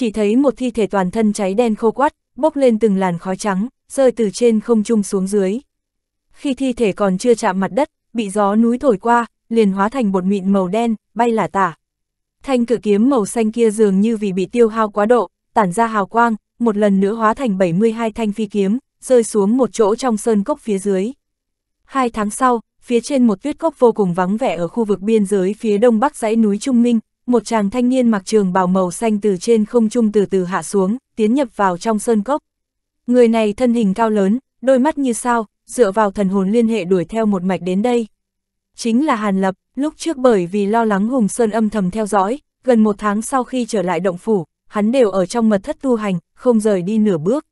chỉ thấy một thi thể toàn thân cháy đen khô quắt, bốc lên từng làn khói trắng, rơi từ trên không trung xuống dưới. Khi thi thể còn chưa chạm mặt đất, bị gió núi thổi qua, liền hóa thành bột mịn màu đen, bay lả tả. Thanh cự kiếm màu xanh kia dường như vì bị tiêu hao quá độ, tản ra hào quang, một lần nữa hóa thành 72 thanh phi kiếm, rơi xuống một chỗ trong sơn cốc phía dưới. Hai tháng sau, phía trên một tuyết cốc vô cùng vắng vẻ ở khu vực biên giới phía đông bắc dãy núi Trung Minh, một chàng thanh niên mặc trường bào màu xanh từ trên không trung từ từ hạ xuống, tiến nhập vào trong sơn cốc. Người này thân hình cao lớn, đôi mắt như sao, dựa vào thần hồn liên hệ đuổi theo một mạch đến đây. Chính là Hàn Lập, lúc trước bởi vì lo lắng Hùng Sơn âm thầm theo dõi, gần một tháng sau khi trở lại động phủ, hắn đều ở trong mật thất tu hành, không rời đi nửa bước.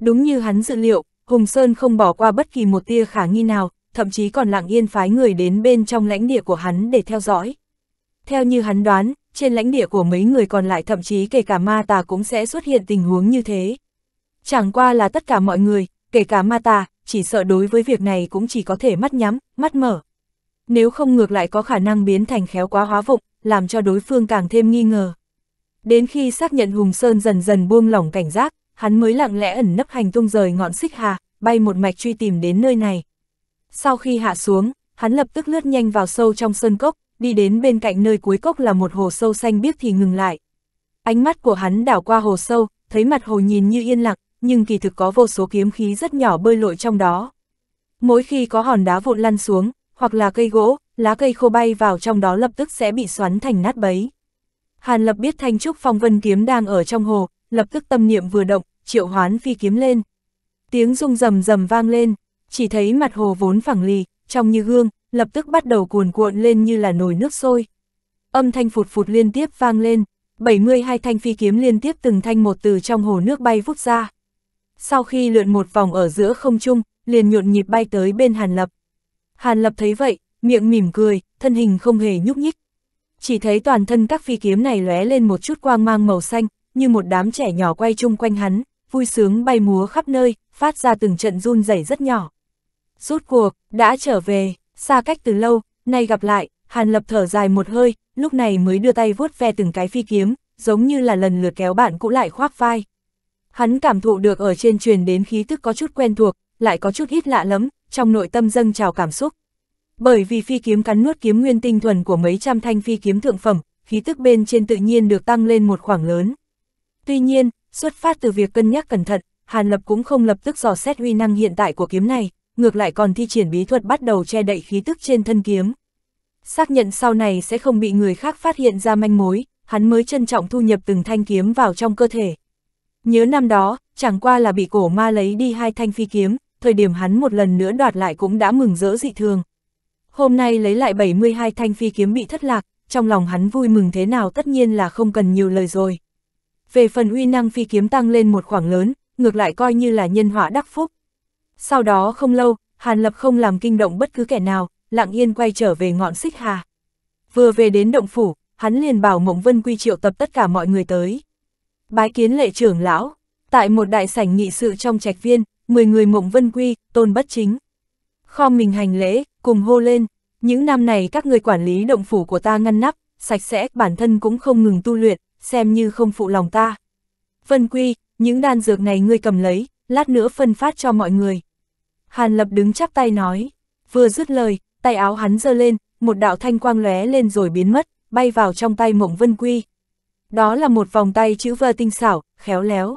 Đúng như hắn dự liệu, Hùng Sơn không bỏ qua bất kỳ một tia khả nghi nào, thậm chí còn lặng yên phái người đến bên trong lãnh địa của hắn để theo dõi. Theo như hắn đoán, trên lãnh địa của mấy người còn lại thậm chí kể cả ma tà cũng sẽ xuất hiện tình huống như thế. Chẳng qua là tất cả mọi người, kể cả ma tà, chỉ sợ đối với việc này cũng chỉ có thể mắt nhắm, mắt mở. Nếu không ngược lại có khả năng biến thành khéo quá hóa vụng, làm cho đối phương càng thêm nghi ngờ. Đến khi xác nhận Hùng Sơn dần dần buông lỏng cảnh giác, hắn mới lặng lẽ ẩn nấp hành tung rời ngọn xích hà, bay một mạch truy tìm đến nơi này. Sau khi hạ xuống, hắn lập tức lướt nhanh vào sâu trong sơn cốc, đi đến bên cạnh nơi cuối cốc là một hồ sâu xanh biếc thì ngừng lại. Ánh mắt của hắn đảo qua hồ sâu, thấy mặt hồ nhìn như yên lặng, nhưng kỳ thực có vô số kiếm khí rất nhỏ bơi lội trong đó. Mỗi khi có hòn đá vụn lăn xuống, hoặc là cây gỗ, lá cây khô bay vào trong đó lập tức sẽ bị xoắn thành nát bấy. Hàn Lập biết Thanh Trúc Phong Vân Kiếm đang ở trong hồ, lập tức tâm niệm vừa động, triệu hoán phi kiếm lên. Tiếng rung rầm rầm vang lên, chỉ thấy mặt hồ vốn phẳng lì, trong như gương, lập tức bắt đầu cuồn cuộn lên như là nồi nước sôi. Âm thanh phụt phụt liên tiếp vang lên, 72 thanh phi kiếm liên tiếp từng thanh một từ trong hồ nước bay vút ra. Sau khi lượn một vòng ở giữa không trung, liền nhộn nhịp bay tới bên Hàn Lập. Hàn Lập thấy vậy, miệng mỉm cười, thân hình không hề nhúc nhích. Chỉ thấy toàn thân các phi kiếm này lóe lên một chút quang mang màu xanh, như một đám trẻ nhỏ quay chung quanh hắn, vui sướng bay múa khắp nơi, phát ra từng trận run rẩy rất nhỏ. Rút cuộc, đã trở về, xa cách từ lâu, nay gặp lại, Hàn Lập thở dài một hơi, lúc này mới đưa tay vuốt ve từng cái phi kiếm, giống như là lần lượt kéo bạn cũ lại khoác vai. Hắn cảm thụ được ở trên truyền đến khí tức có chút quen thuộc, lại có chút ít lạ lắm, trong nội tâm dâng trào cảm xúc. Bởi vì phi kiếm cắn nuốt kiếm nguyên tinh thuần của mấy trăm thanh phi kiếm thượng phẩm, khí tức bên trên tự nhiên được tăng lên một khoảng lớn. Tuy nhiên, xuất phát từ việc cân nhắc cẩn thận, Hàn Lập cũng không lập tức dò xét uy năng hiện tại của kiếm này ngược lại còn thi triển bí thuật bắt đầu che đậy khí tức trên thân kiếm. Xác nhận sau này sẽ không bị người khác phát hiện ra manh mối, hắn mới trân trọng thu nhập từng thanh kiếm vào trong cơ thể. Nhớ năm đó, chẳng qua là bị cổ ma lấy đi hai thanh phi kiếm, thời điểm hắn một lần nữa đoạt lại cũng đã mừng rỡ dị thường. Hôm nay lấy lại 72 thanh phi kiếm bị thất lạc, trong lòng hắn vui mừng thế nào tất nhiên là không cần nhiều lời rồi. Về phần uy năng phi kiếm tăng lên một khoảng lớn, ngược lại coi như là nhân họa đắc phúc. Sau đó không lâu, Hàn Lập không làm kinh động bất cứ kẻ nào, lặng yên quay trở về ngọn xích hà. Vừa về đến động phủ, hắn liền bảo Mộng Vân Quy triệu tập tất cả mọi người tới. Bái kiến lệ trưởng lão, tại một đại sảnh nghị sự trong trạch viên, 10 người Mộng Vân Quy, tôn bất chính. Kho mình hành lễ, cùng hô lên, những năm này các người quản lý động phủ của ta ngăn nắp, sạch sẽ, bản thân cũng không ngừng tu luyện, xem như không phụ lòng ta. Vân Quy, những đan dược này ngươi cầm lấy, lát nữa phân phát cho mọi người. Hàn Lập đứng chắp tay nói, vừa dứt lời, tay áo hắn giơ lên, một đạo thanh quang lóe lên rồi biến mất, bay vào trong tay Mộng Vân Quy. Đó là một vòng tay chữ vơ tinh xảo, khéo léo.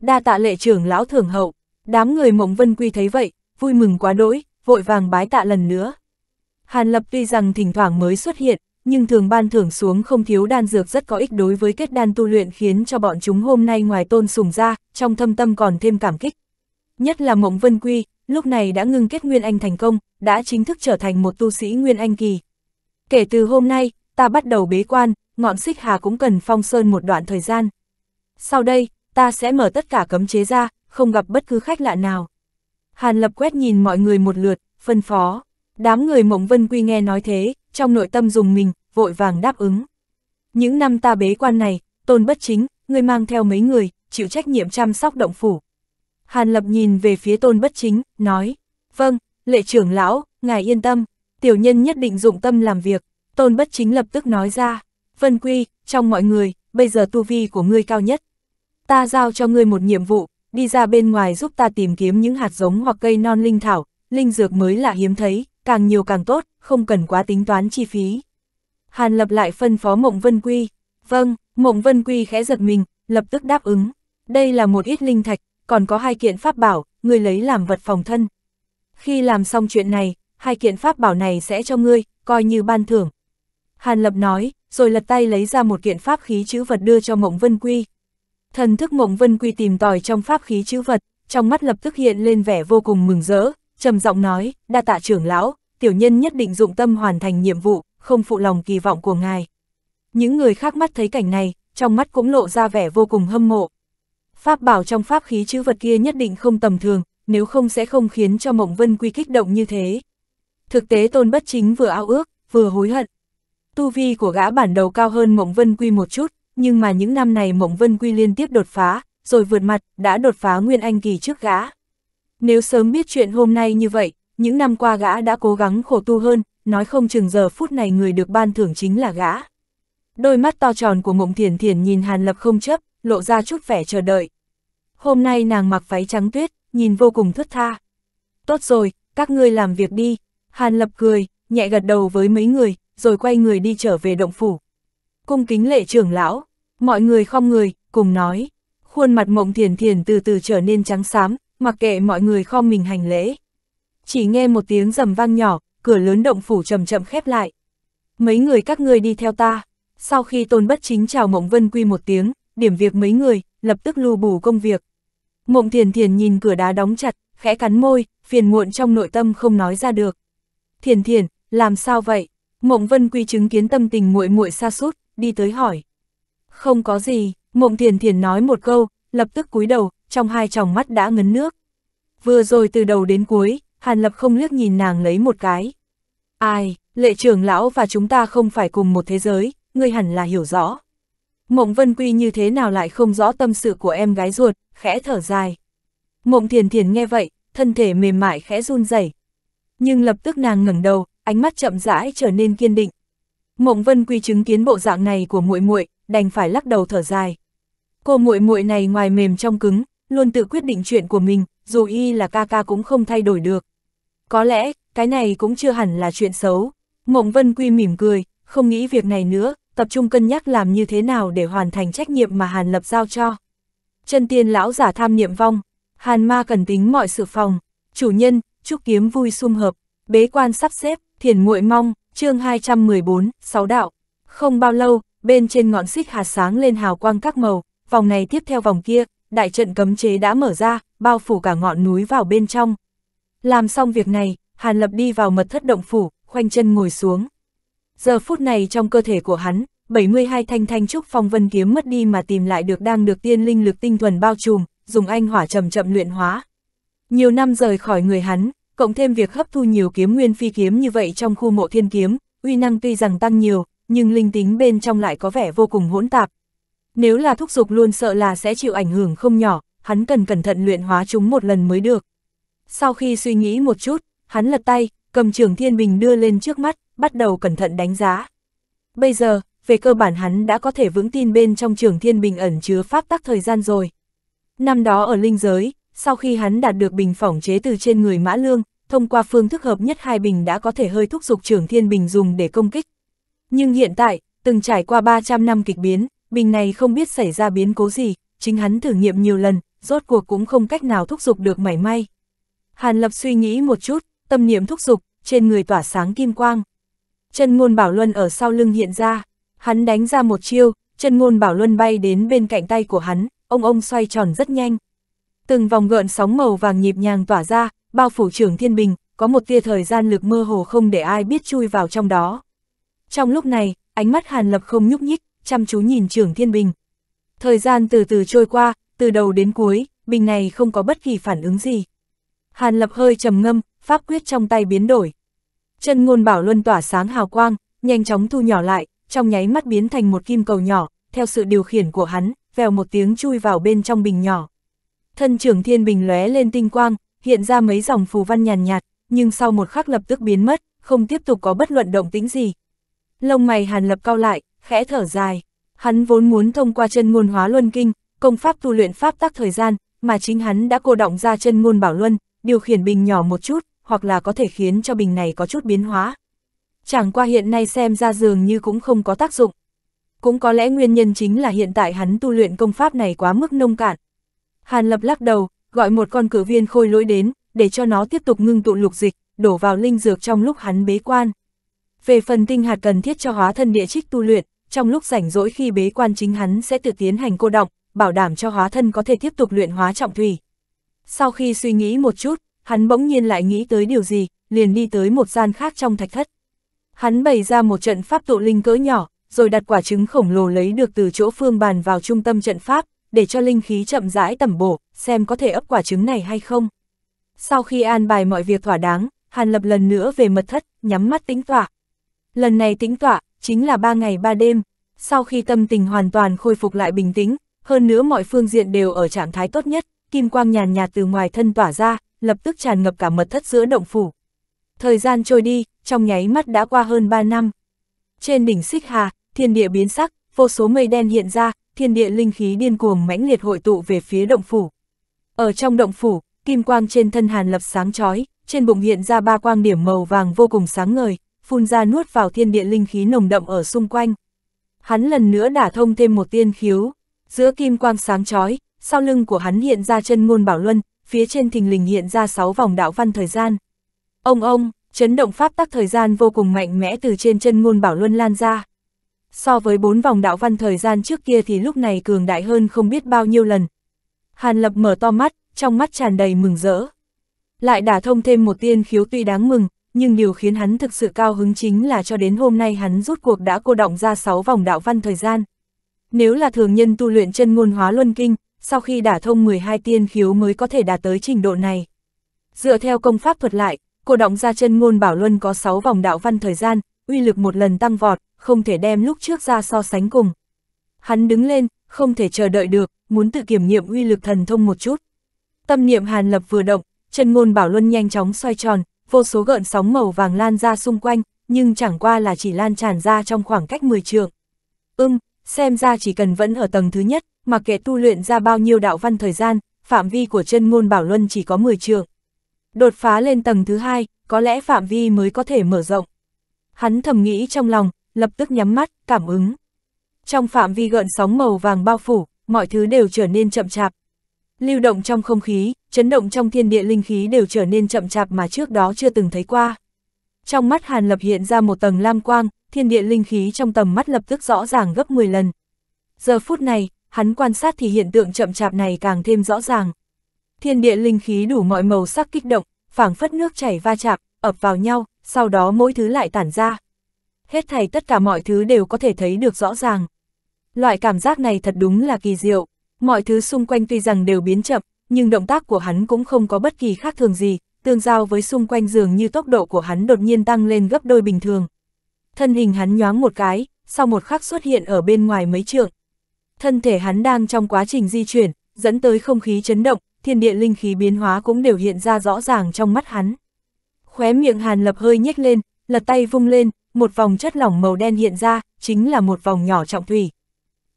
Đa tạ lệ trưởng lão thưởng hậu, đám người Mộng Vân Quy thấy vậy, vui mừng quá đỗi, vội vàng bái tạ lần nữa. Hàn Lập tuy rằng thỉnh thoảng mới xuất hiện, nhưng thường ban thưởng xuống không thiếu đan dược rất có ích đối với kết đan tu luyện khiến cho bọn chúng hôm nay ngoài tôn sùng ra, trong thâm tâm còn thêm cảm kích. Nhất là Mộng Vân Quy, lúc này đã ngưng kết Nguyên Anh thành công, đã chính thức trở thành một tu sĩ Nguyên Anh kỳ. Kể từ hôm nay, ta bắt đầu bế quan, ngọn xích hà cũng cần phong sơn một đoạn thời gian. Sau đây, ta sẽ mở tất cả cấm chế ra, không gặp bất cứ khách lạ nào. Hàn Lập quét nhìn mọi người một lượt, phân phó. Đám người Mộng Vân Quy nghe nói thế, trong nội tâm dùng mình, vội vàng đáp ứng. Những năm ta bế quan này, tôn bất chính, người mang theo mấy người, chịu trách nhiệm chăm sóc động phủ, Hàn Lập nhìn về phía tôn bất chính, nói, vâng, lệ trưởng lão, ngài yên tâm, tiểu nhân nhất định dụng tâm làm việc. Tôn bất chính lập tức nói ra, Vân Quy, trong mọi người, bây giờ tu vi của ngươi cao nhất. Ta giao cho ngươi một nhiệm vụ, đi ra bên ngoài giúp ta tìm kiếm những hạt giống hoặc cây non linh thảo, linh dược mới là hiếm thấy, càng nhiều càng tốt, không cần quá tính toán chi phí. Hàn Lập lại phân phó Mộng Vân Quy, vâng, Mộng Vân Quy khẽ giật mình, lập tức đáp ứng. Đây là một ít linh thạch, còn có hai kiện pháp bảo, ngươi lấy làm vật phòng thân. Khi làm xong chuyện này, hai kiện pháp bảo này sẽ cho ngươi, coi như ban thưởng. Hàn Lập nói, rồi lật tay lấy ra một kiện pháp khí chữ vật đưa cho Mộng Vân Quy. Thần thức Mộng Vân Quy tìm tòi trong pháp khí chữ vật, trong mắt lập tức hiện lên vẻ vô cùng mừng rỡ, trầm giọng nói, đa tạ trưởng lão, tiểu nhân nhất định dụng tâm hoàn thành nhiệm vụ, không phụ lòng kỳ vọng của ngài. Những người khác mắt thấy cảnh này, trong mắt cũng lộ ra vẻ vô cùng hâm mộ. Pháp bảo trong pháp khí chữ vật kia nhất định không tầm thường, nếu không sẽ không khiến cho Mộng Vân Quy kích động như thế. Thực tế Tôn Bất Chính vừa ao ước, vừa hối hận. Tu vi của gã bản đầu cao hơn Mộng Vân Quy một chút, nhưng mà những năm này Mộng Vân Quy liên tiếp đột phá, rồi vượt mặt, đã đột phá Nguyên Anh kỳ trước gã. Nếu sớm biết chuyện hôm nay như vậy, những năm qua gã đã cố gắng khổ tu hơn, nói không chừng giờ phút này người được ban thưởng chính là gã. Đôi mắt to tròn của Mộng Thiền Thiền nhìn Hàn Lập không chấp, lộ ra chút vẻ chờ đợi. Hôm nay nàng mặc váy trắng tuyết, nhìn vô cùng thất tha. Tốt rồi, các ngươi làm việc đi. Hàn lập cười, nhẹ gật đầu với mấy người, rồi quay người đi trở về động phủ. Cung kính lệ trưởng lão, mọi người không người, cùng nói. Khuôn mặt mộng thiền thiền từ từ trở nên trắng xám, mặc kệ mọi người kho mình hành lễ. Chỉ nghe một tiếng rầm vang nhỏ, cửa lớn động phủ chậm chậm khép lại. Mấy người các ngươi đi theo ta. Sau khi tôn bất chính chào mộng vân quy một tiếng, điểm việc mấy người, lập tức lù bù công việc. Mộng thiền thiền nhìn cửa đá đóng chặt, khẽ cắn môi, phiền muộn trong nội tâm không nói ra được. Thiền thiền, làm sao vậy? Mộng vân quy chứng kiến tâm tình muội muội xa sút đi tới hỏi. Không có gì, mộng thiền thiền nói một câu, lập tức cúi đầu, trong hai tròng mắt đã ngấn nước. Vừa rồi từ đầu đến cuối, Hàn Lập không liếc nhìn nàng lấy một cái. Ai, lệ trưởng lão và chúng ta không phải cùng một thế giới, ngươi hẳn là hiểu rõ. Mộng Vân Quy như thế nào lại không rõ tâm sự của em gái ruột, khẽ thở dài. Mộng Thiền Thiền nghe vậy, thân thể mềm mại khẽ run rẩy. Nhưng lập tức nàng ngẩng đầu, ánh mắt chậm rãi trở nên kiên định. Mộng Vân Quy chứng kiến bộ dạng này của muội muội, đành phải lắc đầu thở dài. Cô muội muội này ngoài mềm trong cứng, luôn tự quyết định chuyện của mình, dù y là ca ca cũng không thay đổi được. Có lẽ, cái này cũng chưa hẳn là chuyện xấu. Mộng Vân Quy mỉm cười, không nghĩ việc này nữa, tập trung cân nhắc làm như thế nào để hoàn thành trách nhiệm mà Hàn Lập giao cho. Chân tiên lão giả tham niệm vong, Hàn ma cần tính mọi sự phòng, chủ nhân, chúc kiếm vui sum hợp, bế quan sắp xếp, thiền nguội mong, chương 214, sáu đạo. Không bao lâu, bên trên ngọn xích hạt sáng lên hào quang các màu, vòng này tiếp theo vòng kia, đại trận cấm chế đã mở ra, bao phủ cả ngọn núi vào bên trong. Làm xong việc này, Hàn Lập đi vào mật thất động phủ, khoanh chân ngồi xuống. Giờ phút này trong cơ thể của hắn, 72 thanh thanh trúc phong vân kiếm mất đi mà tìm lại được đang được tiên linh lực tinh thuần bao trùm, dùng anh hỏa chậm chậm luyện hóa. Nhiều năm rời khỏi người hắn, cộng thêm việc hấp thu nhiều kiếm nguyên phi kiếm như vậy trong khu mộ thiên kiếm, uy năng tuy rằng tăng nhiều, nhưng linh tính bên trong lại có vẻ vô cùng hỗn tạp. Nếu là thúc dục luôn sợ là sẽ chịu ảnh hưởng không nhỏ, hắn cần cẩn thận luyện hóa chúng một lần mới được. Sau khi suy nghĩ một chút, hắn lật tay, cầm trường thiên bình đưa lên trước mắt, bắt đầu cẩn thận đánh giá. Bây giờ, về cơ bản hắn đã có thể vững tin bên trong trường thiên bình ẩn chứa pháp tắc thời gian rồi. Năm đó ở linh giới, sau khi hắn đạt được bình phỏng chế từ trên người mã lương, thông qua phương thức hợp nhất hai bình đã có thể hơi thúc giục trường thiên bình dùng để công kích. Nhưng hiện tại, từng trải qua 300 năm kịch biến, bình này không biết xảy ra biến cố gì, chính hắn thử nghiệm nhiều lần, rốt cuộc cũng không cách nào thúc giục được mảy may. Hàn Lập suy nghĩ một chút, tâm niệm thúc giục, trên người tỏa sáng kim quang chân ngôn bảo luân ở sau lưng hiện ra, hắn đánh ra một chiêu, chân ngôn bảo luân bay đến bên cạnh tay của hắn, ông ông xoay tròn rất nhanh. Từng vòng gợn sóng màu vàng nhịp nhàng tỏa ra, bao phủ trưởng thiên bình, có một tia thời gian lực mơ hồ không để ai biết chui vào trong đó. Trong lúc này, ánh mắt Hàn Lập không nhúc nhích, chăm chú nhìn trưởng thiên bình. Thời gian từ từ trôi qua, từ đầu đến cuối, bình này không có bất kỳ phản ứng gì. Hàn Lập hơi trầm ngâm, pháp quyết trong tay biến đổi, Chân ngôn bảo luân tỏa sáng hào quang, nhanh chóng thu nhỏ lại, trong nháy mắt biến thành một kim cầu nhỏ, theo sự điều khiển của hắn, vèo một tiếng chui vào bên trong bình nhỏ. Thân trưởng thiên bình lóe lên tinh quang, hiện ra mấy dòng phù văn nhàn nhạt, nhưng sau một khắc lập tức biến mất, không tiếp tục có bất luận động tĩnh gì. Lông mày Hàn Lập cao lại, khẽ thở dài. Hắn vốn muốn thông qua chân ngôn hóa luân kinh, công pháp tu luyện pháp tắc thời gian, mà chính hắn đã cô động ra chân ngôn bảo luân, điều khiển bình nhỏ một chút, hoặc là có thể khiến cho bình này có chút biến hóa. Chẳng qua hiện nay xem ra dường như cũng không có tác dụng. Cũng có lẽ nguyên nhân chính là hiện tại hắn tu luyện công pháp này quá mức nông cạn. Hàn lập lắc đầu, gọi một con cử viên khôi lỗi đến, để cho nó tiếp tục ngưng tụ lục dịch, đổ vào linh dược trong lúc hắn bế quan. Về phần tinh hạt cần thiết cho hóa thân địa trích tu luyện, trong lúc rảnh rỗi khi bế quan chính hắn sẽ tự tiến hành cô động, bảo đảm cho hóa thân có thể tiếp tục luyện hóa trọng thủy. Sau khi suy nghĩ một chút, hắn bỗng nhiên lại nghĩ tới điều gì, liền đi tới một gian khác trong thạch thất. Hắn bày ra một trận pháp tụ linh cỡ nhỏ, rồi đặt quả trứng khổng lồ lấy được từ chỗ phương bàn vào trung tâm trận pháp, để cho linh khí chậm rãi tẩm bổ, xem có thể ấp quả trứng này hay không. Sau khi an bài mọi việc thỏa đáng, Hàn Lập lần nữa về mật thất, nhắm mắt tính tỏa. Lần này tính tỏa, chính là ba ngày ba đêm. Sau khi tâm tình hoàn toàn khôi phục lại bình tĩnh, hơn nữa mọi phương diện đều ở trạng thái tốt nhất, kim quang nhàn nhạt từ ngoài thân tỏa ra, lập tức tràn ngập cả mật thất giữa động phủ. Thời gian trôi đi, trong nháy mắt đã qua hơn 3 năm. Trên đỉnh xích hà, thiên địa biến sắc, vô số mây đen hiện ra, thiên địa linh khí điên cuồng mãnh liệt hội tụ về phía động phủ. Ở trong động phủ, kim quang trên thân Hàn Lập sáng chói, trên bụng hiện ra ba quang điểm màu vàng vô cùng sáng ngời, phun ra nuốt vào thiên địa linh khí nồng đậm ở xung quanh. Hắn lần nữa đả thông thêm một tiên khiếu, giữa kim quang sáng chói, sau lưng của hắn hiện ra chân ngôn bảo luân, phía trên thình lình hiện ra 6 vòng đạo văn thời gian. Ông ông, chấn động pháp tắc thời gian vô cùng mạnh mẽ từ trên chân ngôn bảo luân lan ra. So với bốn vòng đạo văn thời gian trước kia thì lúc này cường đại hơn không biết bao nhiêu lần. Hàn Lập mở to mắt, trong mắt tràn đầy mừng rỡ. Lại đả thông thêm một tiên khiếu tuy đáng mừng, nhưng điều khiến hắn thực sự cao hứng chính là cho đến hôm nay hắn rút cuộc đã cô động ra 6 vòng đạo văn thời gian. Nếu là thường nhân tu luyện chân ngôn hóa luân kinh, sau khi đả thông 12 tiên khiếu mới có thể đạt tới trình độ này. Dựa theo công pháp thuật lại, cổ động ra chân ngôn bảo luân có 6 vòng đạo văn thời gian, uy lực một lần tăng vọt, không thể đem lúc trước ra so sánh cùng. Hắn đứng lên, không thể chờ đợi được, muốn tự kiểm nghiệm uy lực thần thông một chút. Tâm niệm Hàn Lập vừa động, chân ngôn bảo luân nhanh chóng xoay tròn, vô số gợn sóng màu vàng lan ra xung quanh, nhưng chẳng qua là chỉ lan tràn ra trong khoảng cách 10 trường. Ưm, xem ra chỉ cần vẫn ở tầng thứ nhất, mặc kệ tu luyện ra bao nhiêu đạo văn thời gian, phạm vi của chân ngôn bảo luân chỉ có 10 trường. Đột phá lên tầng thứ hai, có lẽ phạm vi mới có thể mở rộng. Hắn thầm nghĩ trong lòng, lập tức nhắm mắt, cảm ứng. Trong phạm vi gợn sóng màu vàng bao phủ, mọi thứ đều trở nên chậm chạp. Lưu động trong không khí, chấn động trong thiên địa linh khí đều trở nên chậm chạp mà trước đó chưa từng thấy qua. Trong mắt Hàn Lập hiện ra một tầng lam quang, thiên địa linh khí trong tầm mắt lập tức rõ ràng gấp 10 lần. Giờ phút này, hắn quan sát thì hiện tượng chậm chạp này càng thêm rõ ràng. Thiên địa linh khí đủ mọi màu sắc kích động, phảng phất nước chảy va chạm, ập vào nhau, sau đó mỗi thứ lại tản ra. Hết thảy tất cả mọi thứ đều có thể thấy được rõ ràng. Loại cảm giác này thật đúng là kỳ diệu, mọi thứ xung quanh tuy rằng đều biến chậm, nhưng động tác của hắn cũng không có bất kỳ khác thường gì, tương giao với xung quanh dường như tốc độ của hắn đột nhiên tăng lên gấp đôi bình thường thân hình hắn nhoáng một cái, sau một khắc xuất hiện ở bên ngoài mấy trượng. Thân thể hắn đang trong quá trình di chuyển, dẫn tới không khí chấn động, thiên địa linh khí biến hóa cũng đều hiện ra rõ ràng trong mắt hắn. Khóe miệng Hàn Lập hơi nhếch lên, lật tay vung lên, một vòng chất lỏng màu đen hiện ra, chính là một vòng nhỏ trọng thủy.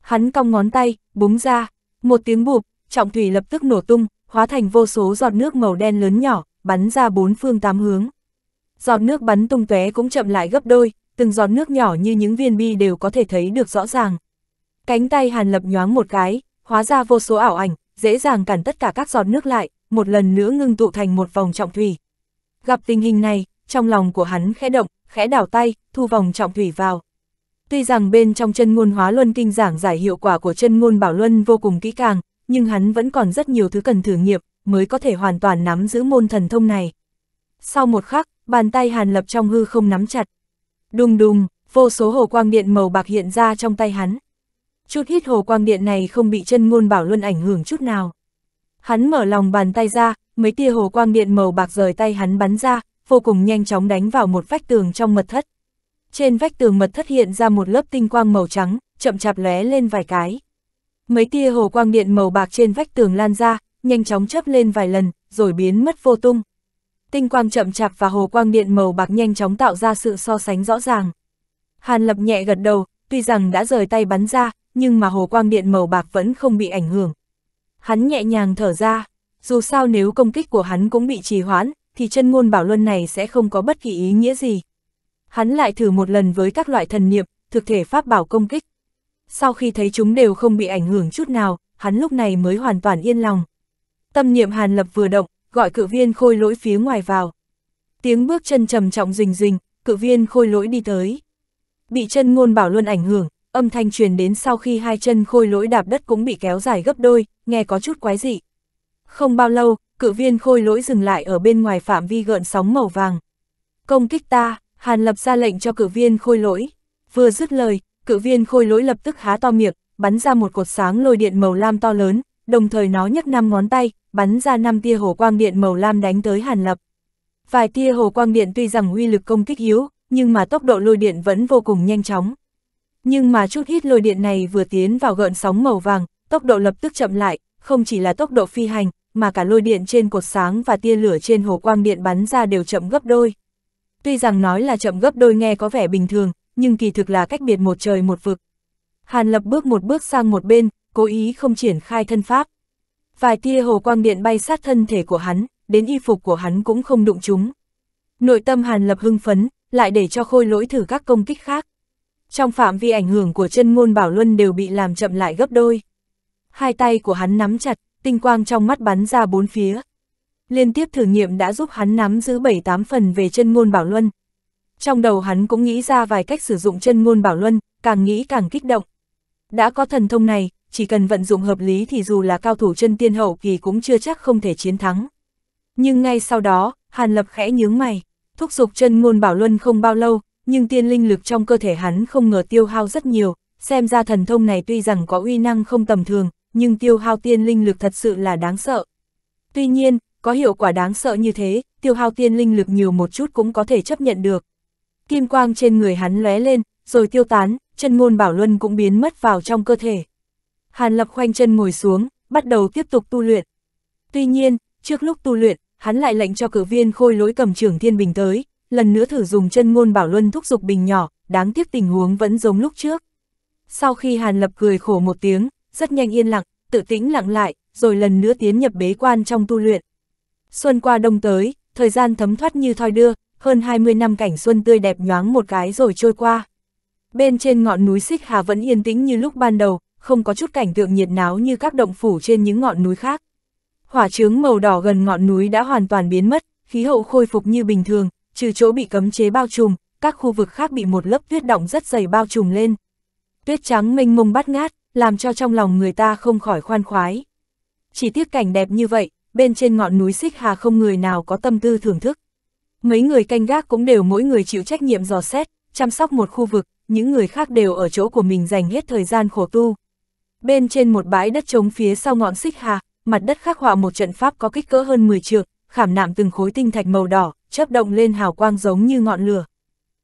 Hắn cong ngón tay, búng ra, một tiếng bụp, trọng thủy lập tức nổ tung, hóa thành vô số giọt nước màu đen lớn nhỏ, bắn ra bốn phương tám hướng. Giọt nước bắn tung tóe cũng chậm lại gấp đôi, từng giọt nước nhỏ như những viên bi đều có thể thấy được rõ ràng. Cánh tay Hàn Lập nhoáng một cái, hóa ra vô số ảo ảnh, dễ dàng cản tất cả các giọt nước lại, một lần nữa ngưng tụ thành một vòng trọng thủy. Gặp tình hình này, trong lòng của hắn khẽ động, khẽ đảo tay, thu vòng trọng thủy vào. Tuy rằng bên trong chân ngôn hóa luân kinh giảng giải hiệu quả của chân ngôn bảo luân vô cùng kỹ càng, nhưng hắn vẫn còn rất nhiều thứ cần thử nghiệm, mới có thể hoàn toàn nắm giữ môn thần thông này. Sau một khắc, bàn tay Hàn Lập trong hư không nắm chặt, Đùng đùng, vô số hồ quang điện màu bạc hiện ra trong tay hắn. Chút hít hồ quang điện này không bị chân ngôn bảo luân ảnh hưởng chút nào. Hắn mở lòng bàn tay ra, mấy tia hồ quang điện màu bạc rời tay hắn bắn ra, vô cùng nhanh chóng đánh vào một vách tường trong mật thất. Trên vách tường mật thất hiện ra một lớp tinh quang màu trắng, chậm chạp lóe lên vài cái. Mấy tia hồ quang điện màu bạc trên vách tường lan ra, nhanh chóng chớp lên vài lần, rồi biến mất vô tung tinh quang chậm chạp và hồ quang điện màu bạc nhanh chóng tạo ra sự so sánh rõ ràng. Hàn Lập nhẹ gật đầu, tuy rằng đã rời tay bắn ra, nhưng mà hồ quang điện màu bạc vẫn không bị ảnh hưởng. Hắn nhẹ nhàng thở ra, dù sao nếu công kích của hắn cũng bị trì hoãn, thì chân ngôn bảo luân này sẽ không có bất kỳ ý nghĩa gì. Hắn lại thử một lần với các loại thần niệm, thực thể pháp bảo công kích. Sau khi thấy chúng đều không bị ảnh hưởng chút nào, hắn lúc này mới hoàn toàn yên lòng. Tâm niệm Hàn Lập vừa động, gọi cự viên khôi lỗi phía ngoài vào. Tiếng bước chân trầm trọng rình rình, cự viên khôi lỗi đi tới. Bị chân ngôn bảo luôn ảnh hưởng, âm thanh truyền đến sau khi hai chân khôi lỗi đạp đất cũng bị kéo dài gấp đôi, nghe có chút quái dị. Không bao lâu, cự viên khôi lỗi dừng lại ở bên ngoài phạm vi gợn sóng màu vàng. Công kích ta, Hàn Lập ra lệnh cho cự viên khôi lỗi. Vừa dứt lời, cự viên khôi lỗi lập tức há to miệng, bắn ra một cột sáng lôi điện màu lam to lớn, đồng thời nó nhấc năm ngón tay, bắn ra năm tia hồ quang điện màu lam đánh tới Hàn Lập. Vài tia hồ quang điện tuy rằng uy lực công kích yếu, nhưng mà tốc độ lôi điện vẫn vô cùng nhanh chóng. Nhưng mà chút hít lôi điện này vừa tiến vào gợn sóng màu vàng, tốc độ lập tức chậm lại, không chỉ là tốc độ phi hành, mà cả lôi điện trên cột sáng và tia lửa trên hồ quang điện bắn ra đều chậm gấp đôi. Tuy rằng nói là chậm gấp đôi nghe có vẻ bình thường, nhưng kỳ thực là cách biệt một trời một vực. Hàn Lập bước một bước sang một bên, cố ý không triển khai thân pháp. Vài tia hồ quang điện bay sát thân thể của hắn, đến y phục của hắn cũng không đụng chúng. Nội tâm Hàn Lập hưng phấn, lại để cho khôi lỗi thử các công kích khác. Trong phạm vi ảnh hưởng của chân ngôn bảo luân đều bị làm chậm lại gấp đôi. Hai tay của hắn nắm chặt, tinh quang trong mắt bắn ra bốn phía. Liên tiếp thử nghiệm đã giúp hắn nắm giữ bảy tám phần về chân ngôn bảo luân. Trong đầu hắn cũng nghĩ ra vài cách sử dụng chân ngôn bảo luân, càng nghĩ càng kích động. Đã có thần thông này, chỉ cần vận dụng hợp lý thì dù là cao thủ chân tiên hậu kỳ cũng chưa chắc không thể chiến thắng. Nhưng ngay sau đó, Hàn Lập khẽ nhướng mày, thúc giục chân ngôn bảo luân không bao lâu, nhưng tiên linh lực trong cơ thể hắn không ngờ tiêu hao rất nhiều, xem ra thần thông này tuy rằng có uy năng không tầm thường, nhưng tiêu hao tiên linh lực thật sự là đáng sợ. Tuy nhiên, có hiệu quả đáng sợ như thế, tiêu hao tiên linh lực nhiều một chút cũng có thể chấp nhận được. Kim quang trên người hắn lóe lên, rồi tiêu tán, chân ngôn bảo luân cũng biến mất vào trong cơ thể. Hàn Lập khoanh chân ngồi xuống, bắt đầu tiếp tục tu luyện. Tuy nhiên, trước lúc tu luyện, hắn lại lệnh cho cử viên khôi lỗi cầm trưởng thiên bình tới, lần nữa thử dùng chân ngôn bảo luân thúc dục bình nhỏ, đáng tiếc tình huống vẫn giống lúc trước. Sau khi Hàn Lập cười khổ một tiếng, rất nhanh yên lặng, tự tĩnh lặng lại, rồi lần nữa tiến nhập bế quan trong tu luyện. Xuân qua đông tới, thời gian thấm thoát như thoi đưa, hơn 20 năm cảnh xuân tươi đẹp nhoáng một cái rồi trôi qua. Bên trên ngọn núi Xích Hà vẫn yên tĩnh như lúc ban đầu, không có chút cảnh tượng nhiệt náo như các động phủ trên những ngọn núi khác. Hỏa trướng màu đỏ gần ngọn núi đã hoàn toàn biến mất, khí hậu khôi phục như bình thường, trừ chỗ bị cấm chế bao trùm, các khu vực khác bị một lớp tuyết động rất dày bao trùm lên. Tuyết trắng mênh mông bát ngát, làm cho trong lòng người ta không khỏi khoan khoái. Chỉ tiếc cảnh đẹp như vậy, bên trên ngọn núi xích hà không người nào có tâm tư thưởng thức. Mấy người canh gác cũng đều mỗi người chịu trách nhiệm dò xét, chăm sóc một khu vực, những người khác đều ở chỗ của mình dành hết thời gian khổ tu, Bên trên một bãi đất trống phía sau ngọn xích hà, mặt đất khắc họa một trận pháp có kích cỡ hơn 10 trượng, khảm nạm từng khối tinh thạch màu đỏ, chớp động lên hào quang giống như ngọn lửa.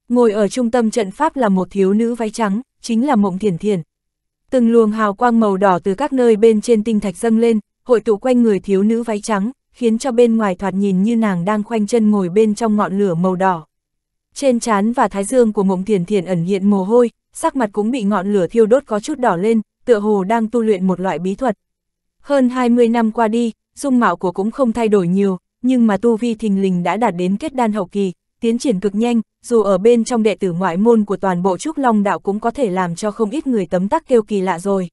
Ngồi ở trung tâm trận pháp là một thiếu nữ váy trắng, chính là Mộng Thiển Thiển. Từng luồng hào quang màu đỏ từ các nơi bên trên tinh thạch dâng lên, hội tụ quanh người thiếu nữ váy trắng, khiến cho bên ngoài thoạt nhìn như nàng đang khoanh chân ngồi bên trong ngọn lửa màu đỏ. Trên trán và thái dương của Mộng Thiển Thiển ẩn hiện mồ hôi, sắc mặt cũng bị ngọn lửa thiêu đốt có chút đỏ lên, tựa hồ đang tu luyện một loại bí thuật. Hơn 20 năm qua đi, dung mạo của cũng không thay đổi nhiều, nhưng mà tu vi thình lình đã đạt đến kết đan hậu kỳ, tiến triển cực nhanh, dù ở bên trong đệ tử ngoại môn của toàn bộ Trúc Long Đạo cũng có thể làm cho không ít người tấm tắc kêu kỳ lạ rồi.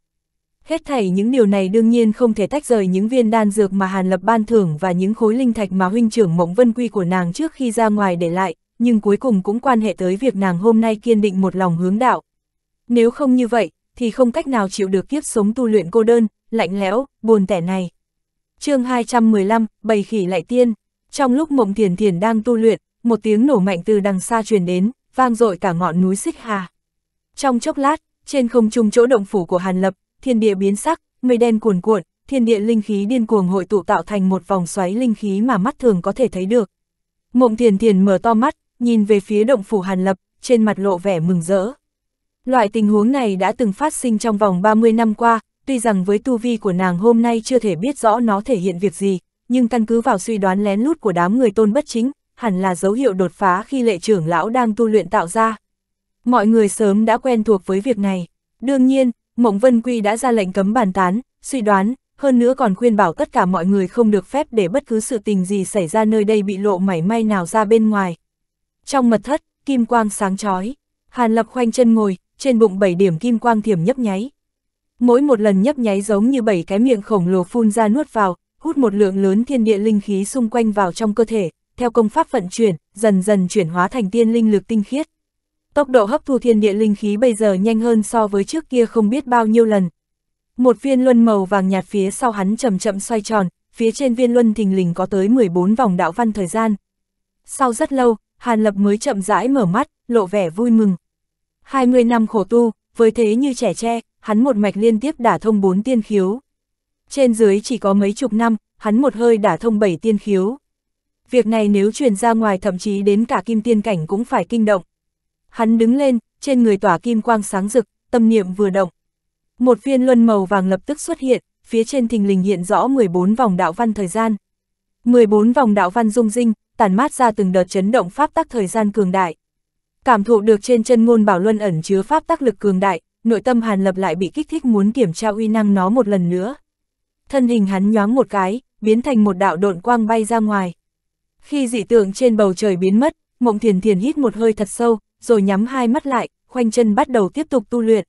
Hết thảy những điều này đương nhiên không thể tách rời những viên đan dược mà Hàn Lập ban thưởng và những khối linh thạch mà huynh trưởng Mộng Vân Quy của nàng trước khi ra ngoài để lại, nhưng cuối cùng cũng quan hệ tới việc nàng hôm nay kiên định một lòng hướng đạo. Nếu không như vậy, thì không cách nào chịu được kiếp sống tu luyện cô đơn, lạnh lẽo, buồn tẻ này. chương 215, bầy khỉ lại tiên. Trong lúc mộng thiền thiền đang tu luyện, một tiếng nổ mạnh từ đằng xa truyền đến, vang dội cả ngọn núi xích hà. Trong chốc lát, trên không trung chỗ động phủ của Hàn Lập, thiên địa biến sắc, mây đen cuồn cuộn, thiên địa linh khí điên cuồng hội tụ tạo thành một vòng xoáy linh khí mà mắt thường có thể thấy được. Mộng Thiền Thiền mở to mắt, nhìn về phía động phủ Hàn Lập, trên mặt lộ vẻ mừng rỡ. Loại tình huống này đã từng phát sinh trong vòng 30 năm qua, tuy rằng với tu vi của nàng hôm nay chưa thể biết rõ nó thể hiện việc gì, nhưng căn cứ vào suy đoán lén lút của đám người tôn bất chính, hẳn là dấu hiệu đột phá khi lệ trưởng lão đang tu luyện tạo ra. Mọi người sớm đã quen thuộc với việc này. Đương nhiên, Mộng Vân Quy đã ra lệnh cấm bàn tán, suy đoán, hơn nữa còn khuyên bảo tất cả mọi người không được phép để bất cứ sự tình gì xảy ra nơi đây bị lộ mảy may nào ra bên ngoài. Trong mật thất, kim quang sáng chói Hàn Lập khoanh chân ngồi, trên bụng bảy điểm kim quang thiểm nhấp nháy. Mỗi một lần nhấp nháy giống như bảy cái miệng khổng lồ phun ra nuốt vào, hút một lượng lớn thiên địa linh khí xung quanh vào trong cơ thể, theo công pháp vận chuyển, dần dần chuyển hóa thành tiên linh lực tinh khiết. Tốc độ hấp thu thiên địa linh khí bây giờ nhanh hơn so với trước kia không biết bao nhiêu lần. Một viên luân màu vàng nhạt phía sau hắn chậm chậm xoay tròn, phía trên viên luân thình lình có tới 14 vòng đạo văn thời gian. Sau rất lâu, Hàn Lập mới chậm rãi mở mắt, lộ vẻ vui mừng. 20 năm khổ tu, với thế như trẻ tre, hắn một mạch liên tiếp đả thông 4 tiên khiếu. Trên dưới chỉ có mấy chục năm, hắn một hơi đả thông 7 tiên khiếu. Việc này nếu truyền ra ngoài thậm chí đến cả kim tiên cảnh cũng phải kinh động. Hắn đứng lên, trên người tỏa kim quang sáng rực, tâm niệm vừa động. Một viên luân màu vàng lập tức xuất hiện, phía trên thình lình hiện rõ 14 vòng đạo văn thời gian. 14 vòng đạo văn dung dinh tản mát ra từng đợt chấn động pháp tắc thời gian cường đại. Cảm thụ được trên chân ngôn bảo luân ẩn chứa pháp tác lực cường đại, nội tâm Hàn Lập lại bị kích thích muốn kiểm tra uy năng nó một lần nữa. Thân hình hắn nhoáng một cái, biến thành một đạo độn quang bay ra ngoài. Khi dị tượng trên bầu trời biến mất, Mộng Thiền Thiền hít một hơi thật sâu, rồi nhắm hai mắt lại, khoanh chân bắt đầu tiếp tục tu luyện.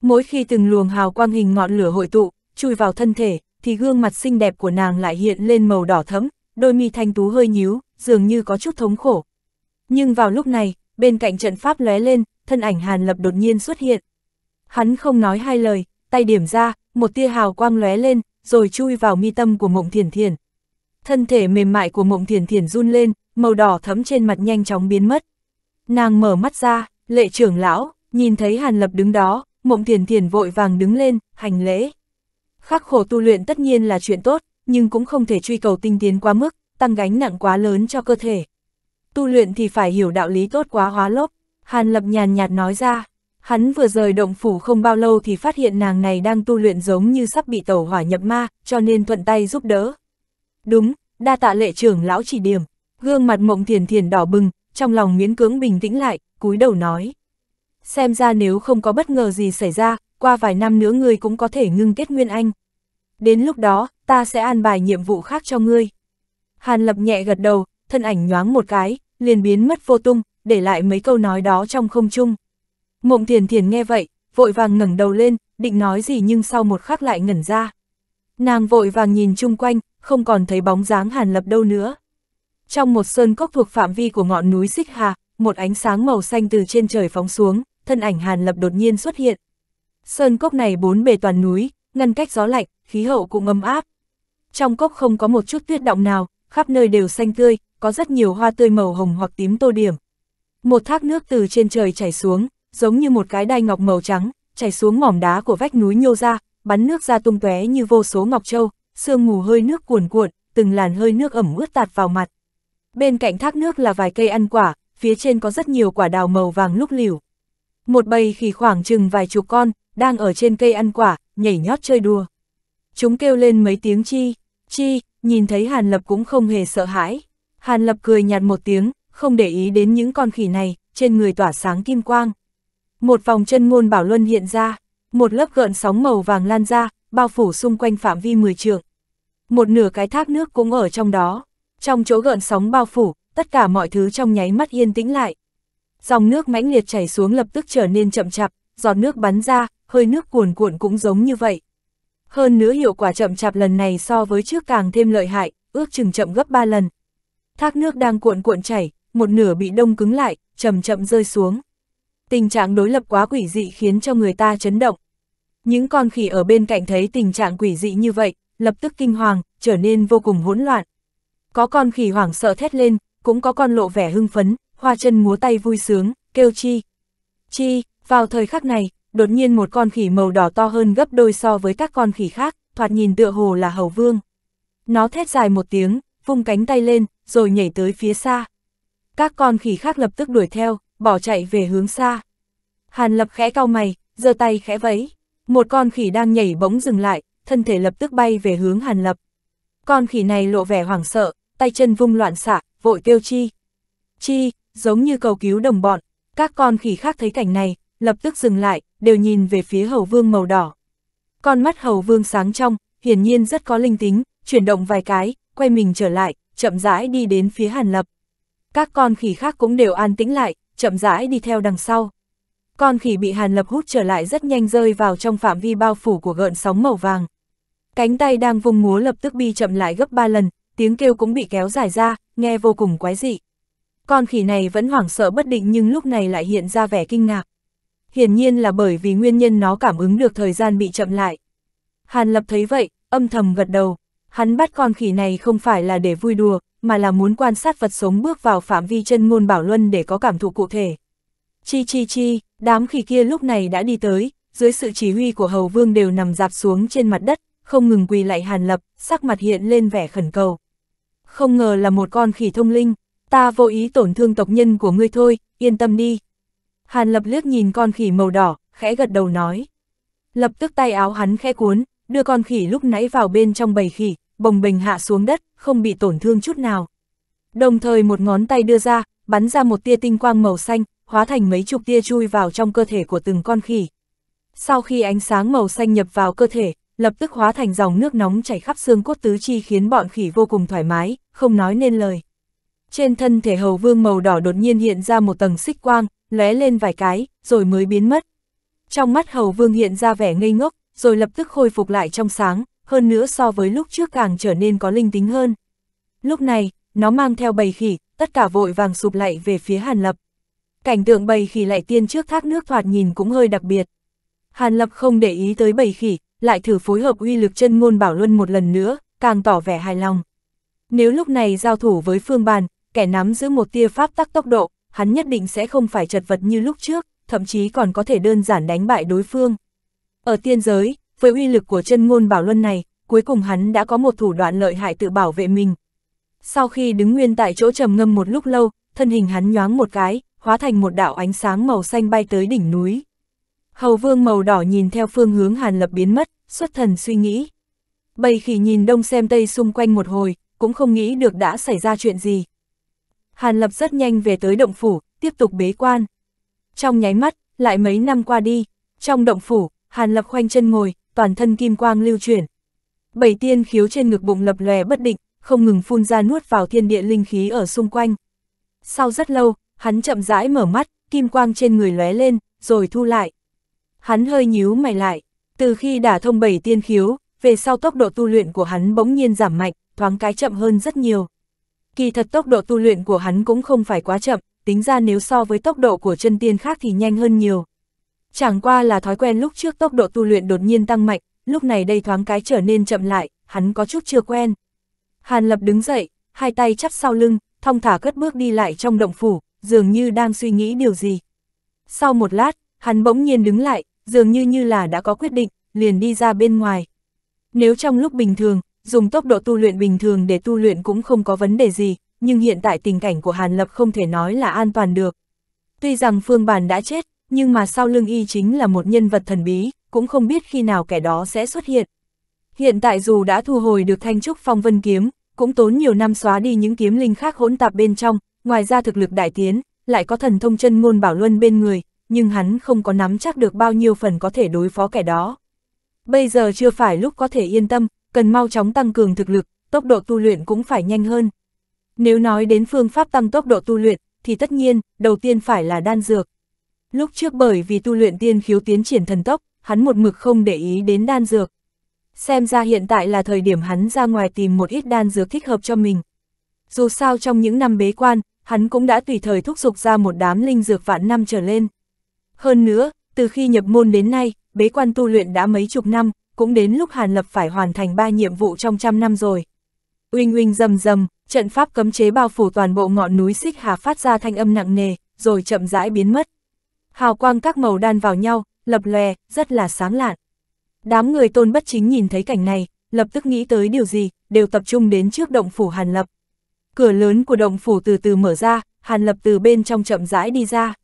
Mỗi khi từng luồng hào quang hình ngọn lửa hội tụ, chui vào thân thể, thì gương mặt xinh đẹp của nàng lại hiện lên màu đỏ thẫm, đôi mi thanh tú hơi nhíu, dường như có chút thống khổ. Nhưng vào lúc này, bên cạnh trận pháp lóe lên, thân ảnh Hàn Lập đột nhiên xuất hiện. Hắn không nói hai lời, tay điểm ra, một tia hào quang lóe lên, rồi chui vào mi tâm của Mộng Thiền Thiền. Thân thể mềm mại của Mộng Thiền Thiền run lên, màu đỏ thấm trên mặt nhanh chóng biến mất. Nàng mở mắt ra, lệ trưởng lão, nhìn thấy Hàn Lập đứng đó, Mộng Thiền Thiền vội vàng đứng lên, hành lễ. Khắc khổ tu luyện tất nhiên là chuyện tốt, nhưng cũng không thể truy cầu tinh tiến quá mức, tăng gánh nặng quá lớn cho cơ thể tu luyện thì phải hiểu đạo lý tốt quá hóa lốp, Hàn Lập nhàn nhạt nói ra. Hắn vừa rời động phủ không bao lâu thì phát hiện nàng này đang tu luyện giống như sắp bị tẩu hỏa nhập ma, cho nên thuận tay giúp đỡ. Đúng, đa tạ lệ trưởng lão chỉ điểm, gương mặt mộng thiền thiền đỏ bừng, trong lòng miễn cưỡng bình tĩnh lại, cúi đầu nói. Xem ra nếu không có bất ngờ gì xảy ra, qua vài năm nữa ngươi cũng có thể ngưng kết nguyên anh. Đến lúc đó, ta sẽ an bài nhiệm vụ khác cho ngươi. Hàn lập nhẹ gật đầu, thân ảnh nhoáng một cái, liền biến mất vô tung, để lại mấy câu nói đó trong không trung. Mộng Thiền Thiền nghe vậy, vội vàng ngẩng đầu lên, định nói gì nhưng sau một khắc lại ngẩn ra. Nàng vội vàng nhìn chung quanh, không còn thấy bóng dáng Hàn Lập đâu nữa. Trong một sơn cốc thuộc phạm vi của ngọn núi Xích Hà, một ánh sáng màu xanh từ trên trời phóng xuống, thân ảnh Hàn Lập đột nhiên xuất hiện. Sơn cốc này bốn bề toàn núi, ngăn cách gió lạnh, khí hậu cũng ấm áp. Trong cốc không có một chút tuyết động nào, khắp nơi đều xanh tươi, có rất nhiều hoa tươi màu hồng hoặc tím tô điểm. Một thác nước từ trên trời chảy xuống, giống như một cái đai ngọc màu trắng, chảy xuống mỏm đá của vách núi nhô ra, bắn nước ra tung tóe như vô số ngọc châu, sương mù hơi nước cuồn cuộn, từng làn hơi nước ẩm ướt tạt vào mặt. Bên cạnh thác nước là vài cây ăn quả, phía trên có rất nhiều quả đào màu vàng lúc liều. Một bầy khỉ khoảng chừng vài chục con, đang ở trên cây ăn quả, nhảy nhót chơi đùa. Chúng kêu lên mấy tiếng chi, chi, nhìn thấy Hàn Lập cũng không hề sợ hãi. Hàn Lập cười nhạt một tiếng, không để ý đến những con khỉ này, trên người tỏa sáng kim quang. Một vòng chân ngôn bảo luân hiện ra, một lớp gợn sóng màu vàng lan ra, bao phủ xung quanh phạm vi 10 trường. Một nửa cái thác nước cũng ở trong đó. Trong chỗ gợn sóng bao phủ, tất cả mọi thứ trong nháy mắt yên tĩnh lại. Dòng nước mãnh liệt chảy xuống lập tức trở nên chậm chạp, giọt nước bắn ra, hơi nước cuồn cuộn cũng giống như vậy. Hơn nữa hiệu quả chậm chạp lần này so với trước càng thêm lợi hại, ước chừng chậm gấp 3 lần, thác nước đang cuộn cuộn chảy, một nửa bị đông cứng lại, chậm chậm rơi xuống. Tình trạng đối lập quá quỷ dị khiến cho người ta chấn động. Những con khỉ ở bên cạnh thấy tình trạng quỷ dị như vậy, lập tức kinh hoàng, trở nên vô cùng hỗn loạn. Có con khỉ hoảng sợ thét lên, cũng có con lộ vẻ hưng phấn, hoa chân múa tay vui sướng, kêu chi. Chi, vào thời khắc này, đột nhiên một con khỉ màu đỏ to hơn gấp đôi so với các con khỉ khác, thoạt nhìn tựa hồ là hầu vương. Nó thét dài một tiếng, vung cánh tay lên, rồi nhảy tới phía xa. Các con khỉ khác lập tức đuổi theo, bỏ chạy về hướng xa. Hàn lập khẽ cau mày, giơ tay khẽ vẫy. Một con khỉ đang nhảy bỗng dừng lại, thân thể lập tức bay về hướng hàn lập. Con khỉ này lộ vẻ hoảng sợ, tay chân vung loạn xạ, vội kêu chi. Chi, giống như cầu cứu đồng bọn, các con khỉ khác thấy cảnh này, lập tức dừng lại, đều nhìn về phía hầu vương màu đỏ. Con mắt hầu vương sáng trong, hiển nhiên rất có linh tính, chuyển động vài cái, quay mình trở lại, chậm rãi đi đến phía Hàn Lập. Các con khỉ khác cũng đều an tĩnh lại, chậm rãi đi theo đằng sau. Con khỉ bị Hàn Lập hút trở lại rất nhanh rơi vào trong phạm vi bao phủ của gợn sóng màu vàng. Cánh tay đang vung múa lập tức bi chậm lại gấp 3 lần, tiếng kêu cũng bị kéo dài ra, nghe vô cùng quái dị. Con khỉ này vẫn hoảng sợ bất định nhưng lúc này lại hiện ra vẻ kinh ngạc. Hiển nhiên là bởi vì nguyên nhân nó cảm ứng được thời gian bị chậm lại. Hàn Lập thấy vậy, âm thầm gật đầu. Hắn bắt con khỉ này không phải là để vui đùa, mà là muốn quan sát vật sống bước vào phạm vi chân ngôn bảo luân để có cảm thụ cụ thể. Chi chi chi, đám khỉ kia lúc này đã đi tới, dưới sự chỉ huy của hầu vương đều nằm dạp xuống trên mặt đất, không ngừng quỳ lại hàn lập, sắc mặt hiện lên vẻ khẩn cầu. Không ngờ là một con khỉ thông linh, ta vô ý tổn thương tộc nhân của ngươi thôi, yên tâm đi. Hàn lập liếc nhìn con khỉ màu đỏ, khẽ gật đầu nói. Lập tức tay áo hắn khẽ cuốn, đưa con khỉ lúc nãy vào bên trong bầy khỉ, bồng bềnh hạ xuống đất, không bị tổn thương chút nào. Đồng thời một ngón tay đưa ra, bắn ra một tia tinh quang màu xanh, hóa thành mấy chục tia chui vào trong cơ thể của từng con khỉ. Sau khi ánh sáng màu xanh nhập vào cơ thể, lập tức hóa thành dòng nước nóng chảy khắp xương cốt tứ chi khiến bọn khỉ vô cùng thoải mái, không nói nên lời. Trên thân thể hầu vương màu đỏ đột nhiên hiện ra một tầng xích quang, lóe lên vài cái, rồi mới biến mất. Trong mắt hầu vương hiện ra vẻ ngây ngốc, rồi lập tức khôi phục lại trong sáng, hơn nữa so với lúc trước càng trở nên có linh tính hơn. Lúc này, nó mang theo bầy khỉ, tất cả vội vàng sụp lại về phía Hàn Lập. Cảnh tượng bầy khỉ lại tiên trước thác nước thoạt nhìn cũng hơi đặc biệt. Hàn Lập không để ý tới bầy khỉ, lại thử phối hợp uy lực chân ngôn bảo luân một lần nữa, càng tỏ vẻ hài lòng. Nếu lúc này giao thủ với phương bàn, kẻ nắm giữ một tia pháp tắc tốc độ, hắn nhất định sẽ không phải chật vật như lúc trước, thậm chí còn có thể đơn giản đánh bại đối phương. Ở tiên giới, với uy lực của chân ngôn bảo luân này, cuối cùng hắn đã có một thủ đoạn lợi hại tự bảo vệ mình. Sau khi đứng nguyên tại chỗ trầm ngâm một lúc lâu, thân hình hắn nhoáng một cái, hóa thành một đạo ánh sáng màu xanh bay tới đỉnh núi. Hầu vương màu đỏ nhìn theo phương hướng hàn lập biến mất, xuất thần suy nghĩ. Bầy khỉ nhìn đông xem tây xung quanh một hồi, cũng không nghĩ được đã xảy ra chuyện gì. Hàn lập rất nhanh về tới động phủ, tiếp tục bế quan. Trong nháy mắt, lại mấy năm qua đi, trong động phủ, Hàn Lập khoanh chân ngồi, toàn thân kim quang lưu chuyển. Bảy tiên khiếu trên ngực bụng lập lòe bất định, không ngừng phun ra nuốt vào thiên địa linh khí ở xung quanh. Sau rất lâu, hắn chậm rãi mở mắt, kim quang trên người lóe lên, rồi thu lại. Hắn hơi nhíu mày lại, từ khi đả thông bảy tiên khiếu, về sau tốc độ tu luyện của hắn bỗng nhiên giảm mạnh, thoáng cái chậm hơn rất nhiều. Kỳ thật tốc độ tu luyện của hắn cũng không phải quá chậm, tính ra nếu so với tốc độ của chân tiên khác thì nhanh hơn nhiều. Chẳng qua là thói quen lúc trước tốc độ tu luyện đột nhiên tăng mạnh, lúc này đây thoáng cái trở nên chậm lại, hắn có chút chưa quen. Hàn Lập đứng dậy, hai tay chắp sau lưng, thong thả cất bước đi lại trong động phủ, dường như đang suy nghĩ điều gì. Sau một lát, hắn bỗng nhiên đứng lại, dường như như là đã có quyết định, liền đi ra bên ngoài. Nếu trong lúc bình thường, dùng tốc độ tu luyện bình thường để tu luyện cũng không có vấn đề gì, nhưng hiện tại tình cảnh của Hàn Lập không thể nói là an toàn được. Tuy rằng Phương Bàn đã chết, nhưng mà sau lưng y chính là một nhân vật thần bí, cũng không biết khi nào kẻ đó sẽ xuất hiện. Hiện tại dù đã thu hồi được thanh trúc phong vân kiếm, cũng tốn nhiều năm xóa đi những kiếm linh khác hỗn tạp bên trong, ngoài ra thực lực đại tiến, lại có thần thông chân ngôn bảo luân bên người, nhưng hắn không có nắm chắc được bao nhiêu phần có thể đối phó kẻ đó. Bây giờ chưa phải lúc có thể yên tâm, cần mau chóng tăng cường thực lực, tốc độ tu luyện cũng phải nhanh hơn. Nếu nói đến phương pháp tăng tốc độ tu luyện, thì tất nhiên, đầu tiên phải là đan dược. Lúc trước bởi vì tu luyện tiên khiếu tiến triển thần tốc, hắn một mực không để ý đến đan dược. Xem ra hiện tại là thời điểm hắn ra ngoài tìm một ít đan dược thích hợp cho mình. Dù sao trong những năm bế quan, hắn cũng đã tùy thời thúc giục ra một đám linh dược vạn năm trở lên. Hơn nữa, từ khi nhập môn đến nay, bế quan tu luyện đã mấy chục năm, cũng đến lúc Hàn Lập phải hoàn thành ba nhiệm vụ trong trăm năm rồi. Uinh uinh rầm rầm, trận pháp cấm chế bao phủ toàn bộ ngọn núi Xích Hà phát ra thanh âm nặng nề, rồi chậm rãi biến mất. Hào quang các màu đan vào nhau, lập lòe, rất là sáng lạn. Đám người tôn bất chính nhìn thấy cảnh này, lập tức nghĩ tới điều gì, đều tập trung đến trước động phủ Hàn Lập. Cửa lớn của động phủ từ từ mở ra, Hàn Lập từ bên trong chậm rãi đi ra.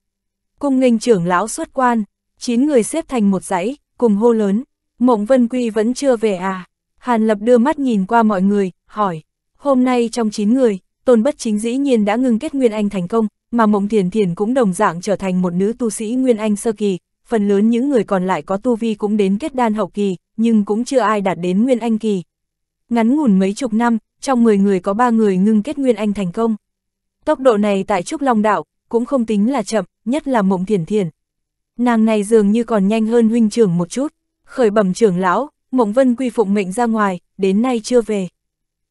Cung nghênh trưởng lão xuất quan, chín người xếp thành một dãy, cùng hô lớn, Mộng Vân Quy vẫn chưa về à? Hàn Lập đưa mắt nhìn qua mọi người, hỏi, hôm nay trong chín người, Tôn Bất Chính dĩ nhiên đã ngưng kết Nguyên Anh thành công, mà Mộng Thiền Thiền cũng đồng dạng trở thành một nữ tu sĩ Nguyên Anh sơ kỳ, phần lớn những người còn lại có tu vi cũng đến kết đan hậu kỳ, nhưng cũng chưa ai đạt đến Nguyên Anh kỳ. Ngắn ngủn mấy chục năm, trong 10 người có 3 người ngưng kết Nguyên Anh thành công. Tốc độ này tại Trúc Long Đạo cũng không tính là chậm, nhất là Mộng Thiền Thiền. Nàng này dường như còn nhanh hơn huynh trưởng một chút, khởi bẩm trưởng lão, Mộng Vân quy phụng mệnh ra ngoài, đến nay chưa về.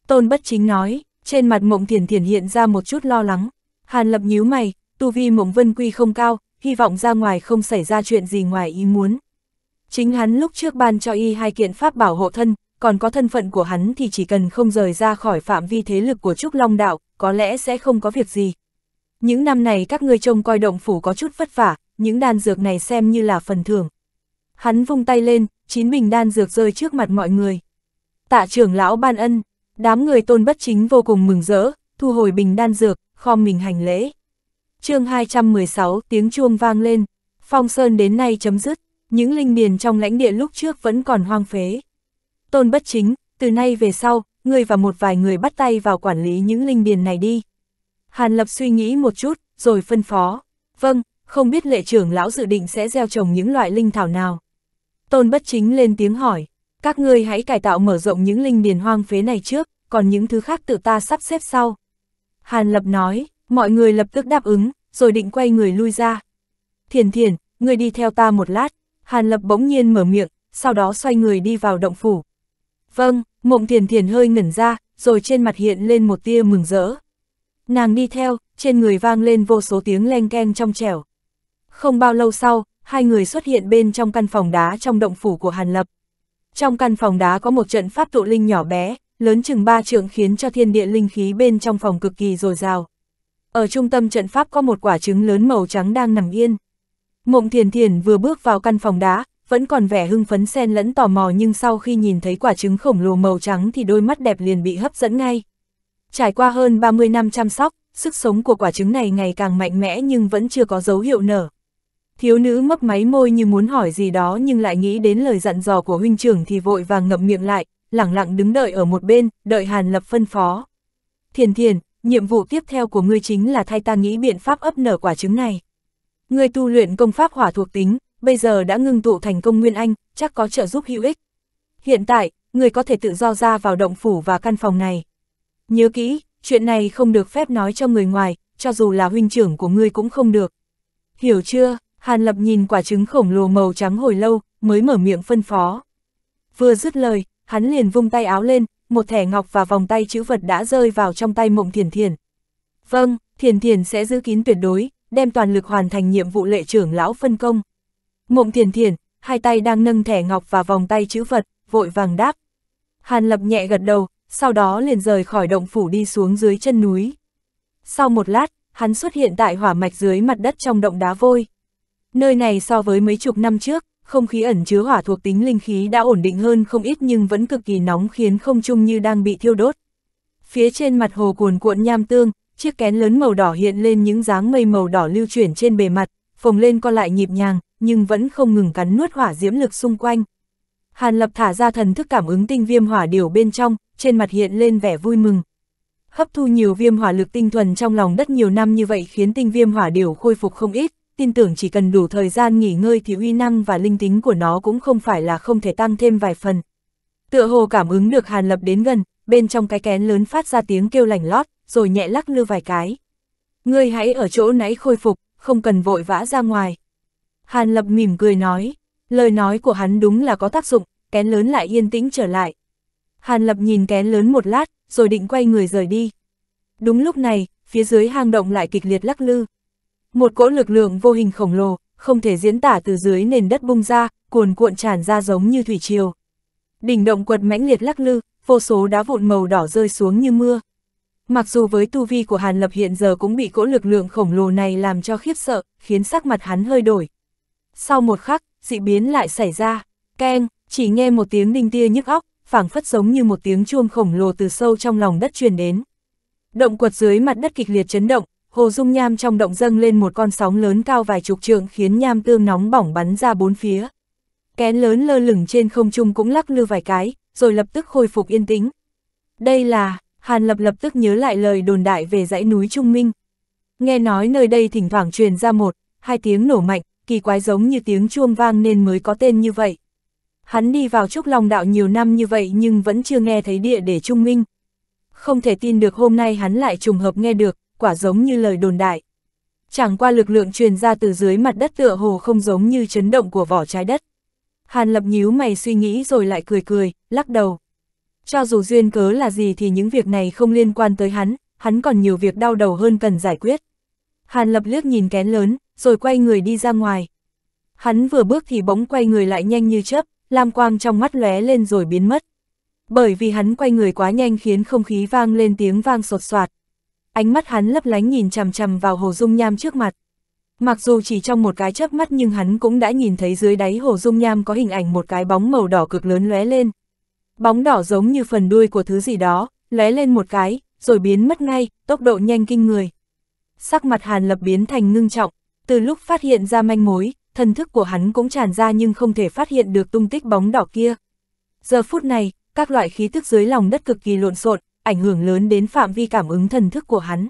Tôn Bất Chính nói, trên mặt mộng thiền thiền hiện ra một chút lo lắng. Hàn lập nhíu mày, tu vi mộng vân quy không cao, hy vọng ra ngoài không xảy ra chuyện gì ngoài ý muốn. Chính hắn lúc trước ban cho y hai kiện pháp bảo hộ thân, còn có thân phận của hắn thì chỉ cần không rời ra khỏi phạm vi thế lực của Trúc Long Đạo, có lẽ sẽ không có việc gì. Những năm này các ngươi trông coi động phủ có chút vất vả, những đan dược này xem như là phần thưởng. Hắn vung tay lên, chín bình đan dược rơi trước mặt mọi người. Tạ trưởng lão ban ân, Đám người tôn bất chính vô cùng mừng rỡ, thu hồi bình đan dược, khom mình hành lễ. chương 216 tiếng chuông vang lên, phong sơn đến nay chấm dứt, những linh miền trong lãnh địa lúc trước vẫn còn hoang phế. Tôn bất chính, từ nay về sau, người và một vài người bắt tay vào quản lý những linh miền này đi. Hàn Lập suy nghĩ một chút, rồi phân phó. Vâng, không biết lệ trưởng lão dự định sẽ gieo trồng những loại linh thảo nào. Tôn bất chính lên tiếng hỏi. Các ngươi hãy cải tạo mở rộng những linh miền hoang phế này trước, còn những thứ khác tự ta sắp xếp sau. Hàn Lập nói, mọi người lập tức đáp ứng, rồi định quay người lui ra. Thiền thiền, người đi theo ta một lát, Hàn Lập bỗng nhiên mở miệng, sau đó xoay người đi vào động phủ. Vâng, mộng thiền thiền hơi ngẩn ra, rồi trên mặt hiện lên một tia mừng rỡ. Nàng đi theo, trên người vang lên vô số tiếng len keng trong trẻo. Không bao lâu sau, hai người xuất hiện bên trong căn phòng đá trong động phủ của Hàn Lập. Trong căn phòng đá có một trận pháp tụ linh nhỏ bé, lớn chừng ba trượng khiến cho thiên địa linh khí bên trong phòng cực kỳ dồi dào. Ở trung tâm trận pháp có một quả trứng lớn màu trắng đang nằm yên. Mộng Thiền Thiền vừa bước vào căn phòng đá, vẫn còn vẻ hưng phấn xen lẫn tò mò nhưng sau khi nhìn thấy quả trứng khổng lồ màu trắng thì đôi mắt đẹp liền bị hấp dẫn ngay. Trải qua hơn 30 năm chăm sóc, sức sống của quả trứng này ngày càng mạnh mẽ nhưng vẫn chưa có dấu hiệu nở. Thiếu nữ mấp máy môi như muốn hỏi gì đó nhưng lại nghĩ đến lời dặn dò của huynh trưởng thì vội vàng ngậm miệng lại, lẳng lặng đứng đợi ở một bên, đợi Hàn Lập phân phó. Thiền thiền, nhiệm vụ tiếp theo của ngươi chính là thay ta nghĩ biện pháp ấp nở quả trứng này. Ngươi tu luyện công pháp hỏa thuộc tính, bây giờ đã ngưng tụ thành công nguyên anh, chắc có trợ giúp hữu ích. Hiện tại, ngươi có thể tự do ra vào động phủ và căn phòng này. Nhớ kỹ, chuyện này không được phép nói cho người ngoài, cho dù là huynh trưởng của ngươi cũng không được. Hiểu chưa? Hàn Lập nhìn quả trứng khổng lồ màu trắng hồi lâu, mới mở miệng phân phó. Vừa dứt lời, hắn liền vung tay áo lên, một thẻ ngọc và vòng tay chữ vật đã rơi vào trong tay mộng thiền thiền. Vâng, thiền thiền sẽ giữ kín tuyệt đối, đem toàn lực hoàn thành nhiệm vụ lệ trưởng lão phân công. Mộng thiền thiền, hai tay đang nâng thẻ ngọc và vòng tay chữ vật, vội vàng đáp. Hàn Lập nhẹ gật đầu, sau đó liền rời khỏi động phủ đi xuống dưới chân núi. Sau một lát, hắn xuất hiện tại hỏa mạch dưới mặt đất trong động đá vôi. Nơi này so với mấy chục năm trước, không khí ẩn chứa hỏa thuộc tính linh khí đã ổn định hơn không ít nhưng vẫn cực kỳ nóng khiến không trung như đang bị thiêu đốt. Phía trên mặt hồ cuồn cuộn nham tương, chiếc kén lớn màu đỏ hiện lên những dáng mây màu đỏ lưu chuyển trên bề mặt, phồng lên co lại nhịp nhàng, nhưng vẫn không ngừng cắn nuốt hỏa diễm lực xung quanh. Hàn Lập thả ra thần thức cảm ứng tinh viêm hỏa điều bên trong, trên mặt hiện lên vẻ vui mừng. Hấp thu nhiều viêm hỏa lực tinh thuần trong lòng đất nhiều năm như vậy khiến tinh viêm hỏa điều khôi phục không ít, tin tưởng chỉ cần đủ thời gian nghỉ ngơi thì uy năng và linh tính của nó cũng không phải là không thể tăng thêm vài phần. Tựa hồ cảm ứng được Hàn Lập đến gần, bên trong cái kén lớn phát ra tiếng kêu lành lót, rồi nhẹ lắc lư vài cái. Ngươi hãy ở chỗ nãy khôi phục, không cần vội vã ra ngoài. Hàn Lập mỉm cười nói, lời nói của hắn đúng là có tác dụng, kén lớn lại yên tĩnh trở lại. Hàn Lập nhìn kén lớn một lát, rồi định quay người rời đi. Đúng lúc này, phía dưới hang động lại kịch liệt lắc lư, một cỗ lực lượng vô hình khổng lồ, không thể diễn tả từ dưới nền đất bung ra, cuồn cuộn tràn ra giống như thủy triều. Đỉnh động quật mãnh liệt lắc lư, vô số đá vụn màu đỏ rơi xuống như mưa. Mặc dù với tu vi của Hàn Lập hiện giờ cũng bị cỗ lực lượng khổng lồ này làm cho khiếp sợ, khiến sắc mặt hắn hơi đổi. Sau một khắc, dị biến lại xảy ra, keng, chỉ nghe một tiếng đinh tia nhức óc, phảng phất giống như một tiếng chuông khổng lồ từ sâu trong lòng đất truyền đến. Động quật dưới mặt đất kịch liệt chấn động, Hồ Dung Nham trong động dâng lên một con sóng lớn cao vài chục trượng khiến nham tương nóng bỏng bắn ra bốn phía. Kén lớn lơ lửng trên không trung cũng lắc lư vài cái, rồi lập tức khôi phục yên tĩnh. Đây là, Hàn Lập lập tức nhớ lại lời đồn đại về dãy núi Trung Minh. Nghe nói nơi đây thỉnh thoảng truyền ra một, hai tiếng nổ mạnh, kỳ quái giống như tiếng chuông vang nên mới có tên như vậy. Hắn đi vào Trúc Long Đạo nhiều năm như vậy nhưng vẫn chưa nghe thấy địa để Trung Minh. Không thể tin được hôm nay hắn lại trùng hợp nghe được, quả giống như lời đồn đại. Chẳng qua lực lượng truyền ra từ dưới mặt đất tựa hồ không giống như chấn động của vỏ trái đất. Hàn lập nhíu mày suy nghĩ rồi lại cười cười, lắc đầu. Cho dù duyên cớ là gì thì những việc này không liên quan tới hắn, hắn còn nhiều việc đau đầu hơn cần giải quyết. Hàn lập liếc nhìn kén lớn, rồi quay người đi ra ngoài. Hắn vừa bước thì bỗng quay người lại nhanh như chớp, lam quang trong mắt lóe lên rồi biến mất. Bởi vì hắn quay người quá nhanh khiến không khí vang lên tiếng vang sột soạt, ánh mắt hắn lấp lánh nhìn chằm chằm vào hồ dung nham trước mặt. Mặc dù chỉ trong một cái chớp mắt nhưng hắn cũng đã nhìn thấy dưới đáy hồ dung nham có hình ảnh một cái bóng màu đỏ cực lớn lóe lên. Bóng đỏ giống như phần đuôi của thứ gì đó, lóe lên một cái, rồi biến mất ngay, tốc độ nhanh kinh người. Sắc mặt Hàn Lập biến thành ngưng trọng, từ lúc phát hiện ra manh mối, thần thức của hắn cũng tràn ra nhưng không thể phát hiện được tung tích bóng đỏ kia. Giờ phút này, các loại khí tức dưới lòng đất cực kỳ lộn xộn, ảnh hưởng lớn đến phạm vi cảm ứng thần thức của hắn.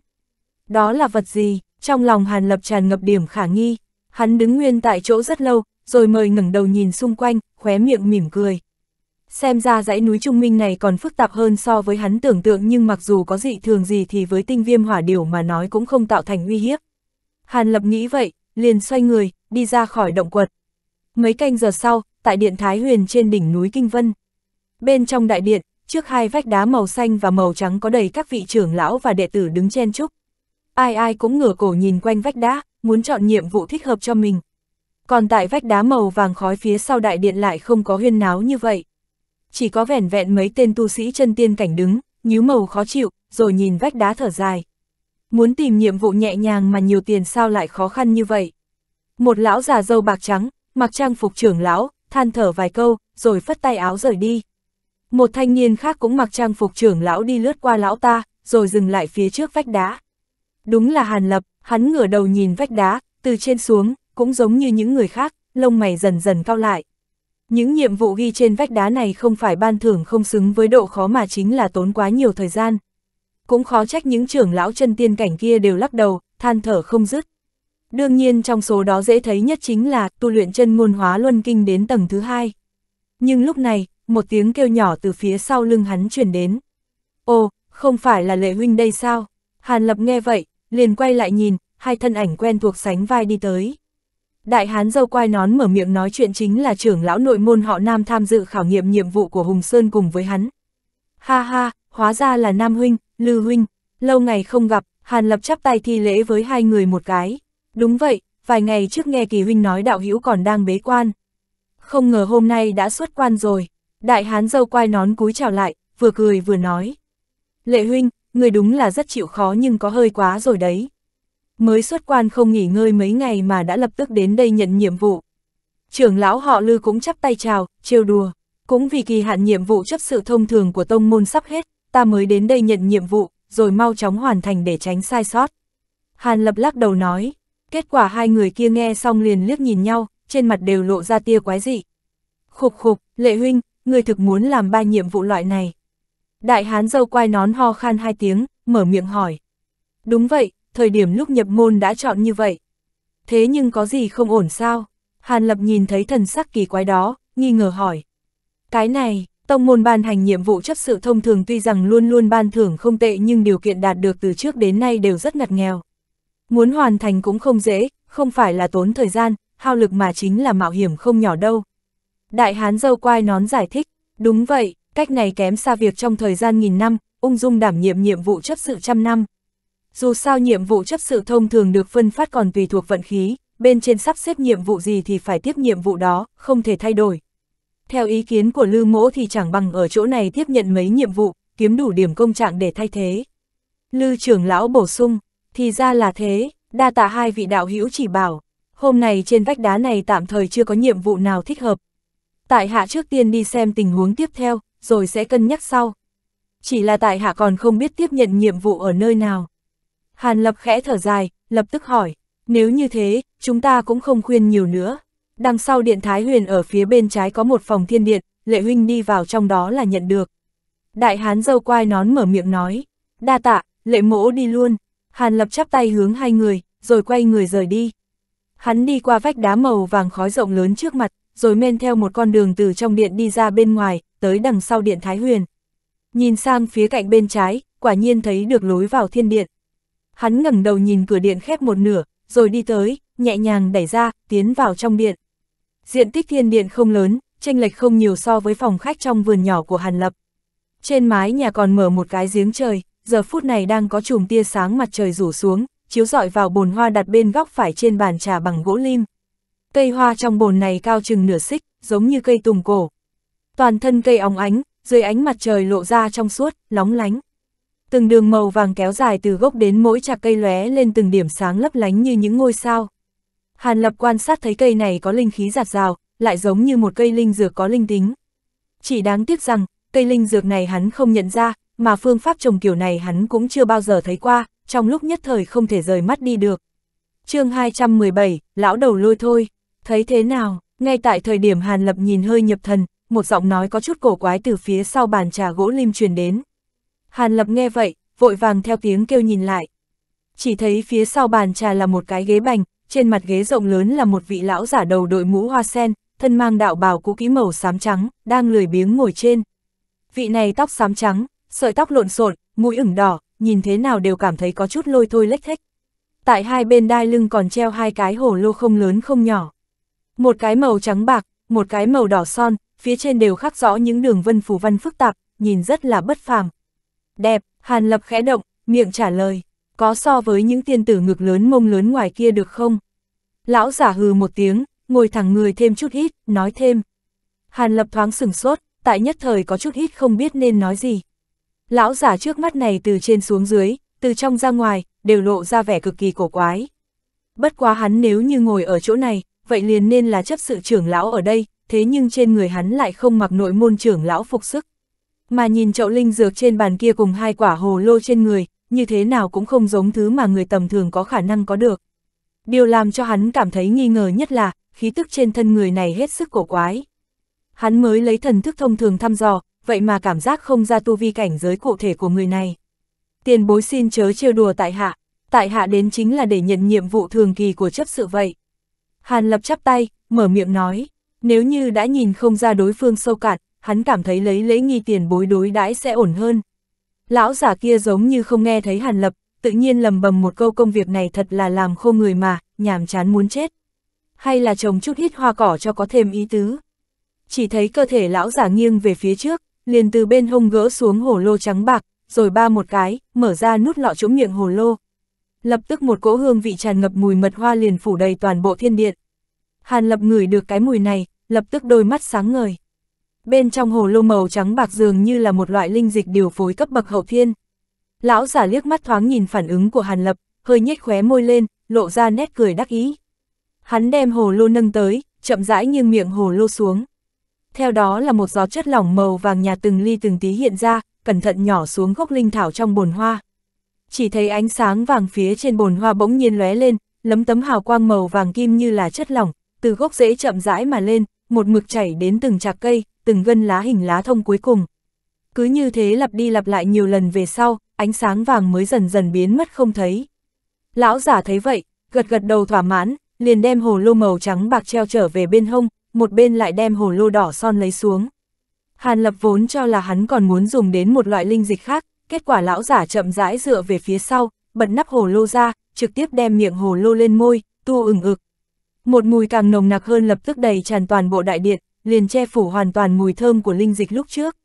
Đó là vật gì? Trong lòng Hàn Lập tràn ngập điểm khả nghi, hắn đứng nguyên tại chỗ rất lâu, rồi mời ngẩng đầu nhìn xung quanh, khóe miệng mỉm cười. Xem ra dãy núi trung minh này còn phức tạp hơn so với hắn tưởng tượng nhưng mặc dù có dị thường gì thì với tinh viêm hỏa điểu mà nói cũng không tạo thành uy hiếp. Hàn Lập nghĩ vậy, liền xoay người, đi ra khỏi động quật. Mấy canh giờ sau, tại điện Thái Huyền trên đỉnh núi Kinh Vân. Bên trong đại điện, trước hai vách đá màu xanh và màu trắng có đầy các vị trưởng lão và đệ tử đứng chen chúc. Ai ai cũng ngửa cổ nhìn quanh vách đá, muốn chọn nhiệm vụ thích hợp cho mình. Còn tại vách đá màu vàng khói phía sau đại điện lại không có huyên náo như vậy. Chỉ có vẻn vẹn mấy tên tu sĩ chân tiên cảnh đứng, nhíu màu khó chịu, rồi nhìn vách đá thở dài. Muốn tìm nhiệm vụ nhẹ nhàng mà nhiều tiền sao lại khó khăn như vậy. Một lão già dâu bạc trắng, mặc trang phục trưởng lão, than thở vài câu, rồi phất tay áo rời đi. Một thanh niên khác cũng mặc trang phục trưởng lão đi lướt qua lão ta, rồi dừng lại phía trước vách đá. Đúng là Hàn Lập, hắn ngửa đầu nhìn vách đá, từ trên xuống, cũng giống như những người khác, lông mày dần dần cao lại. Những nhiệm vụ ghi trên vách đá này không phải ban thưởng không xứng với độ khó mà chính là tốn quá nhiều thời gian. Cũng khó trách những trưởng lão chân tiên cảnh kia đều lắc đầu, than thở không dứt. Đương nhiên trong số đó dễ thấy nhất chính là tu luyện chân ngôn hóa luân kinh đến tầng thứ hai. Nhưng lúc này, một tiếng kêu nhỏ từ phía sau lưng hắn chuyển đến. Ô, không phải là lệ huynh đây sao? Hàn lập nghe vậy, liền quay lại nhìn, hai thân ảnh quen thuộc sánh vai đi tới. Đại hán dâu quai nón mở miệng nói chuyện chính là trưởng lão nội môn họ Nam tham dự khảo nghiệm nhiệm vụ của Hùng Sơn cùng với hắn. Ha ha, hóa ra là Nam huynh, Lư huynh, lâu ngày không gặp, Hàn Lập chắp tay thi lễ với hai người một cái. Đúng vậy, vài ngày trước nghe Kỳ huynh nói đạo hữu còn đang bế quan. Không ngờ hôm nay đã xuất quan rồi. Đại hán dâu quai nón cúi chào lại, vừa cười vừa nói. Lệ huynh, người đúng là rất chịu khó nhưng có hơi quá rồi đấy. Mới xuất quan không nghỉ ngơi mấy ngày mà đã lập tức đến đây nhận nhiệm vụ. Trưởng lão họ lư cũng chắp tay chào, trêu đùa. Cũng vì kỳ hạn nhiệm vụ chấp sự thông thường của tông môn sắp hết, ta mới đến đây nhận nhiệm vụ, rồi mau chóng hoàn thành để tránh sai sót. Hàn lập lắc đầu nói, kết quả hai người kia nghe xong liền liếc nhìn nhau, trên mặt đều lộ ra tia quái dị. Khục khục, lệ huynh, ngươi thực muốn làm ba nhiệm vụ loại này. Đại hán dâu quai nón ho khan hai tiếng, mở miệng hỏi. Đúng vậy, thời điểm lúc nhập môn đã chọn như vậy. Thế nhưng có gì không ổn sao? Hàn Lập nhìn thấy thần sắc kỳ quái đó, nghi ngờ hỏi. Cái này, tông môn ban hành nhiệm vụ chấp sự thông thường tuy rằng luôn luôn ban thưởng không tệ nhưng điều kiện đạt được từ trước đến nay đều rất ngặt nghèo. Muốn hoàn thành cũng không dễ, không phải là tốn thời gian, hao lực mà chính là mạo hiểm không nhỏ đâu. Đại hán dâu quai nón giải thích, đúng vậy, cách này kém xa việc trong thời gian nghìn năm, ung dung đảm nhiệm nhiệm vụ chấp sự trăm năm. Dù sao nhiệm vụ chấp sự thông thường được phân phát còn tùy thuộc vận khí, bên trên sắp xếp nhiệm vụ gì thì phải tiếp nhiệm vụ đó, không thể thay đổi. Theo ý kiến của Lư Mỗ thì chẳng bằng ở chỗ này tiếp nhận mấy nhiệm vụ, kiếm đủ điểm công trạng để thay thế. Lư trưởng lão bổ sung, thì ra là thế, đa tạ hai vị đạo hữu chỉ bảo, hôm nay trên vách đá này tạm thời chưa có nhiệm vụ nào thích hợp, tại hạ trước tiên đi xem tình huống tiếp theo, rồi sẽ cân nhắc sau. Chỉ là tại hạ còn không biết tiếp nhận nhiệm vụ ở nơi nào. Hàn Lập khẽ thở dài, lập tức hỏi, nếu như thế, chúng ta cũng không khuyên nhiều nữa. Đằng sau điện Thái Huyền ở phía bên trái có một phòng thiên điện, Lệ Huynh đi vào trong đó là nhận được. Đại hán dâu quai nón mở miệng nói, đa tạ, Lệ Mỗ đi luôn. Hàn Lập chắp tay hướng hai người, rồi quay người rời đi. Hắn đi qua vách đá màu vàng khói rộng lớn trước mặt, rồi men theo một con đường từ trong điện đi ra bên ngoài, tới đằng sau điện Thái Huyền. Nhìn sang phía cạnh bên trái, quả nhiên thấy được lối vào thiên điện. Hắn ngẩng đầu nhìn cửa điện khép một nửa, rồi đi tới, nhẹ nhàng đẩy ra, tiến vào trong điện. Diện tích thiên điện không lớn, tranh lệch không nhiều so với phòng khách trong vườn nhỏ của Hàn Lập. Trên mái nhà còn mở một cái giếng trời, giờ phút này đang có chùm tia sáng mặt trời rủ xuống, chiếu rọi vào bồn hoa đặt bên góc phải trên bàn trà bằng gỗ lim. Cây hoa trong bồn này cao chừng nửa xích, giống như cây tùng cổ. Toàn thân cây óng ánh, dưới ánh mặt trời lộ ra trong suốt, lóng lánh. Từng đường màu vàng kéo dài từ gốc đến mỗi chạc cây lóe lên từng điểm sáng lấp lánh như những ngôi sao. Hàn Lập quan sát thấy cây này có linh khí giạt rào, lại giống như một cây linh dược có linh tính. Chỉ đáng tiếc rằng, cây linh dược này hắn không nhận ra, mà phương pháp trồng kiểu này hắn cũng chưa bao giờ thấy qua, trong lúc nhất thời không thể rời mắt đi được. chương 217, Lão Đầu Lôi Thôi Thấy thế nào, ngay tại thời điểm Hàn Lập nhìn hơi nhập thần, một giọng nói có chút cổ quái từ phía sau bàn trà gỗ lim truyền đến. Hàn Lập nghe vậy, vội vàng theo tiếng kêu nhìn lại. Chỉ thấy phía sau bàn trà là một cái ghế bành, trên mặt ghế rộng lớn là một vị lão giả đầu đội mũ hoa sen, thân mang đạo bào cũ kỹ màu xám trắng, đang lười biếng ngồi trên. Vị này tóc xám trắng, sợi tóc lộn xộn, mũi ửng đỏ, nhìn thế nào đều cảm thấy có chút lôi thôi lếch thách. Tại hai bên đai lưng còn treo hai cái hồ lô không lớn không nhỏ. Một cái màu trắng bạc, một cái màu đỏ son, phía trên đều khắc rõ những đường vân phù văn phức tạp, nhìn rất là bất phàm. Đẹp, Hàn Lập khẽ động, miệng trả lời, có so với những tiên tử ngực lớn mông lớn ngoài kia được không? Lão giả hừ một tiếng, ngồi thẳng người thêm chút ít, nói thêm. Hàn Lập thoáng sửng sốt, tại nhất thời có chút ít không biết nên nói gì. Lão giả trước mắt này từ trên xuống dưới, từ trong ra ngoài, đều lộ ra vẻ cực kỳ cổ quái. Bất quá hắn nếu như ngồi ở chỗ này, vậy liền nên là chấp sự trưởng lão ở đây, thế nhưng trên người hắn lại không mặc nội môn trưởng lão phục sức. Mà nhìn chậu linh dược trên bàn kia cùng hai quả hồ lô trên người, như thế nào cũng không giống thứ mà người tầm thường có khả năng có được. Điều làm cho hắn cảm thấy nghi ngờ nhất là, khí tức trên thân người này hết sức cổ quái. Hắn mới lấy thần thức thông thường thăm dò, vậy mà cảm giác không ra tu vi cảnh giới cụ thể của người này. Tiền bối xin chớ trêu đùa tại hạ, tại hạ đến chính là để nhận nhiệm vụ thường kỳ của chấp sự vậy. Hàn Lập chắp tay, mở miệng nói, nếu như đã nhìn không ra đối phương sâu cạn, hắn cảm thấy lấy lễ nghi tiền bối đối đãi sẽ ổn hơn. Lão giả kia giống như không nghe thấy Hàn Lập, tự nhiên lầm bầm một câu công việc này thật là làm khô người mà, nhàm chán muốn chết. Hay là trồng chút ít hoa cỏ cho có thêm ý tứ. Chỉ thấy cơ thể lão giả nghiêng về phía trước, liền từ bên hông gỡ xuống hổ lô trắng bạc, rồi ba một cái, mở ra nút lọ chỗ miệng hổ lô, lập tức một cỗ hương vị tràn ngập mùi mật hoa liền phủ đầy toàn bộ thiên điện. Hàn lập ngửi được cái mùi này, lập tức đôi mắt sáng ngời. Bên trong hồ lô màu trắng bạc dường như là một loại linh dịch điều phối cấp bậc hậu thiên. Lão giả liếc mắt thoáng nhìn phản ứng của Hàn Lập, hơi nhếch khóe môi lên, lộ ra nét cười đắc ý. Hắn đem hồ lô nâng tới, chậm rãi nghiêng miệng hồ lô xuống. Theo đó là một gió chất lỏng màu vàng nhạt từng ly từng tí hiện ra, cẩn thận nhỏ xuống gốc linh thảo trong bồn hoa chỉ thấy ánh sáng vàng phía trên bồn hoa bỗng nhiên lóe lên, lấm tấm hào quang màu vàng kim như là chất lỏng, từ gốc rễ chậm rãi mà lên, một mực chảy đến từng chạc cây, từng gân lá hình lá thông cuối cùng. Cứ như thế lặp đi lặp lại nhiều lần về sau, ánh sáng vàng mới dần dần biến mất không thấy. Lão giả thấy vậy, gật gật đầu thỏa mãn, liền đem hồ lô màu trắng bạc treo trở về bên hông, một bên lại đem hồ lô đỏ son lấy xuống. Hàn Lập vốn cho là hắn còn muốn dùng đến một loại linh dịch khác, kết quả lão giả chậm rãi dựa về phía sau, bật nắp hồ lô ra, trực tiếp đem miệng hồ lô lên môi, tu ửng ực. Một mùi càng nồng nặc hơn lập tức đầy tràn toàn bộ đại điện, liền che phủ hoàn toàn mùi thơm của linh dịch lúc trước.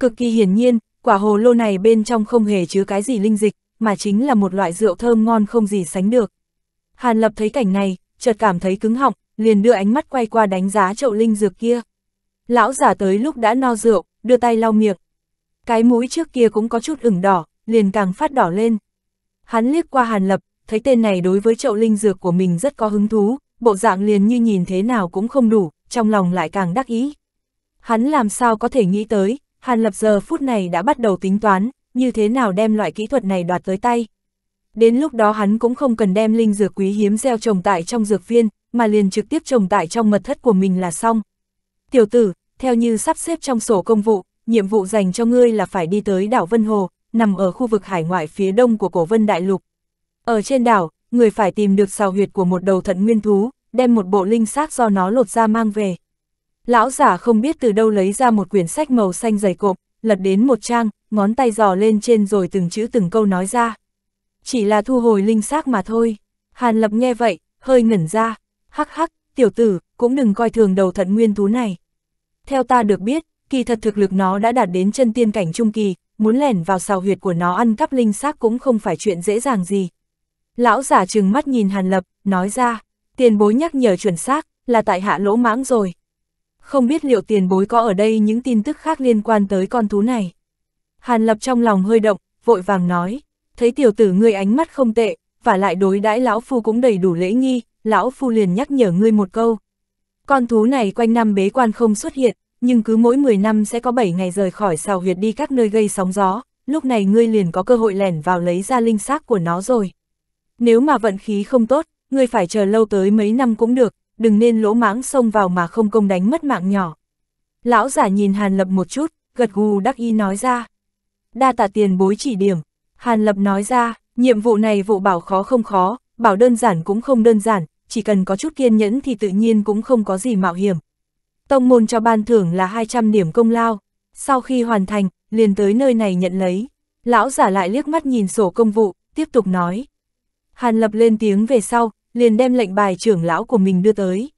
Cực kỳ hiển nhiên, quả hồ lô này bên trong không hề chứa cái gì linh dịch, mà chính là một loại rượu thơm ngon không gì sánh được. Hàn Lập thấy cảnh này, chợt cảm thấy cứng họng, liền đưa ánh mắt quay qua đánh giá chậu linh dược kia. Lão giả tới lúc đã no rượu, đưa tay lau miệng, cái mũi trước kia cũng có chút ửng đỏ, liền càng phát đỏ lên. Hắn liếc qua Hàn Lập, thấy tên này đối với chậu linh dược của mình rất có hứng thú, bộ dạng liền như nhìn thế nào cũng không đủ, trong lòng lại càng đắc ý. Hắn làm sao có thể nghĩ tới, Hàn Lập giờ phút này đã bắt đầu tính toán, như thế nào đem loại kỹ thuật này đoạt tới tay. Đến lúc đó hắn cũng không cần đem linh dược quý hiếm gieo trồng tại trong dược viên, mà liền trực tiếp trồng tại trong mật thất của mình là xong. Tiểu tử, theo như sắp xếp trong sổ công vụ, nhiệm vụ dành cho ngươi là phải đi tới đảo Vân Hồ, nằm ở khu vực hải ngoại phía đông của cổ vân đại lục. Ở trên đảo, người phải tìm được sào huyệt của một đầu thận nguyên thú, đem một bộ linh xác do nó lột ra mang về. Lão giả không biết từ đâu lấy ra một quyển sách màu xanh dày cộp, lật đến một trang, ngón tay dò lên trên rồi từng chữ từng câu nói ra. Chỉ là thu hồi linh xác mà thôi. Hàn Lập nghe vậy, hơi ngẩn ra. Hắc hắc, tiểu tử, cũng đừng coi thường đầu thận nguyên thú này. Theo ta được biết, kỳ thật thực lực nó đã đạt đến chân tiên cảnh trung kỳ, muốn lẻn vào sào huyệt của nó ăn cắp linh xác cũng không phải chuyện dễ dàng gì. Lão giả trừng mắt nhìn Hàn Lập, nói ra, tiền bối nhắc nhở chuẩn xác, là tại hạ lỗ mãng rồi. Không biết liệu tiền bối có ở đây những tin tức khác liên quan tới con thú này. Hàn Lập trong lòng hơi động, vội vàng nói, thấy tiểu tử ngươi ánh mắt không tệ, và lại đối đãi lão phu cũng đầy đủ lễ nghi, lão phu liền nhắc nhở ngươi một câu. Con thú này quanh năm bế quan không xuất hiện, nhưng cứ mỗi 10 năm sẽ có 7 ngày rời khỏi xào huyệt đi các nơi gây sóng gió, lúc này ngươi liền có cơ hội lẻn vào lấy ra linh xác của nó rồi. Nếu mà vận khí không tốt, ngươi phải chờ lâu tới mấy năm cũng được, đừng nên lỗ mãng xông vào mà không công đánh mất mạng nhỏ. Lão giả nhìn Hàn Lập một chút, gật gù đắc ý nói ra. Đa tạ tiền bối chỉ điểm, Hàn Lập nói ra, nhiệm vụ này vụ bảo khó không khó, bảo đơn giản cũng không đơn giản, chỉ cần có chút kiên nhẫn thì tự nhiên cũng không có gì mạo hiểm, Tông môn cho ban thưởng là 200 điểm công lao. Sau khi hoàn thành, liền tới nơi này nhận lấy. Lão giả lại liếc mắt nhìn sổ công vụ, tiếp tục nói. Hàn Lập lên tiếng về sau, liền đem lệnh bài trưởng lão của mình đưa tới.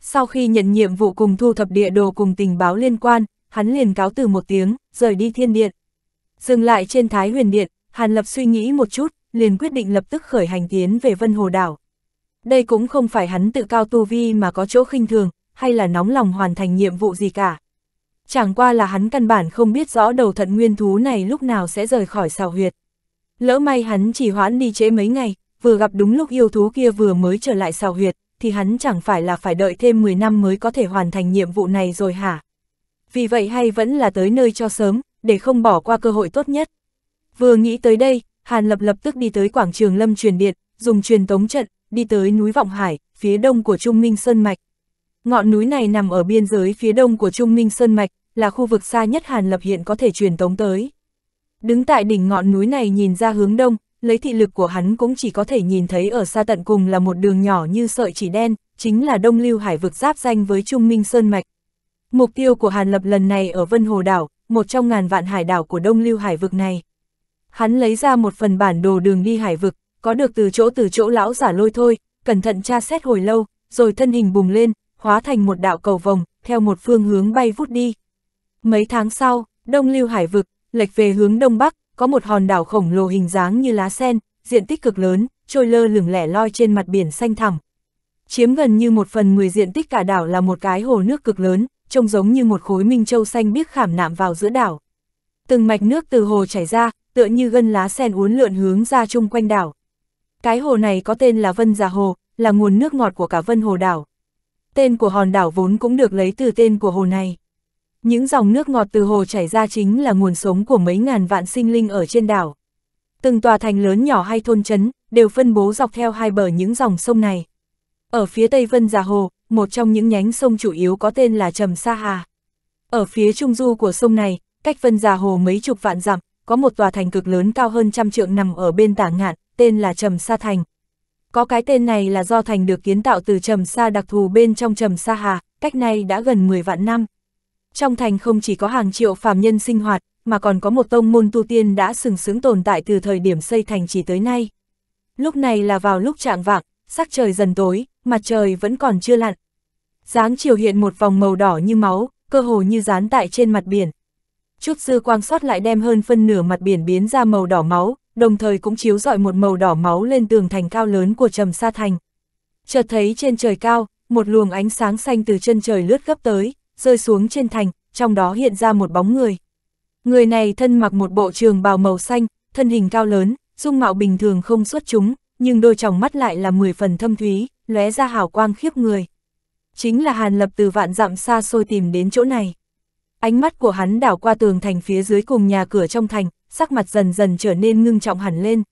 Sau khi nhận nhiệm vụ cùng thu thập địa đồ cùng tình báo liên quan, hắn liền cáo từ một tiếng, rời đi thiên điện. Dừng lại trên Thái Huyền Điện, Hàn Lập suy nghĩ một chút, liền quyết định lập tức khởi hành tiến về Vân Hồ Đảo. Đây cũng không phải hắn tự cao tu vi mà có chỗ khinh thường, hay là nóng lòng hoàn thành nhiệm vụ gì cả. Chẳng qua là hắn căn bản không biết rõ đầu thận nguyên thú này lúc nào sẽ rời khỏi xào huyệt. Lỡ may hắn chỉ hoãn đi trễ mấy ngày, vừa gặp đúng lúc yêu thú kia vừa mới trở lại xào huyệt, thì hắn chẳng phải là phải đợi thêm 10 năm mới có thể hoàn thành nhiệm vụ này rồi hả? Vì vậy hay vẫn là tới nơi cho sớm, để không bỏ qua cơ hội tốt nhất. Vừa nghĩ tới đây, Hàn Lập lập tức đi tới quảng trường Lâm Truyền Điện, dùng truyền tống trận, đi tới núi Vọng Hải, phía đông của Trung Minh Sơn Mạch. Ngọn núi này nằm ở biên giới phía đông của Trung Minh Sơn Mạch, là khu vực xa nhất Hàn Lập hiện có thể truyền tống tới. Đứng tại đỉnh ngọn núi này nhìn ra hướng đông, lấy thị lực của hắn cũng chỉ có thể nhìn thấy ở xa tận cùng là một đường nhỏ như sợi chỉ đen, chính là đông lưu hải vực giáp danh với Trung Minh Sơn Mạch. Mục tiêu của Hàn Lập lần này ở Vân Hồ Đảo, một trong ngàn vạn hải đảo của đông lưu hải vực này. Hắn lấy ra một phần bản đồ đường đi hải vực, có được từ chỗ từ chỗ lão giả lôi thôi, cẩn thận tra xét hồi lâu, rồi thân hình bùng lên, hóa thành một đạo cầu vồng, theo một phương hướng bay vút đi. Mấy tháng sau, Đông Lưu Hải vực, lệch về hướng Đông Bắc, có một hòn đảo khổng lồ hình dáng như lá sen, diện tích cực lớn, trôi lơ lửng lẻ loi trên mặt biển xanh thẳm. Chiếm gần như một phần 10 diện tích cả đảo là một cái hồ nước cực lớn, trông giống như một khối minh châu xanh biếc khảm nạm vào giữa đảo. Từng mạch nước từ hồ chảy ra, tựa như gân lá sen uốn lượn hướng ra chung quanh đảo. Cái hồ này có tên là Vân Già Hồ, là nguồn nước ngọt của cả Vân Hồ đảo tên của hòn đảo vốn cũng được lấy từ tên của hồ này. Những dòng nước ngọt từ hồ chảy ra chính là nguồn sống của mấy ngàn vạn sinh linh ở trên đảo. Từng tòa thành lớn nhỏ hay thôn trấn đều phân bố dọc theo hai bờ những dòng sông này. Ở phía tây Vân Già Hồ, một trong những nhánh sông chủ yếu có tên là Trầm Sa Hà. Ở phía trung du của sông này, cách Vân Già Hồ mấy chục vạn dặm, có một tòa thành cực lớn cao hơn trăm trượng nằm ở bên tả ngạn, tên là Trầm Sa Thành, có cái tên này là do thành được kiến tạo từ trầm sa đặc thù bên trong trầm sa hà, cách nay đã gần 10 vạn năm. Trong thành không chỉ có hàng triệu phàm nhân sinh hoạt, mà còn có một tông môn tu tiên đã sừng sững tồn tại từ thời điểm xây thành chỉ tới nay. Lúc này là vào lúc trạng vạng, sắc trời dần tối, mặt trời vẫn còn chưa lặn. Giáng chiều hiện một vòng màu đỏ như máu, cơ hồ như dán tại trên mặt biển. Chút dư quang sót lại đem hơn phân nửa mặt biển biến ra màu đỏ máu, đồng thời cũng chiếu rọi một màu đỏ máu lên tường thành cao lớn của trầm sa thành. Chợt thấy trên trời cao, một luồng ánh sáng xanh từ chân trời lướt gấp tới, rơi xuống trên thành, trong đó hiện ra một bóng người. Người này thân mặc một bộ trường bào màu xanh, thân hình cao lớn, dung mạo bình thường không xuất chúng, nhưng đôi tròng mắt lại là mười phần thâm thúy, lóe ra hào quang khiếp người. Chính là Hàn Lập từ vạn dặm xa xôi tìm đến chỗ này. Ánh mắt của hắn đảo qua tường thành phía dưới cùng nhà cửa trong thành, sắc mặt dần dần trở nên ngưng trọng hẳn lên.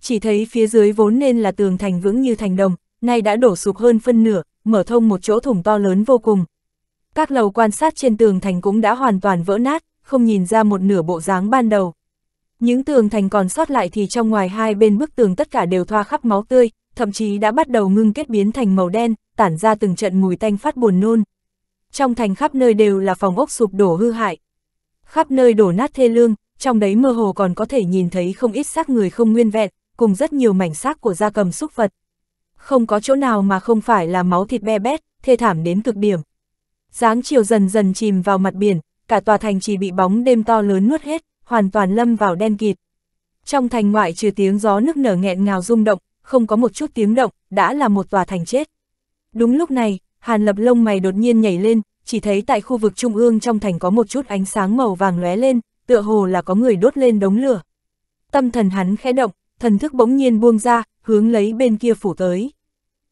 Chỉ thấy phía dưới vốn nên là tường thành vững như thành đồng, nay đã đổ sụp hơn phân nửa, mở thông một chỗ thủng to lớn vô cùng. Các lầu quan sát trên tường thành cũng đã hoàn toàn vỡ nát, không nhìn ra một nửa bộ dáng ban đầu. Những tường thành còn sót lại thì trong ngoài hai bên bức tường tất cả đều thoa khắp máu tươi, thậm chí đã bắt đầu ngưng kết biến thành màu đen, tản ra từng trận mùi tanh phát buồn nôn trong thành khắp nơi đều là phòng ốc sụp đổ hư hại. Khắp nơi đổ nát thê lương, trong đấy mơ hồ còn có thể nhìn thấy không ít xác người không nguyên vẹn, cùng rất nhiều mảnh xác của gia cầm súc vật. Không có chỗ nào mà không phải là máu thịt be bét, thê thảm đến cực điểm. Giáng chiều dần dần chìm vào mặt biển, cả tòa thành chỉ bị bóng đêm to lớn nuốt hết, hoàn toàn lâm vào đen kịt. Trong thành ngoại trừ tiếng gió nước nở nghẹn ngào rung động, không có một chút tiếng động, đã là một tòa thành chết. Đúng lúc này, Hàn Lập lông mày đột nhiên nhảy lên, chỉ thấy tại khu vực trung ương trong thành có một chút ánh sáng màu vàng lóe lên, tựa hồ là có người đốt lên đống lửa. Tâm thần hắn khẽ động, thần thức bỗng nhiên buông ra, hướng lấy bên kia phủ tới.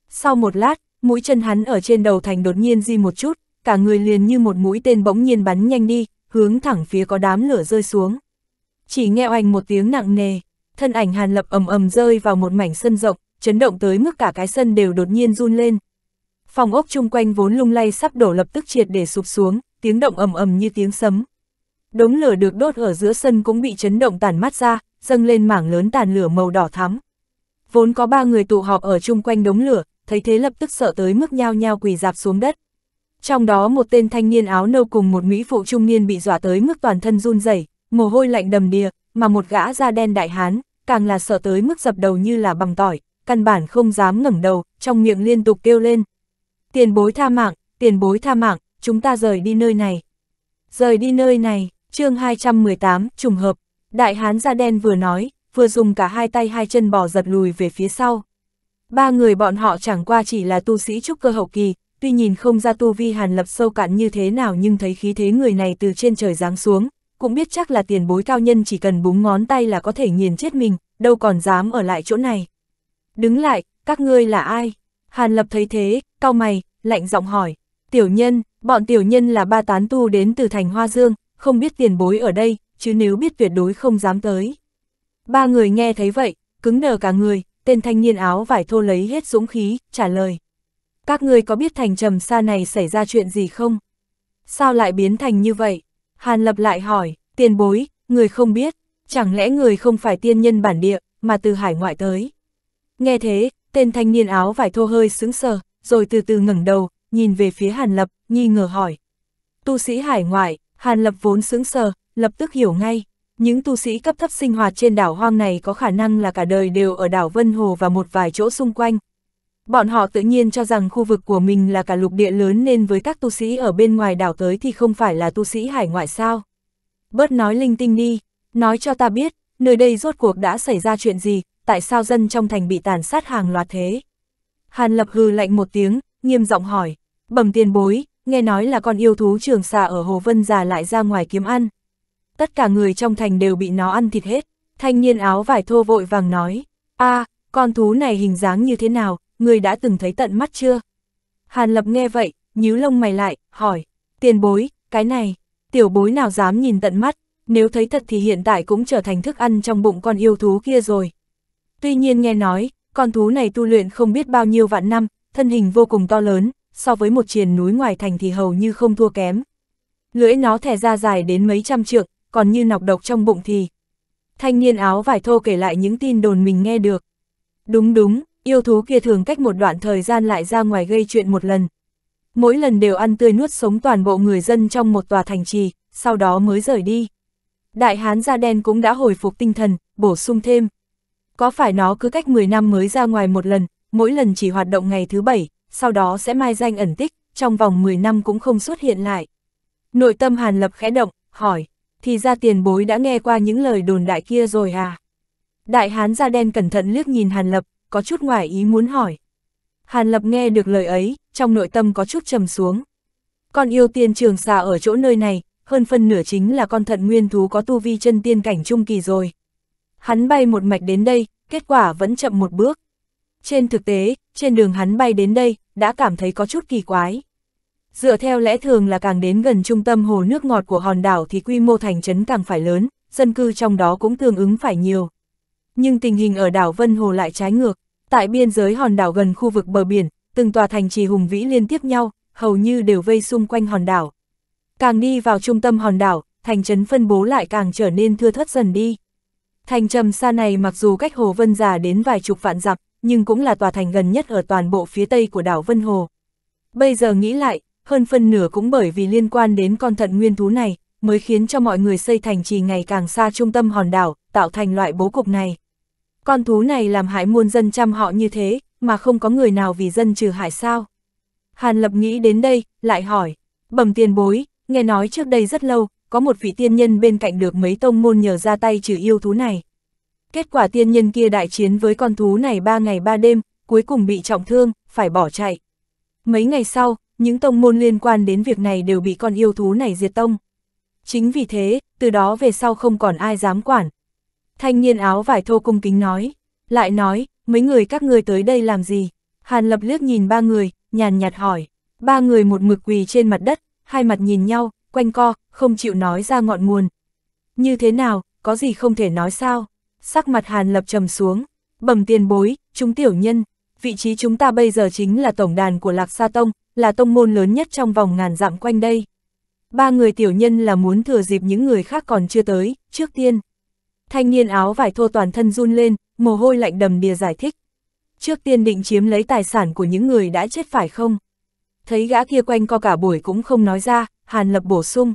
Sau một lát, mũi chân hắn ở trên đầu thành đột nhiên di một chút, cả người liền như một mũi tên bỗng nhiên bắn nhanh đi, hướng thẳng phía có đám lửa rơi xuống. Chỉ nghe oanh một tiếng nặng nề, thân ảnh Hàn Lập ầm ầm rơi vào một mảnh sân rộng, chấn động tới mức cả cái sân đều đột nhiên run lên phòng ốc chung quanh vốn lung lay sắp đổ lập tức triệt để sụp xuống, tiếng động ầm ầm như tiếng sấm. Đống lửa được đốt ở giữa sân cũng bị chấn động tàn mắt ra, dâng lên mảng lớn tàn lửa màu đỏ thắm. Vốn có ba người tụ họp ở chung quanh đống lửa, thấy thế lập tức sợ tới mức nhao nhao quỳ dạp xuống đất. Trong đó một tên thanh niên áo nâu cùng một mỹ phụ trung niên bị dọa tới mức toàn thân run rẩy, mồ hôi lạnh đầm đìa, mà một gã da đen đại hán, càng là sợ tới mức dập đầu như là bằng tỏi, căn bản không dám ngẩng đầu, trong miệng liên tục kêu lên, Tiền bối tha mạng, tiền bối tha mạng, chúng ta rời đi nơi này. Rời đi nơi này, chương 218, trùng hợp. Đại hán da đen vừa nói, vừa dùng cả hai tay hai chân bỏ giật lùi về phía sau. Ba người bọn họ chẳng qua chỉ là tu sĩ trúc cơ hậu kỳ, tuy nhìn không ra tu vi hàn lập sâu cạn như thế nào nhưng thấy khí thế người này từ trên trời giáng xuống, cũng biết chắc là tiền bối cao nhân chỉ cần búng ngón tay là có thể nghiền chết mình, đâu còn dám ở lại chỗ này. Đứng lại, các ngươi là ai? Hàn lập thấy thế, cao mày, lạnh giọng hỏi, tiểu nhân, bọn tiểu nhân là ba tán tu đến từ thành Hoa Dương, không biết tiền bối ở đây, chứ nếu biết tuyệt đối không dám tới. Ba người nghe thấy vậy, cứng đờ cả người, tên thanh niên áo vải thô lấy hết dũng khí, trả lời. Các người có biết thành trầm xa này xảy ra chuyện gì không? Sao lại biến thành như vậy? Hàn lập lại hỏi, tiền bối, người không biết, chẳng lẽ người không phải tiên nhân bản địa, mà từ hải ngoại tới? Nghe thế, tên thanh niên áo vải thô hơi sững sờ, rồi từ từ ngẩng đầu, nhìn về phía Hàn Lập, nghi ngờ hỏi. Tu sĩ hải ngoại, Hàn Lập vốn sững sờ, lập tức hiểu ngay. Những tu sĩ cấp thấp sinh hoạt trên đảo hoang này có khả năng là cả đời đều ở đảo Vân Hồ và một vài chỗ xung quanh. Bọn họ tự nhiên cho rằng khu vực của mình là cả lục địa lớn nên với các tu sĩ ở bên ngoài đảo tới thì không phải là tu sĩ hải ngoại sao. Bớt nói linh tinh đi, nói cho ta biết, nơi đây rốt cuộc đã xảy ra chuyện gì, tại sao dân trong thành bị tàn sát hàng loạt thế. Hàn Lập hừ lạnh một tiếng, nghiêm giọng hỏi, bẩm tiền bối, nghe nói là con yêu thú trường xà ở Hồ Vân già lại ra ngoài kiếm ăn. Tất cả người trong thành đều bị nó ăn thịt hết, thanh niên áo vải thô vội vàng nói, a con thú này hình dáng như thế nào, người đã từng thấy tận mắt chưa? Hàn Lập nghe vậy, nhíu lông mày lại, hỏi, tiền bối, cái này, tiểu bối nào dám nhìn tận mắt, nếu thấy thật thì hiện tại cũng trở thành thức ăn trong bụng con yêu thú kia rồi. Tuy nhiên nghe nói, con thú này tu luyện không biết bao nhiêu vạn năm, thân hình vô cùng to lớn, so với một triền núi ngoài thành thì hầu như không thua kém. Lưỡi nó thẻ ra dài đến mấy trăm trượng, còn như nọc độc trong bụng thì. Thanh niên áo vải thô kể lại những tin đồn mình nghe được. Đúng đúng, yêu thú kia thường cách một đoạn thời gian lại ra ngoài gây chuyện một lần. Mỗi lần đều ăn tươi nuốt sống toàn bộ người dân trong một tòa thành trì, sau đó mới rời đi. Đại hán da đen cũng đã hồi phục tinh thần, bổ sung thêm. Có phải nó cứ cách 10 năm mới ra ngoài một lần, mỗi lần chỉ hoạt động ngày thứ bảy, sau đó sẽ mai danh ẩn tích, trong vòng 10 năm cũng không xuất hiện lại. Nội tâm Hàn Lập khẽ động, hỏi, thì ra tiền bối đã nghe qua những lời đồn đại kia rồi à? Đại hán da đen cẩn thận liếc nhìn Hàn Lập, có chút ngoài ý muốn hỏi. Hàn Lập nghe được lời ấy, trong nội tâm có chút trầm xuống. Con yêu tiên trường xa ở chỗ nơi này, hơn phân nửa chính là con thận nguyên thú có tu vi chân tiên cảnh trung kỳ rồi. Hắn bay một mạch đến đây, kết quả vẫn chậm một bước. Trên thực tế, trên đường hắn bay đến đây, đã cảm thấy có chút kỳ quái. Dựa theo lẽ thường là càng đến gần trung tâm hồ nước ngọt của hòn đảo thì quy mô thành trấn càng phải lớn, dân cư trong đó cũng tương ứng phải nhiều. Nhưng tình hình ở đảo Vân Hồ lại trái ngược, tại biên giới hòn đảo gần khu vực bờ biển, từng tòa thành trì hùng vĩ liên tiếp nhau, hầu như đều vây xung quanh hòn đảo. Càng đi vào trung tâm hòn đảo, thành trấn phân bố lại càng trở nên thưa thớt dần đi. Thành trầm xa này mặc dù cách Hồ Vân Già đến vài chục vạn dặm, nhưng cũng là tòa thành gần nhất ở toàn bộ phía tây của đảo Vân Hồ. Bây giờ nghĩ lại, hơn phân nửa cũng bởi vì liên quan đến con thận nguyên thú này, mới khiến cho mọi người xây thành trì ngày càng xa trung tâm hòn đảo, tạo thành loại bố cục này. Con thú này làm hại muôn dân chăm họ như thế, mà không có người nào vì dân trừ hại sao. Hàn Lập nghĩ đến đây, lại hỏi, bẩm tiền bối, nghe nói trước đây rất lâu, có một vị tiên nhân bên cạnh được mấy tông môn nhờ ra tay trừ yêu thú này. Kết quả tiên nhân kia đại chiến với con thú này ba ngày ba đêm, cuối cùng bị trọng thương, phải bỏ chạy. Mấy ngày sau, những tông môn liên quan đến việc này đều bị con yêu thú này diệt tông. Chính vì thế, từ đó về sau không còn ai dám quản. Thanh niên áo vải thô cung kính nói, lại nói, mấy người các ngươi tới đây làm gì? Hàn lập liếc nhìn ba người, nhàn nhạt hỏi, ba người một mực quỳ trên mặt đất, hai mặt nhìn nhau, quanh co, không chịu nói ra ngọn nguồn. Như thế nào, có gì không thể nói sao? Sắc mặt Hàn Lập trầm xuống, bẩm tiền bối, chúng tiểu nhân, vị trí chúng ta bây giờ chính là tổng đàn của Lạc Sa Tông, là tông môn lớn nhất trong vòng ngàn dặm quanh đây. Ba người tiểu nhân là muốn thừa dịp những người khác còn chưa tới, trước tiên. Thanh niên áo vải thô toàn thân run lên, mồ hôi lạnh đầm đìa giải thích. Trước tiên định chiếm lấy tài sản của những người đã chết phải không? thấy gã kia quanh co cả buổi cũng không nói ra, Hàn Lập bổ sung.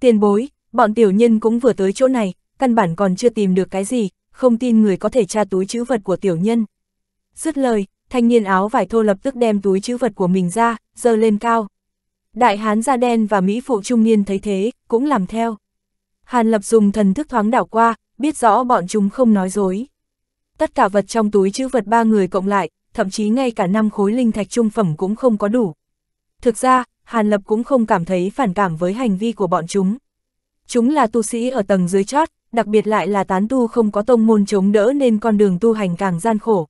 Tiền bối, bọn tiểu nhân cũng vừa tới chỗ này, căn bản còn chưa tìm được cái gì, không tin người có thể tra túi chữ vật của tiểu nhân. Dứt lời, thanh niên áo vải thô lập tức đem túi chữ vật của mình ra, giơ lên cao. Đại hán da đen và Mỹ phụ trung niên thấy thế, cũng làm theo. Hàn Lập dùng thần thức thoáng đảo qua, biết rõ bọn chúng không nói dối. Tất cả vật trong túi chữ vật ba người cộng lại, thậm chí ngay cả năm khối linh thạch trung phẩm cũng không có đủ. Thực ra, Hàn Lập cũng không cảm thấy phản cảm với hành vi của bọn chúng. Chúng là tu sĩ ở tầng dưới chót, đặc biệt lại là tán tu không có tông môn chống đỡ nên con đường tu hành càng gian khổ.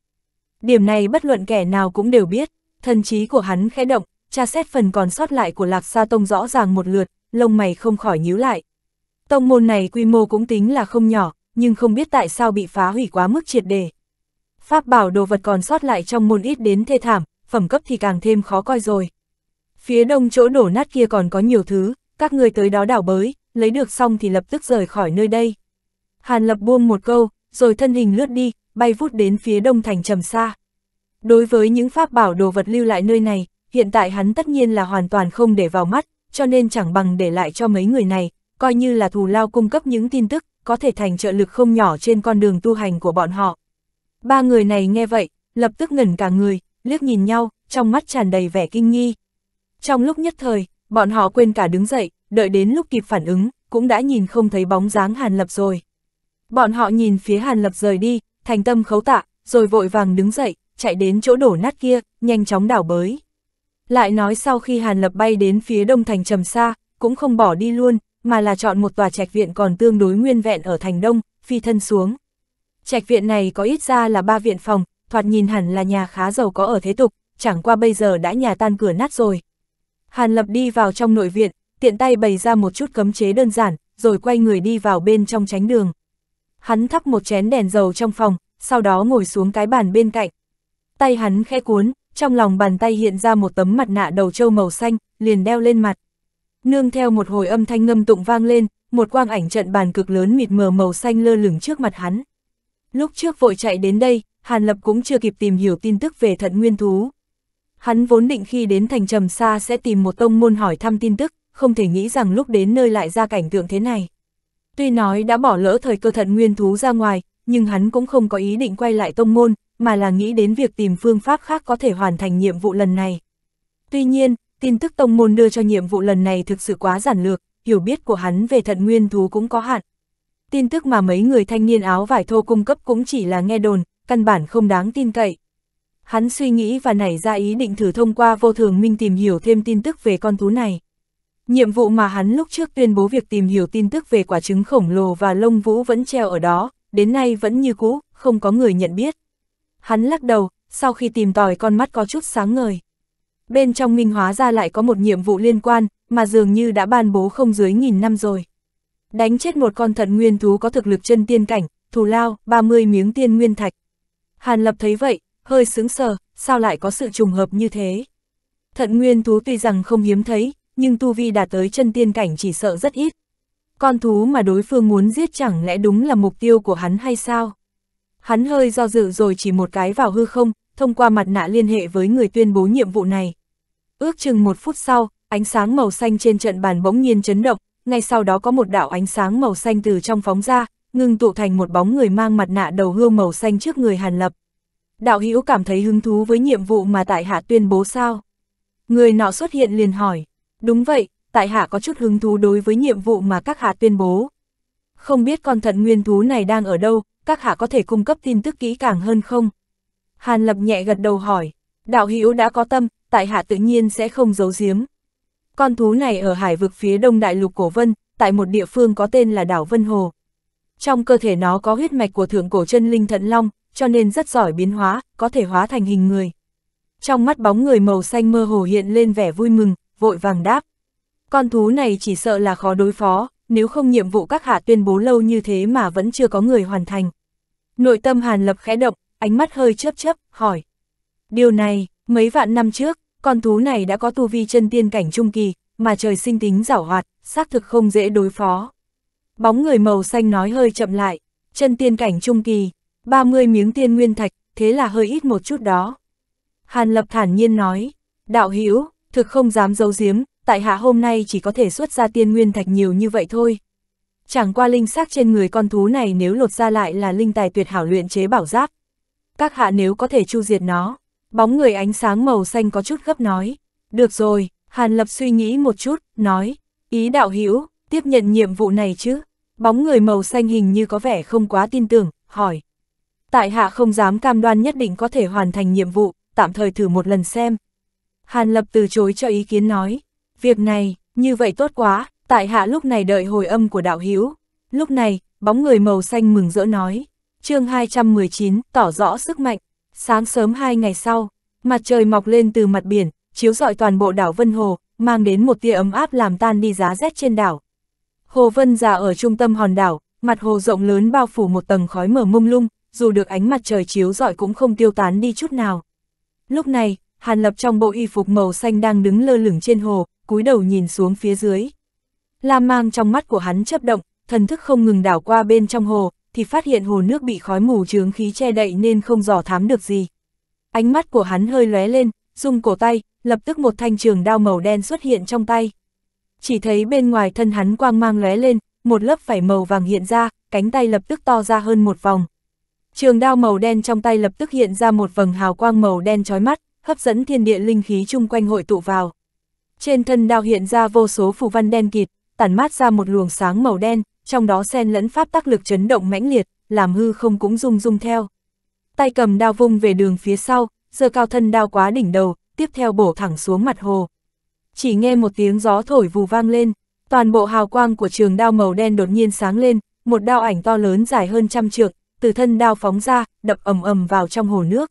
Điểm này bất luận kẻ nào cũng đều biết, thần trí của hắn khẽ động, tra xét phần còn sót lại của Lạc Sa Tông rõ ràng một lượt, lông mày không khỏi nhíu lại. Tông môn này quy mô cũng tính là không nhỏ, nhưng không biết tại sao bị phá hủy quá mức triệt đề. Pháp bảo đồ vật còn sót lại trong môn ít đến thê thảm, phẩm cấp thì càng thêm khó coi rồi. Phía đông chỗ đổ nát kia còn có nhiều thứ, các người tới đó đảo bới, lấy được xong thì lập tức rời khỏi nơi đây. Hàn Lập buông một câu, rồi thân hình lướt đi, bay vút đến phía đông thành trầm xa. Đối với những pháp bảo đồ vật lưu lại nơi này, hiện tại hắn tất nhiên là hoàn toàn không để vào mắt, cho nên chẳng bằng để lại cho mấy người này, coi như là thù lao cung cấp những tin tức, có thể thành trợ lực không nhỏ trên con đường tu hành của bọn họ. Ba người này nghe vậy, lập tức ngẩn cả người, liếc nhìn nhau, trong mắt tràn đầy vẻ kinh nghi. Trong lúc nhất thời, bọn họ quên cả đứng dậy, đợi đến lúc kịp phản ứng, cũng đã nhìn không thấy bóng dáng Hàn Lập rồi. Bọn họ nhìn phía Hàn Lập rời đi, thành tâm khấu tạ, rồi vội vàng đứng dậy, chạy đến chỗ đổ nát kia, nhanh chóng đảo bới. Lại nói sau khi Hàn Lập bay đến phía đông thành trầm xa, cũng không bỏ đi luôn, mà là chọn một tòa trạch viện còn tương đối nguyên vẹn ở thành đông, phi thân xuống. Trạch viện này có ít ra là ba viện phòng, thoạt nhìn hẳn là nhà khá giàu có ở thế tục, chẳng qua bây giờ đã nhà tan cửa nát rồi, Hàn Lập đi vào trong nội viện, tiện tay bày ra một chút cấm chế đơn giản, rồi quay người đi vào bên trong tránh đường. Hắn thắp một chén đèn dầu trong phòng, sau đó ngồi xuống cái bàn bên cạnh. Tay hắn khẽ cuốn, trong lòng bàn tay hiện ra một tấm mặt nạ đầu trâu màu xanh, liền đeo lên mặt. Nương theo một hồi âm thanh ngâm tụng vang lên, một quang ảnh trận bàn cực lớn mịt mờ màu xanh lơ lửng trước mặt hắn. Lúc trước vội chạy đến đây, Hàn Lập cũng chưa kịp tìm hiểu tin tức về thận nguyên thú. Hắn vốn định khi đến thành trầm xa sẽ tìm một tông môn hỏi thăm tin tức, không thể nghĩ rằng lúc đến nơi lại ra cảnh tượng thế này. Tuy nói đã bỏ lỡ thời cơ thận nguyên thú ra ngoài, nhưng hắn cũng không có ý định quay lại tông môn, mà là nghĩ đến việc tìm phương pháp khác có thể hoàn thành nhiệm vụ lần này. Tuy nhiên, tin tức tông môn đưa cho nhiệm vụ lần này thực sự quá giản lược, hiểu biết của hắn về thận nguyên thú cũng có hạn. Tin tức mà mấy người thanh niên áo vải thô cung cấp cũng chỉ là nghe đồn, căn bản không đáng tin cậy hắn suy nghĩ và nảy ra ý định thử thông qua vô thường minh tìm hiểu thêm tin tức về con thú này. Nhiệm vụ mà hắn lúc trước tuyên bố việc tìm hiểu tin tức về quả trứng khổng lồ và lông vũ vẫn treo ở đó, đến nay vẫn như cũ, không có người nhận biết. Hắn lắc đầu, sau khi tìm tòi con mắt có chút sáng ngời. Bên trong minh hóa ra lại có một nhiệm vụ liên quan, mà dường như đã ban bố không dưới nghìn năm rồi. Đánh chết một con thần nguyên thú có thực lực chân tiên cảnh, thù lao, 30 miếng tiên nguyên thạch. Hàn Lập thấy vậy, hơi sướng sờ, sao lại có sự trùng hợp như thế. Thận nguyên thú tuy rằng không hiếm thấy, nhưng tu vi đạt tới chân tiên cảnh chỉ sợ rất ít. Con thú mà đối phương muốn giết chẳng lẽ đúng là mục tiêu của hắn hay sao? Hắn hơi do dự rồi chỉ một cái vào hư không, thông qua mặt nạ liên hệ với người tuyên bố nhiệm vụ này. Ước chừng một phút sau, ánh sáng màu xanh trên trận bàn bỗng nhiên chấn động, ngay sau đó có một đạo ánh sáng màu xanh từ trong phóng ra, ngưng tụ thành một bóng người mang mặt nạ đầu hương màu xanh trước người Hàn Lập đạo hữu cảm thấy hứng thú với nhiệm vụ mà tại hạ tuyên bố sao? Người nọ xuất hiện liền hỏi, đúng vậy, tại hạ có chút hứng thú đối với nhiệm vụ mà các hạ tuyên bố. Không biết con thận nguyên thú này đang ở đâu, các hạ có thể cung cấp tin tức kỹ càng hơn không? Hàn Lập nhẹ gật đầu hỏi, đạo hữu đã có tâm, tại hạ tự nhiên sẽ không giấu giếm. Con thú này ở hải vực phía đông đại lục Cổ Vân, tại một địa phương có tên là đảo Vân Hồ. Trong cơ thể nó có huyết mạch của thượng cổ chân linh thận long, cho nên rất giỏi biến hóa, có thể hóa thành hình người. Trong mắt bóng người màu xanh mơ hồ hiện lên vẻ vui mừng, vội vàng đáp. Con thú này chỉ sợ là khó đối phó, nếu không nhiệm vụ các hạ tuyên bố lâu như thế mà vẫn chưa có người hoàn thành. Nội tâm Hàn Lập khẽ động, ánh mắt hơi chớp chớp, hỏi. Điều này, mấy vạn năm trước, con thú này đã có tu vi chân tiên cảnh trung kỳ, mà trời sinh tính giảo hoạt, xác thực không dễ đối phó. Bóng người màu xanh nói hơi chậm lại, chân tiên cảnh trung kỳ, 30 miếng tiên nguyên thạch, thế là hơi ít một chút đó. Hàn Lập thản nhiên nói, đạo hữu thực không dám giấu giếm, tại hạ hôm nay chỉ có thể xuất ra tiên nguyên thạch nhiều như vậy thôi. Chẳng qua linh xác trên người con thú này nếu lột ra lại là linh tài tuyệt hảo luyện chế bảo giáp. Các hạ nếu có thể chu diệt nó, bóng người ánh sáng màu xanh có chút gấp nói. Được rồi, Hàn Lập suy nghĩ một chút, nói, ý đạo hữu tiếp nhận nhiệm vụ này chứ. Bóng người màu xanh hình như có vẻ không quá tin tưởng, hỏi, tại hạ không dám cam đoan nhất định có thể hoàn thành nhiệm vụ, tạm thời thử một lần xem. Hàn Lập từ chối cho ý kiến nói, việc này, như vậy tốt quá, tại hạ lúc này đợi hồi âm của đạo Hiếu. Lúc này, bóng người màu xanh mừng rỡ nói, chương 219 tỏ rõ sức mạnh, sáng sớm hai ngày sau, mặt trời mọc lên từ mặt biển, chiếu rọi toàn bộ đảo Vân Hồ, mang đến một tia ấm áp làm tan đi giá rét trên đảo. Hồ Vân già ở trung tâm hòn đảo, mặt hồ rộng lớn bao phủ một tầng khói mờ mông lung, dù được ánh mặt trời chiếu rọi cũng không tiêu tán đi chút nào. Lúc này, Hàn Lập trong bộ y phục màu xanh đang đứng lơ lửng trên hồ, cúi đầu nhìn xuống phía dưới. Lam mang trong mắt của hắn chấp động, thần thức không ngừng đảo qua bên trong hồ, thì phát hiện hồ nước bị khói mù trướng khí che đậy nên không dò thám được gì. Ánh mắt của hắn hơi lóe lên, rung cổ tay, lập tức một thanh trường đao màu đen xuất hiện trong tay. Chỉ thấy bên ngoài thân hắn quang mang lóe lên, một lớp vảy màu vàng hiện ra, cánh tay lập tức to ra hơn một vòng. Trường đao màu đen trong tay lập tức hiện ra một vầng hào quang màu đen chói mắt, hấp dẫn thiên địa linh khí chung quanh hội tụ vào. Trên thân đao hiện ra vô số phù văn đen kịt, tản mát ra một luồng sáng màu đen, trong đó xen lẫn pháp tác lực chấn động mãnh liệt, làm hư không cũng rung rung theo. Tay cầm đao vung về đường phía sau, giờ cao thân đao quá đỉnh đầu, tiếp theo bổ thẳng xuống mặt hồ. Chỉ nghe một tiếng gió thổi vù vang lên, toàn bộ hào quang của trường đao màu đen đột nhiên sáng lên, một đao ảnh to lớn dài hơn trăm trượng, từ thân đao phóng ra, đập ầm ầm vào trong hồ nước.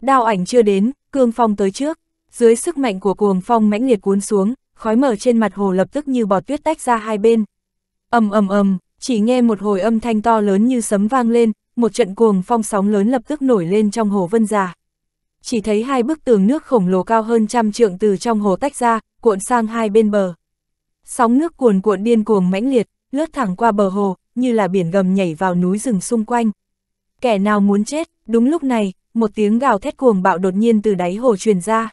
Đao ảnh chưa đến, cương phong tới trước, dưới sức mạnh của cuồng phong mãnh liệt cuốn xuống, khói mở trên mặt hồ lập tức như bọt tuyết tách ra hai bên. Ầm ầm ầm, chỉ nghe một hồi âm thanh to lớn như sấm vang lên, một trận cuồng phong sóng lớn lập tức nổi lên trong hồ vân già. Chỉ thấy hai bức tường nước khổng lồ cao hơn trăm trượng từ trong hồ tách ra, cuộn sang hai bên bờ. Sóng nước cuồn cuộn điên cuồng mãnh liệt, lướt thẳng qua bờ hồ, như là biển gầm nhảy vào núi rừng xung quanh. Kẻ nào muốn chết, đúng lúc này, một tiếng gào thét cuồng bạo đột nhiên từ đáy hồ truyền ra.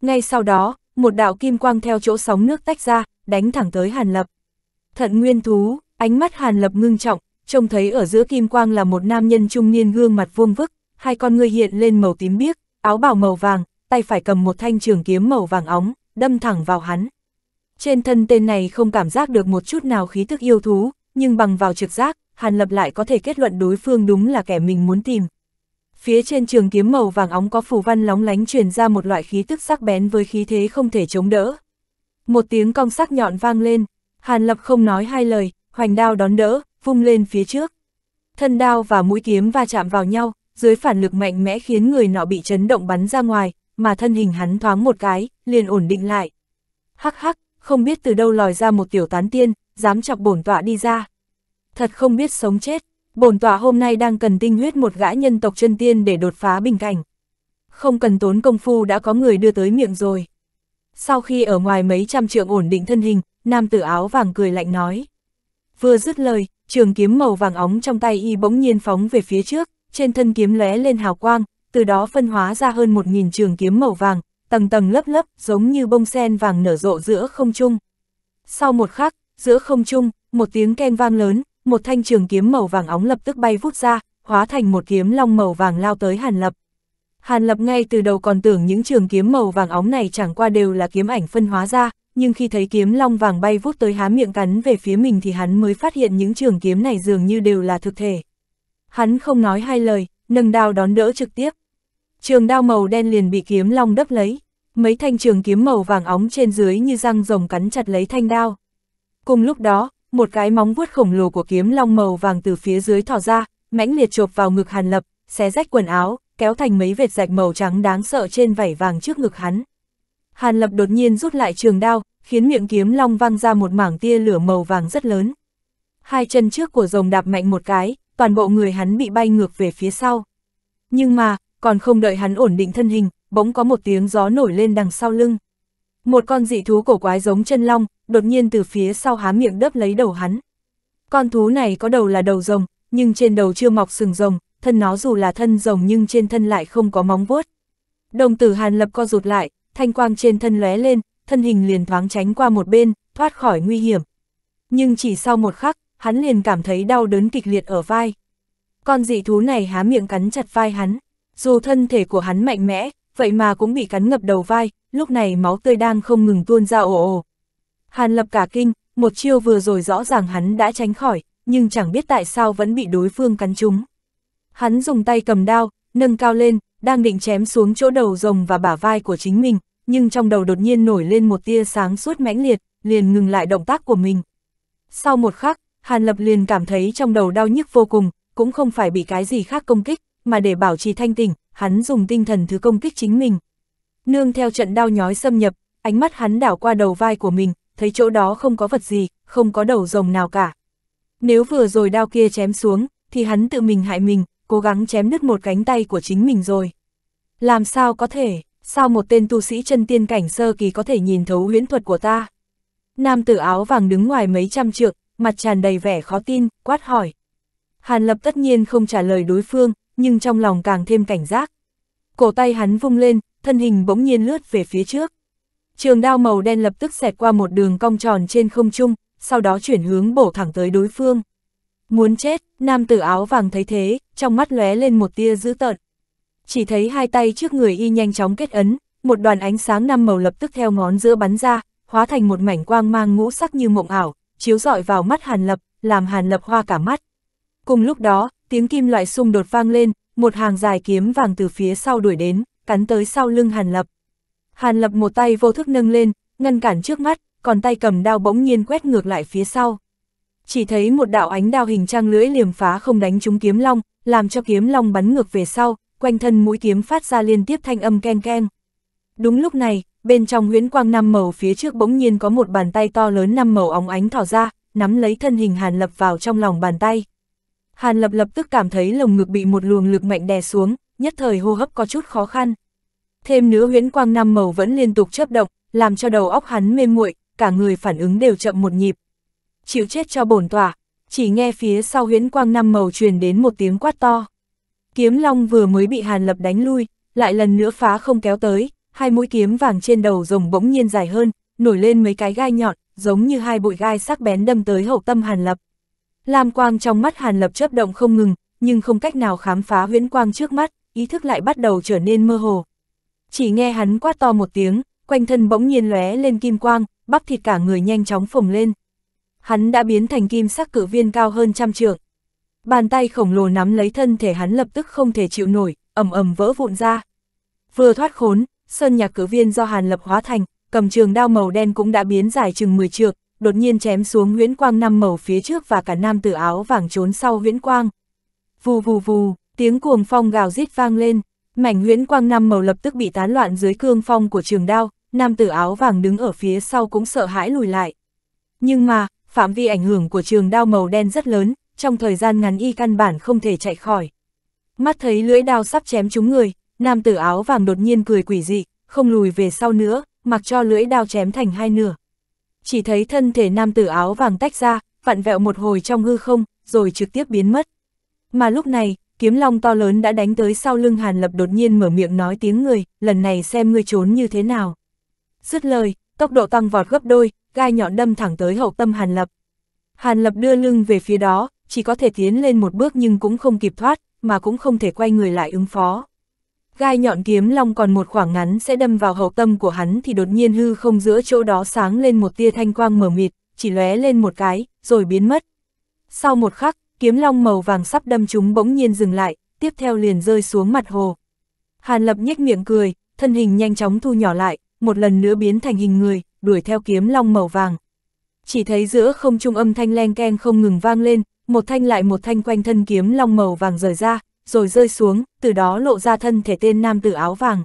Ngay sau đó, một đạo kim quang theo chỗ sóng nước tách ra, đánh thẳng tới Hàn Lập. Thận nguyên thú, ánh mắt Hàn Lập ngưng trọng, trông thấy ở giữa kim quang là một nam nhân trung niên gương mặt vuông vức, hai con ngươi hiện lên màu tím biếc, áo bào màu vàng, tay phải cầm một thanh trường kiếm màu vàng óng, đâm thẳng vào hắn. Trên thân tên này không cảm giác được một chút nào khí thức yêu thú, nhưng bằng vào trực giác, Hàn Lập lại có thể kết luận đối phương đúng là kẻ mình muốn tìm. Phía trên trường kiếm màu vàng óng có phù văn lóng lánh truyền ra một loại khí tức sắc bén với khí thế không thể chống đỡ. Một tiếng cong sắc nhọn vang lên, Hàn Lập không nói hai lời, hoành đao đón đỡ, vung lên phía trước. Thân đao và mũi kiếm va chạm vào nhau, dưới phản lực mạnh mẽ khiến người nọ bị chấn động bắn ra ngoài, mà thân hình hắn thoáng một cái, liền ổn định lại. Hắc hắc, không biết từ đâu lòi ra một tiểu tán tiên, dám chọc bổn tọa đi ra. Thật không biết sống chết, bổn tọa hôm nay đang cần tinh huyết một gã nhân tộc chân tiên để đột phá bình cảnh. Không cần tốn công phu đã có người đưa tới miệng rồi. Sau khi ở ngoài mấy trăm trượng ổn định thân hình, nam tử áo vàng cười lạnh nói. Vừa dứt lời, trường kiếm màu vàng óng trong tay y bỗng nhiên phóng về phía trước, trên thân kiếm lóe lên hào quang, từ đó phân hóa ra hơn một nghìn trường kiếm màu vàng, tầng tầng lớp lớp, giống như bông sen vàng nở rộ giữa không trung. Sau một khắc, giữa không trung, một tiếng keng vang lớn, một thanh trường kiếm màu vàng óng lập tức bay vút ra, hóa thành một kiếm long màu vàng lao tới Hàn Lập. Hàn Lập ngay từ đầu còn tưởng những trường kiếm màu vàng óng này chẳng qua đều là kiếm ảnh phân hóa ra, nhưng khi thấy kiếm long vàng bay vút tới há miệng cắn về phía mình thì hắn mới phát hiện những trường kiếm này dường như đều là thực thể. Hắn không nói hai lời, nâng đao đón đỡ trực tiếp. Trường đao màu đen liền bị kiếm long đấp lấy, mấy thanh trường kiếm màu vàng óng trên dưới như răng rồng cắn chặt lấy thanh đao. Cùng lúc đó, một cái móng vuốt khổng lồ của kiếm long màu vàng từ phía dưới thò ra, mãnh liệt chộp vào ngực Hàn Lập, xé rách quần áo, kéo thành mấy vệt rạch màu trắng đáng sợ trên vảy vàng trước ngực hắn. Hàn Lập đột nhiên rút lại trường đao, khiến miệng kiếm long văng ra một mảng tia lửa màu vàng rất lớn. Hai chân trước của rồng đạp mạnh một cái, toàn bộ người hắn bị bay ngược về phía sau. Nhưng mà, còn không đợi hắn ổn định thân hình, bỗng có một tiếng gió nổi lên đằng sau lưng. Một con dị thú cổ quái giống chân long, đột nhiên từ phía sau há miệng đớp lấy đầu hắn. Con thú này có đầu là đầu rồng, nhưng trên đầu chưa mọc sừng rồng, thân nó dù là thân rồng nhưng trên thân lại không có móng vuốt. Đồng tử Hàn Lập co rụt lại, thanh quang trên thân lóe lên, thân hình liền thoáng tránh qua một bên, thoát khỏi nguy hiểm. Nhưng chỉ sau một khắc, hắn liền cảm thấy đau đớn kịch liệt ở vai. Con dị thú này há miệng cắn chặt vai hắn, dù thân thể của hắn mạnh mẽ, vậy mà cũng bị cắn ngập đầu vai, lúc này máu tươi đang không ngừng tuôn ra ồ ồ. Hàn lập cả kinh, một chiêu vừa rồi rõ ràng hắn đã tránh khỏi, nhưng chẳng biết tại sao vẫn bị đối phương cắn trúng. Hắn dùng tay cầm đao, nâng cao lên, đang định chém xuống chỗ đầu rồng và bả vai của chính mình, nhưng trong đầu đột nhiên nổi lên một tia sáng suốt mãnh liệt, liền ngừng lại động tác của mình. Sau một khắc, Hàn Lập liền cảm thấy trong đầu đau nhức vô cùng, cũng không phải bị cái gì khác công kích, mà để bảo trì thanh tỉnh, hắn dùng tinh thần thứ công kích chính mình, Nương theo trận đau nhói xâm nhập, ánh mắt hắn đảo qua đầu vai của mình, thấy chỗ đó không có vật gì, không có đầu rồng nào cả. Nếu vừa rồi đao kia chém xuống, thì hắn tự mình hại mình, cố gắng chém đứt một cánh tay của chính mình rồi. Làm sao có thể, sao một tên tu sĩ chân tiên cảnh sơ kỳ có thể nhìn thấu huyễn thuật của ta? Nam tử áo vàng đứng ngoài mấy trăm trượng, mặt tràn đầy vẻ khó tin, quát hỏi. Hàn lập tất nhiên không trả lời đối phương, nhưng trong lòng càng thêm cảnh giác. Cổ tay hắn vung lên, thân hình bỗng nhiên lướt về phía trước. Trường đao màu đen lập tức xẹt qua một đường cong tròn trên không trung, sau đó chuyển hướng bổ thẳng tới đối phương. Muốn chết, nam tử áo vàng thấy thế, trong mắt lóe lên một tia dữ tợn. Chỉ thấy hai tay trước người y nhanh chóng kết ấn, một đoàn ánh sáng năm màu lập tức theo ngón giữa bắn ra, hóa thành một mảnh quang mang ngũ sắc như mộng ảo, chiếu rọi vào mắt Hàn Lập, làm Hàn Lập hoa cả mắt. Cùng lúc đó, tiếng kim loại xung đột vang lên, một hàng dài kiếm vàng từ phía sau đuổi đến cắn tới sau lưng Hàn Lập. Hàn Lập một tay vô thức nâng lên, ngăn cản trước mắt, còn tay cầm đao bỗng nhiên quét ngược lại phía sau. Chỉ thấy một đạo ánh đao hình trang lưỡi liềm phá không đánh trúng kiếm long, làm cho kiếm long bắn ngược về sau, quanh thân mũi kiếm phát ra liên tiếp thanh âm keng keng. Đúng lúc này, bên trong huyễn quang năm màu phía trước bỗng nhiên có một bàn tay to lớn năm màu óng ánh thỏ ra, nắm lấy thân hình Hàn Lập vào trong lòng bàn tay. Hàn Lập lập tức cảm thấy lồng ngực bị một luồng lực mạnh đè xuống, nhất thời hô hấp có chút khó khăn. Thêm nữa huyễn quang năm màu vẫn liên tục chớp động, làm cho đầu óc hắn mê muội, cả người phản ứng đều chậm một nhịp. Chịu chết cho bổn tỏa, chỉ nghe phía sau huyễn quang năm màu truyền đến một tiếng quát to. Kiếm long vừa mới bị Hàn Lập đánh lui, lại lần nữa phá không kéo tới, hai mũi kiếm vàng trên đầu rồng bỗng nhiên dài hơn, nổi lên mấy cái gai nhọn, giống như hai bụi gai sắc bén đâm tới hậu tâm Hàn Lập. Lam quang trong mắt Hàn Lập chớp động không ngừng, nhưng không cách nào khám phá huyễn quang trước mắt ý thức lại bắt đầu trở nên mơ hồ. Chỉ nghe hắn quát to một tiếng, quanh thân bỗng nhiên lóe lên kim quang, bắp thịt cả người nhanh chóng phồng lên. Hắn đã biến thành kim sắc cử viên cao hơn trăm trượng. Bàn tay khổng lồ nắm lấy thân thể hắn lập tức không thể chịu nổi, ầm ầm vỡ vụn ra. Vừa thoát khốn, sơn nhạc cử viên do Hàn Lập hóa thành, cầm trường đao màu đen cũng đã biến dài chừng 10 trượng, đột nhiên chém xuống huyễn quang năm màu phía trước và cả nam tử áo vàng trốn sau huyễn quang. Vù vù vù, Tiếng cuồng phong gào rít vang lên, mảnh huyễn quang năm màu lập tức bị tán loạn dưới cương phong của trường đao, nam tử áo vàng đứng ở phía sau cũng sợ hãi lùi lại. Nhưng mà, phạm vi ảnh hưởng của trường đao màu đen rất lớn, trong thời gian ngắn y căn bản không thể chạy khỏi. Mắt thấy lưỡi đao sắp chém trúng người, nam tử áo vàng đột nhiên cười quỷ dị, không lùi về sau nữa, mặc cho lưỡi đao chém thành hai nửa. Chỉ thấy thân thể nam tử áo vàng tách ra, vặn vẹo một hồi trong hư không, rồi trực tiếp biến mất. Mà lúc này, kiếm long to lớn đã đánh tới sau lưng Hàn Lập đột nhiên mở miệng nói tiếng người, lần này xem ngươi trốn như thế nào. Dứt lời, tốc độ tăng vọt gấp đôi, gai nhọn đâm thẳng tới hậu tâm Hàn Lập. Hàn Lập đưa lưng về phía đó, chỉ có thể tiến lên một bước nhưng cũng không kịp thoát, mà cũng không thể quay người lại ứng phó. Gai nhọn kiếm long còn một khoảng ngắn sẽ đâm vào hậu tâm của hắn thì đột nhiên hư không giữa chỗ đó sáng lên một tia thanh quang mờ mịt, chỉ lóe lên một cái, rồi biến mất. Sau một khắc, kiếm long màu vàng sắp đâm chúng bỗng nhiên dừng lại, tiếp theo liền rơi xuống mặt hồ. Hàn Lập nhếch miệng cười, thân hình nhanh chóng thu nhỏ lại, một lần nữa biến thành hình người, đuổi theo kiếm long màu vàng. Chỉ thấy giữa không trung âm thanh len keng không ngừng vang lên, một thanh lại một thanh quanh thân kiếm long màu vàng rời ra, rồi rơi xuống, từ đó lộ ra thân thể tên nam tử áo vàng.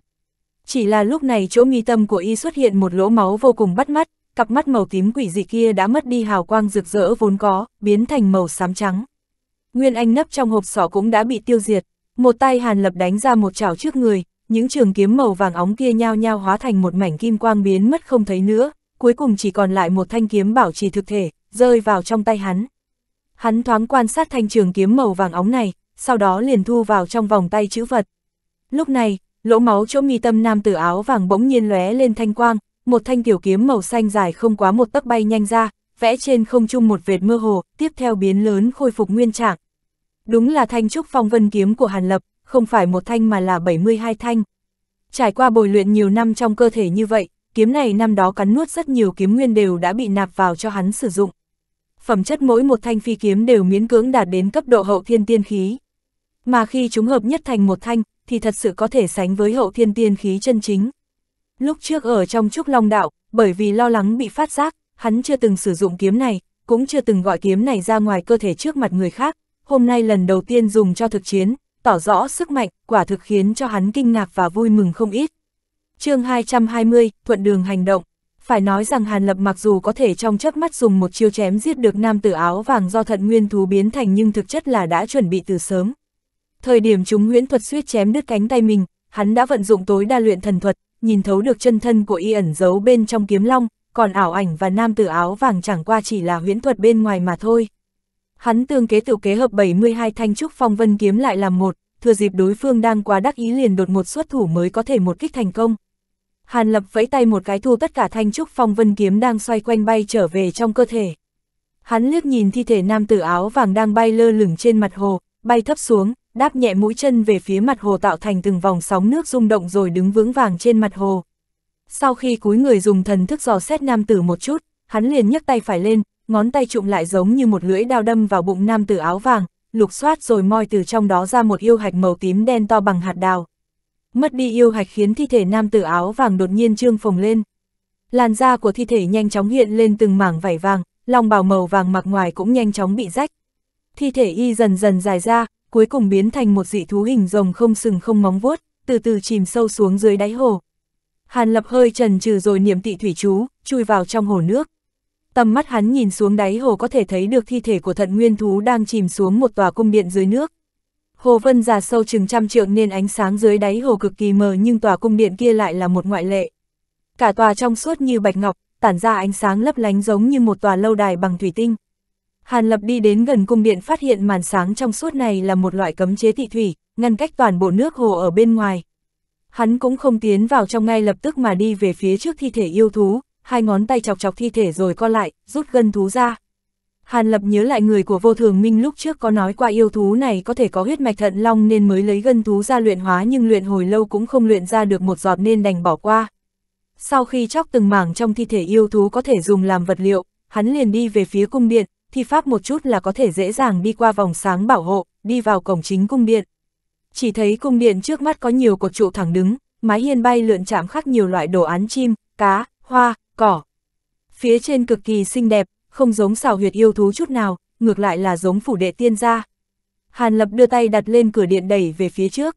Chỉ là lúc này chỗ mi tâm của y xuất hiện một lỗ máu vô cùng bắt mắt, cặp mắt màu tím quỷ dị kia đã mất đi hào quang rực rỡ vốn có, biến thành màu xám trắng. Nguyên Anh nấp trong hộp sỏ cũng đã bị tiêu diệt, một tay Hàn Lập đánh ra một chảo trước người, những trường kiếm màu vàng óng kia nhao nhao hóa thành một mảnh kim quang biến mất không thấy nữa, cuối cùng chỉ còn lại một thanh kiếm bảo trì thực thể, rơi vào trong tay hắn. Hắn thoáng quan sát thanh trường kiếm màu vàng óng này, sau đó liền thu vào trong vòng tay chữ vật. Lúc này, lỗ máu chỗ mi tâm nam tử áo vàng bỗng nhiên lóe lên thanh quang, một thanh tiểu kiếm màu xanh dài không quá một tấc bay nhanh ra, vẽ trên không trung một vệt mơ hồ, tiếp theo biến lớn khôi phục nguyên trạng. Đúng là thanh trúc phong vân kiếm của Hàn Lập, không phải một thanh mà là 72 thanh. Trải qua bồi luyện nhiều năm trong cơ thể như vậy, kiếm này năm đó cắn nuốt rất nhiều kiếm nguyên đều đã bị nạp vào cho hắn sử dụng. Phẩm chất mỗi một thanh phi kiếm đều miễn cưỡng đạt đến cấp độ hậu thiên tiên khí. Mà khi chúng hợp nhất thành một thanh, thì thật sự có thể sánh với hậu thiên tiên khí chân chính. Lúc trước ở trong trúc long đạo, bởi vì lo lắng bị phát giác, hắn chưa từng sử dụng kiếm này, cũng chưa từng gọi kiếm này ra ngoài cơ thể trước mặt người khác, hôm nay lần đầu tiên dùng cho thực chiến, tỏ rõ sức mạnh, quả thực khiến cho hắn kinh ngạc và vui mừng không ít. chương 220, Thuận đường hành động. Phải nói rằng Hàn Lập mặc dù có thể trong chớp mắt dùng một chiêu chém giết được nam tử áo vàng do thận nguyên thú biến thành nhưng thực chất là đã chuẩn bị từ sớm. Thời điểm chúng huyễn thuật suýt chém đứt cánh tay mình, hắn đã vận dụng tối đa luyện thần thuật, nhìn thấu được chân thân của y ẩn giấu bên trong kiếm long, còn ảo ảnh và nam tử áo vàng chẳng qua chỉ là huyễn thuật bên ngoài mà thôi. Hắn tương kế tiểu kế hợp 72 thanh trúc phong vân kiếm lại làm một, thừa dịp đối phương đang quá đắc ý liền đột một xuất thủ mới có thể một kích thành công. Hàn Lập vẫy tay một cái thu tất cả thanh trúc phong vân kiếm đang xoay quanh bay trở về trong cơ thể. Hắn liếc nhìn thi thể nam tử áo vàng đang bay lơ lửng trên mặt hồ, bay thấp xuống, đáp nhẹ mũi chân về phía mặt hồ tạo thành từng vòng sóng nước rung động rồi đứng vững vàng trên mặt hồ. Sau khi cúi người dùng thần thức dò xét nam tử một chút, hắn liền nhấc tay phải lên, ngón tay trụm lại giống như một lưỡi đao đâm vào bụng nam tử áo vàng, lục soát rồi moi từ trong đó ra một yêu hạch màu tím đen to bằng hạt đào. Mất đi yêu hạch khiến thi thể nam tử áo vàng đột nhiên trương phồng lên. Làn da của thi thể nhanh chóng hiện lên từng mảng vảy vàng, lòng bào màu vàng mặc ngoài cũng nhanh chóng bị rách. Thi thể y dần dần dài ra, cuối cùng biến thành một dị thú hình rồng không sừng không móng vuốt, từ từ chìm sâu xuống dưới đáy hồ. Hàn lập hơi trần trừ rồi niệm tị thủy chú, chui vào trong hồ nước. Tầm mắt hắn nhìn xuống đáy hồ có thể thấy được thi thể của thận nguyên thú đang chìm xuống một tòa cung điện dưới nước. Hồ vân già sâu chừng trăm trượng nên ánh sáng dưới đáy hồ cực kỳ mờ nhưng tòa cung điện kia lại là một ngoại lệ. Cả tòa trong suốt như bạch ngọc, tản ra ánh sáng lấp lánh giống như một tòa lâu đài bằng thủy tinh. Hàn Lập đi đến gần cung điện phát hiện màn sáng trong suốt này là một loại cấm chế thị thủy, ngăn cách toàn bộ nước hồ ở bên ngoài. Hắn cũng không tiến vào trong ngay lập tức mà đi về phía trước thi thể yêu thú, hai ngón tay chọc chọc thi thể rồi co lại, rút gân thú ra. Hàn Lập nhớ lại người của vô thường minh lúc trước có nói qua yêu thú này có thể có huyết mạch thận long nên mới lấy gân thú ra luyện hóa nhưng luyện hồi lâu cũng không luyện ra được một giọt nên đành bỏ qua. Sau khi chóc từng mảng trong thi thể yêu thú có thể dùng làm vật liệu, hắn liền đi về phía cung điện, thi pháp một chút là có thể dễ dàng đi qua vòng sáng bảo hộ, đi vào cổng chính cung điện. Chỉ thấy cung điện trước mắt có nhiều cột trụ thẳng đứng, mái hiên bay lượn chạm khắc nhiều loại đồ án chim, cá, hoa, cỏ. Phía trên cực kỳ xinh đẹp, không giống xào huyệt yêu thú chút nào, ngược lại là giống phủ đệ tiên gia. Hàn Lập đưa tay đặt lên cửa điện đẩy về phía trước.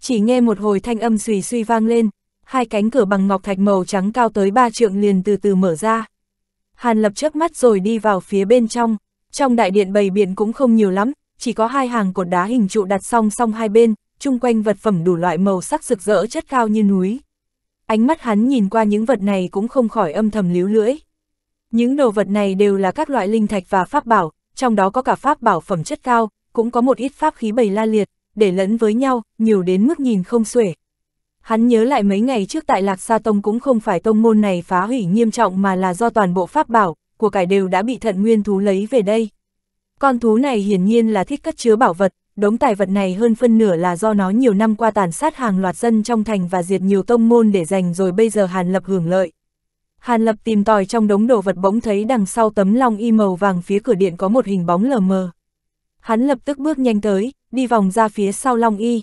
Chỉ nghe một hồi thanh âm xùy suy vang lên, hai cánh cửa bằng ngọc thạch màu trắng cao tới ba trượng liền từ từ mở ra. Hàn Lập chớp mắt rồi đi vào phía bên trong, trong đại điện bầy biện cũng không nhiều lắm, chỉ có hai hàng cột đá hình trụ đặt song song hai bên, chung quanh vật phẩm đủ loại màu sắc rực rỡ chất cao như núi. Ánh mắt hắn nhìn qua những vật này cũng không khỏi âm thầm líu lưỡi. Những đồ vật này đều là các loại linh thạch và pháp bảo, trong đó có cả pháp bảo phẩm chất cao, cũng có một ít pháp khí bầy la liệt, để lẫn với nhau, nhiều đến mức nhìn không xuể. Hắn nhớ lại mấy ngày trước tại Lạc Sa Tông cũng không phải tông môn này phá hủy nghiêm trọng mà là do toàn bộ pháp bảo, của cải đều đã bị thận nguyên thú lấy về đây. Con thú này hiển nhiên là thích cất chứa bảo vật, đống tài vật này hơn phân nửa là do nó nhiều năm qua tàn sát hàng loạt dân trong thành và diệt nhiều tông môn để giành rồi bây giờ Hàn Lập hưởng lợi. Hàn Lập tìm tòi trong đống đồ vật bỗng thấy đằng sau tấm long y màu vàng phía cửa điện có một hình bóng lờ mờ. Hắn lập tức bước nhanh tới, đi vòng ra phía sau long y.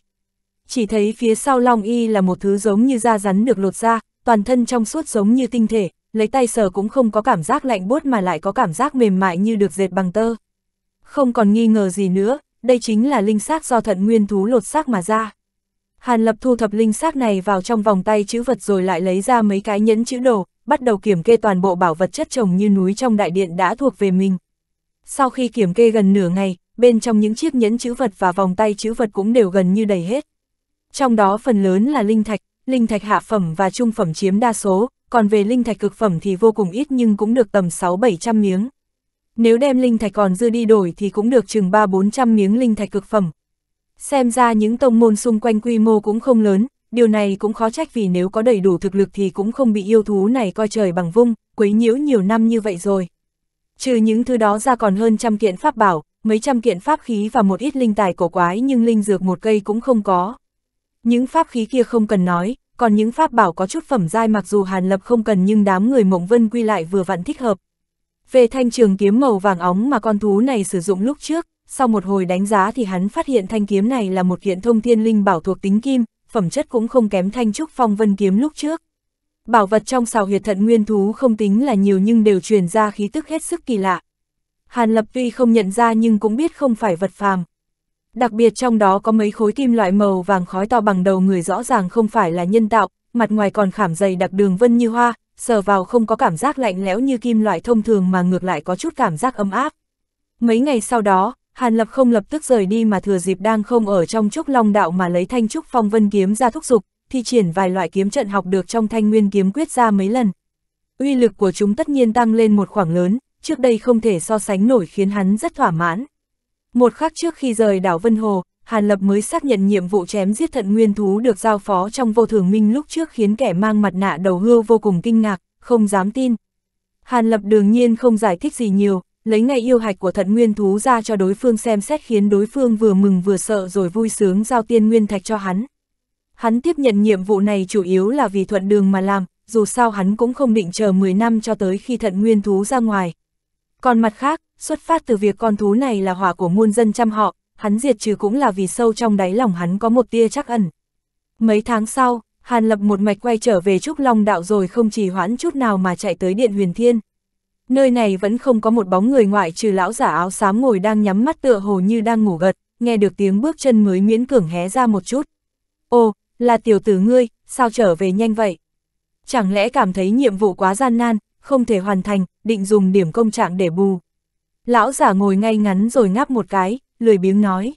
Chỉ thấy phía sau long y là một thứ giống như da rắn được lột ra, toàn thân trong suốt giống như tinh thể, lấy tay sờ cũng không có cảm giác lạnh buốt mà lại có cảm giác mềm mại như được dệt bằng tơ. Không còn nghi ngờ gì nữa, đây chính là linh xác do thận nguyên thú lột xác mà ra. Hàn Lập thu thập linh xác này vào trong vòng tay chữ vật rồi lại lấy ra mấy cái nhẫn chữ đồ, bắt đầu kiểm kê toàn bộ bảo vật chất trồng như núi trong đại điện đã thuộc về mình. Sau khi kiểm kê gần nửa ngày, bên trong những chiếc nhẫn chữ vật và vòng tay chữ vật cũng đều gần như đầy hết. Trong đó phần lớn là linh thạch, linh thạch hạ phẩm và trung phẩm chiếm đa số, còn về linh thạch cực phẩm thì vô cùng ít nhưng cũng được tầm 6-700 miếng. Nếu đem linh thạch còn dư đi đổi thì cũng được chừng 3-400 miếng linh thạch cực phẩm. Xem ra những tông môn xung quanh quy mô cũng không lớn, điều này cũng khó trách vì nếu có đầy đủ thực lực thì cũng không bị yêu thú này coi trời bằng vung, quấy nhiễu nhiều năm như vậy rồi. Trừ những thứ đó ra còn hơn trăm kiện pháp bảo, mấy trăm kiện pháp khí và một ít linh tài cổ quái nhưng linh dược một cây cũng không có. Những pháp khí kia không cần nói, còn những pháp bảo có chút phẩm dai mặc dù Hàn Lập không cần nhưng đám người Mộng Vân Quy lại vừa vặn thích hợp, về thanh trường kiếm màu vàng óng mà con thú này sử dụng lúc trước, sau một hồi đánh giá thì hắn phát hiện thanh kiếm này là một kiện thông thiên linh bảo thuộc tính kim, phẩm chất cũng không kém thanh trúc phong vân kiếm lúc trước. Bảo vật trong xào huyệt thận nguyên thú không tính là nhiều nhưng đều truyền ra khí tức hết sức kỳ lạ. Hàn Lập tuy không nhận ra nhưng cũng biết không phải vật phàm. Đặc biệt trong đó có mấy khối kim loại màu vàng khói to bằng đầu người rõ ràng không phải là nhân tạo, mặt ngoài còn khảm dày đặc đường vân như hoa, sờ vào không có cảm giác lạnh lẽo như kim loại thông thường mà ngược lại có chút cảm giác ấm áp. Mấy ngày sau đó, Hàn Lập không lập tức rời đi mà thừa dịp đang không ở trong trúc long đạo mà lấy thanh trúc phong vân kiếm ra thúc dục, thi triển vài loại kiếm trận học được trong thanh nguyên kiếm quyết ra mấy lần. Uy lực của chúng tất nhiên tăng lên một khoảng lớn, trước đây không thể so sánh nổi khiến hắn rất thỏa mãn. Một khắc trước khi rời đảo Vân Hồ, Hàn Lập mới xác nhận nhiệm vụ chém giết thận nguyên thú được giao phó trong vô thường minh lúc trước khiến kẻ mang mặt nạ đầu hươu vô cùng kinh ngạc, không dám tin. Hàn Lập đương nhiên không giải thích gì nhiều, lấy ngày yêu hạch của thận nguyên thú ra cho đối phương xem xét khiến đối phương vừa mừng vừa sợ rồi vui sướng giao tiên nguyên thạch cho hắn. Hắn tiếp nhận nhiệm vụ này chủ yếu là vì thuận đường mà làm, dù sao hắn cũng không định chờ 10 năm cho tới khi thận nguyên thú ra ngoài. Còn mặt khác, xuất phát từ việc con thú này là hỏa của muôn dân chăm họ, hắn diệt trừ cũng là vì sâu trong đáy lòng hắn có một tia chắc ẩn. Mấy tháng sau, Hàn Lập một mạch quay trở về Trúc Long Đạo rồi không chỉ hoãn chút nào mà chạy tới Điện Huyền Thiên. Nơi này vẫn không có một bóng người ngoại trừ lão giả áo xám ngồi đang nhắm mắt tựa hồ như đang ngủ gật, nghe được tiếng bước chân mới miễn cưỡng hé ra một chút. Ô, là tiểu tử ngươi, sao trở về nhanh vậy? Chẳng lẽ cảm thấy nhiệm vụ quá gian nan, không thể hoàn thành, định dùng điểm công trạng để bù. Lão giả ngồi ngay ngắn rồi ngáp một cái, lười biếng nói.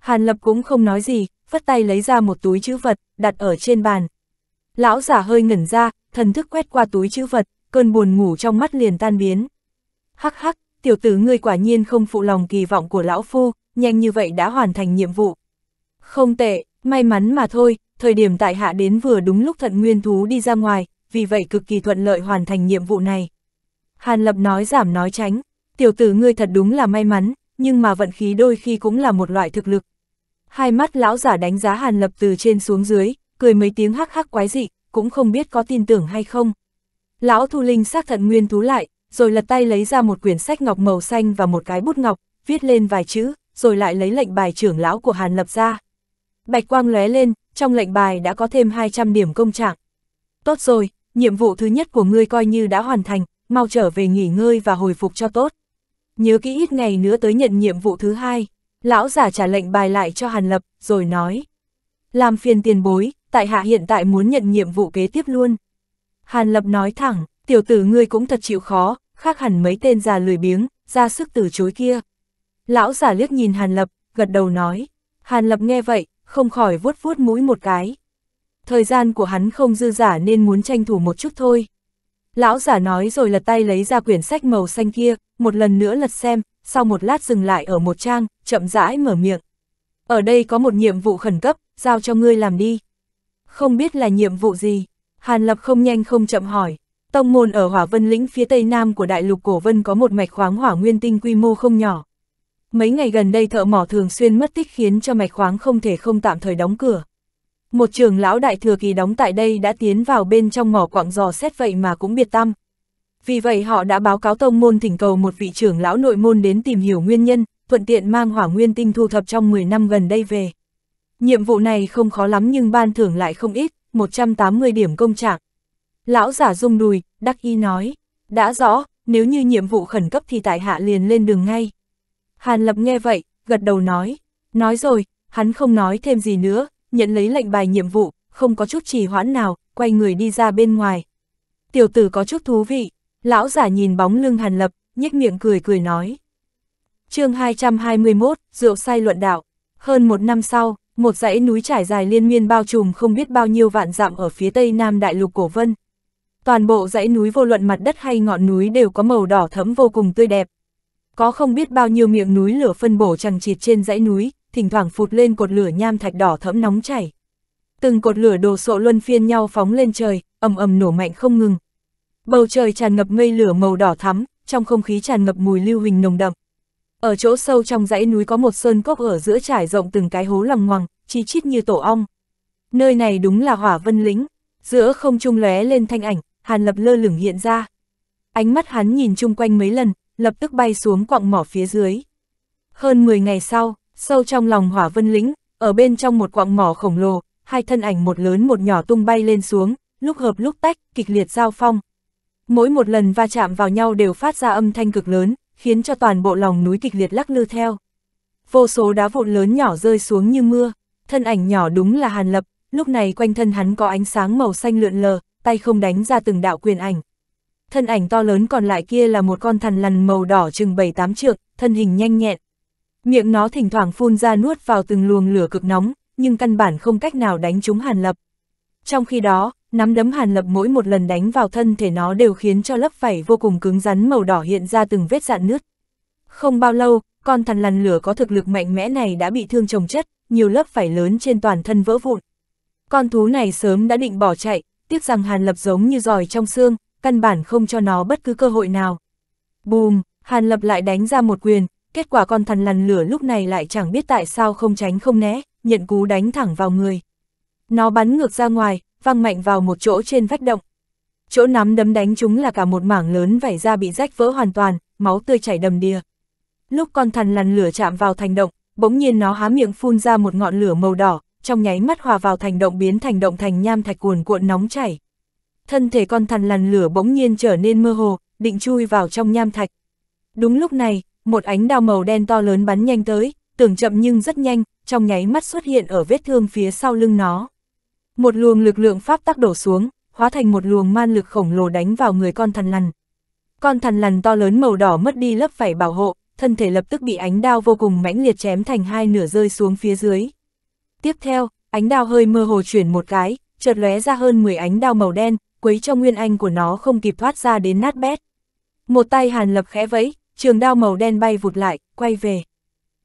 Hàn Lập cũng không nói gì, vất tay lấy ra một túi chữ vật, đặt ở trên bàn. Lão giả hơi ngẩn ra, thần thức quét qua túi chữ vật, cơn buồn ngủ trong mắt liền tan biến. Hắc hắc, tiểu tử ngươi quả nhiên không phụ lòng kỳ vọng của lão phu, nhanh như vậy đã hoàn thành nhiệm vụ. Không tệ, may mắn mà thôi, thời điểm tại hạ đến vừa đúng lúc thận nguyên thú đi ra ngoài, vì vậy cực kỳ thuận lợi hoàn thành nhiệm vụ này. Hàn Lập nói giảm nói tránh, tiểu tử ngươi thật đúng là may mắn, nhưng mà vận khí đôi khi cũng là một loại thực lực. Hai mắt lão giả đánh giá Hàn Lập từ trên xuống dưới, cười mấy tiếng hắc hắc quái dị, cũng không biết có tin tưởng hay không. Lão Thu Linh xác thận nguyên thú lại, rồi lật tay lấy ra một quyển sách ngọc màu xanh và một cái bút ngọc, viết lên vài chữ, rồi lại lấy lệnh bài trưởng lão của Hàn Lập ra. Bạch quang lóe lên, trong lệnh bài đã có thêm 200 điểm công trạng. Tốt rồi, nhiệm vụ thứ nhất của ngươi coi như đã hoàn thành, mau trở về nghỉ ngơi và hồi phục cho tốt nhớ kỹ ít ngày nữa tới nhận nhiệm vụ thứ hai. Lão giả trả lệnh bài lại cho Hàn Lập, rồi nói. Làm phiền tiền bối, tại hạ hiện tại muốn nhận nhiệm vụ kế tiếp luôn. Hàn Lập nói thẳng, tiểu tử ngươi cũng thật chịu khó, khác hẳn mấy tên già lười biếng, ra sức từ chối kia. Lão giả liếc nhìn Hàn Lập, gật đầu nói. Hàn Lập nghe vậy, không khỏi vuốt vuốt mũi một cái. Thời gian của hắn không dư giả nên muốn tranh thủ một chút thôi. Lão giả nói rồi lật tay lấy ra quyển sách màu xanh kia, một lần nữa lật xem, sau một lát dừng lại ở một trang, chậm rãi mở miệng. Ở đây có một nhiệm vụ khẩn cấp, giao cho ngươi làm đi. Không biết là nhiệm vụ gì? Hàn Lập không nhanh không chậm hỏi. Tông môn ở Hỏa Vân lĩnh phía tây nam của đại lục Cổ Vân có một mạch khoáng hỏa nguyên tinh quy mô không nhỏ. Mấy ngày gần đây thợ mỏ thường xuyên mất tích khiến cho mạch khoáng không thể không tạm thời đóng cửa. Một trường lão đại thừa kỳ đóng tại đây đã tiến vào bên trong mỏ quặng giò xét vậy mà cũng biệt tâm. Vì vậy họ đã báo cáo tông môn thỉnh cầu một vị trưởng lão nội môn đến tìm hiểu nguyên nhân, thuận tiện mang hỏa nguyên tinh thu thập trong 10 năm gần đây về. Nhiệm vụ này không khó lắm nhưng ban thưởng lại không ít, 180 điểm công trạng. Lão giả rung đùi, đắc y nói, đã rõ, nếu như nhiệm vụ khẩn cấp thì tại hạ liền lên đường ngay. Hàn Lập nghe vậy, gật đầu nói, nói rồi, hắn không nói thêm gì nữa, nhận lấy lệnh bài nhiệm vụ, không có chút trì hoãn nào, quay người đi ra bên ngoài. Tiểu tử có chút thú vị, lão giả nhìn bóng lưng Hàn Lập, nhếch miệng cười cười nói. chương 221, rượu say luận đạo. Hơn một năm sau, một dãy núi trải dài liên miên bao trùm không biết bao nhiêu vạn dặm ở phía tây nam đại lục cổ vân. Toàn bộ dãy núi vô luận mặt đất hay ngọn núi đều có màu đỏ thẫm vô cùng tươi đẹp. Có không biết bao nhiêu miệng núi lửa phân bổ chằng chịt trên dãy núi, thỉnh thoảng phụt lên cột lửa nham thạch đỏ thẫm nóng chảy. Từng cột lửa đồ sộ luân phiên nhau phóng lên trời, ầm ầm nổ mạnh không ngừng. Bầu trời tràn ngập mây lửa màu đỏ thắm, trong không khí tràn ngập mùi lưu huỳnh nồng đậm. Ở chỗ sâu trong dãy núi có một sơn cốc ở giữa trải rộng từng cái hố lòng ngoằng, chi chít như tổ ong. Nơi này đúng là hỏa vân lĩnh, giữa không trung lóe lên thanh ảnh, Hàn Lập lơ lửng hiện ra. Ánh mắt hắn nhìn chung quanh mấy lần, lập tức bay xuống quặng mỏ phía dưới. Hơn 10 ngày sau, Sâu trong lòng hỏa vân lĩnh, ở bên trong một quạng mỏ khổng lồ, hai thân ảnh một lớn một nhỏ tung bay lên xuống, lúc hợp lúc tách, kịch liệt giao phong. Mỗi một lần va chạm vào nhau đều phát ra âm thanh cực lớn, khiến cho toàn bộ lòng núi kịch liệt lắc lư theo. Vô số đá vụn lớn nhỏ rơi xuống như mưa, thân ảnh nhỏ đúng là Hàn Lập, lúc này quanh thân hắn có ánh sáng màu xanh lượn lờ, tay không đánh ra từng đạo quyền ảnh. Thân ảnh to lớn còn lại kia là một con thằn lằn màu đỏ chừng 7-8 trượng, thân hình nhanh nhẹn, Miệng nó thỉnh thoảng phun ra nuốt vào từng luồng lửa cực nóng, nhưng căn bản không cách nào đánh trúng Hàn Lập. Trong khi đó, nắm đấm Hàn Lập mỗi một lần đánh vào thân thể nó đều khiến cho lớp vảy vô cùng cứng rắn màu đỏ hiện ra từng vết dạn nứt. Không bao lâu, con thằn lằn lửa có thực lực mạnh mẽ này đã bị thương trồng chất, nhiều lớp vảy lớn trên toàn thân vỡ vụn. Con thú này sớm đã định bỏ chạy, tiếc rằng Hàn Lập giống như giỏi trong xương, căn bản không cho nó bất cứ cơ hội nào. Bùm, Hàn Lập lại đánh ra một quyền, kết quả con thần lằn lửa lúc này lại chẳng biết tại sao không tránh không né, nhận cú đánh thẳng vào người. Nó bắn ngược ra ngoài, văng mạnh vào một chỗ trên vách động. Chỗ nắm đấm đánh chúng là cả một mảng lớn vảy da bị rách vỡ hoàn toàn, máu tươi chảy đầm đìa. Lúc con thần lằn lửa chạm vào thành động, bỗng nhiên nó há miệng phun ra một ngọn lửa màu đỏ, trong nháy mắt hòa vào thành động biến thành động thành nham thạch cuồn cuộn nóng chảy. Thân thể con thần lằn lửa bỗng nhiên trở nên mơ hồ, định chui vào trong nham thạch. Đúng lúc này, một ánh đao màu đen to lớn bắn nhanh tới, tưởng chậm nhưng rất nhanh, trong nháy mắt xuất hiện ở vết thương phía sau lưng nó. Một luồng lực lượng pháp tắc đổ xuống, hóa thành một luồng man lực khổng lồ đánh vào người con thần lằn. Con thần lằn to lớn màu đỏ mất đi lớp vảy bảo hộ, thân thể lập tức bị ánh đao vô cùng mãnh liệt chém thành hai nửa rơi xuống phía dưới. Tiếp theo, ánh đao hơi mơ hồ chuyển một cái, chợt lóe ra hơn 10 ánh đao màu đen, quấy cho nguyên anh của nó không kịp thoát ra đến nát bét. Một tay Hàn Lập khẽ vẫy, trường đao màu đen bay vụt lại, quay về.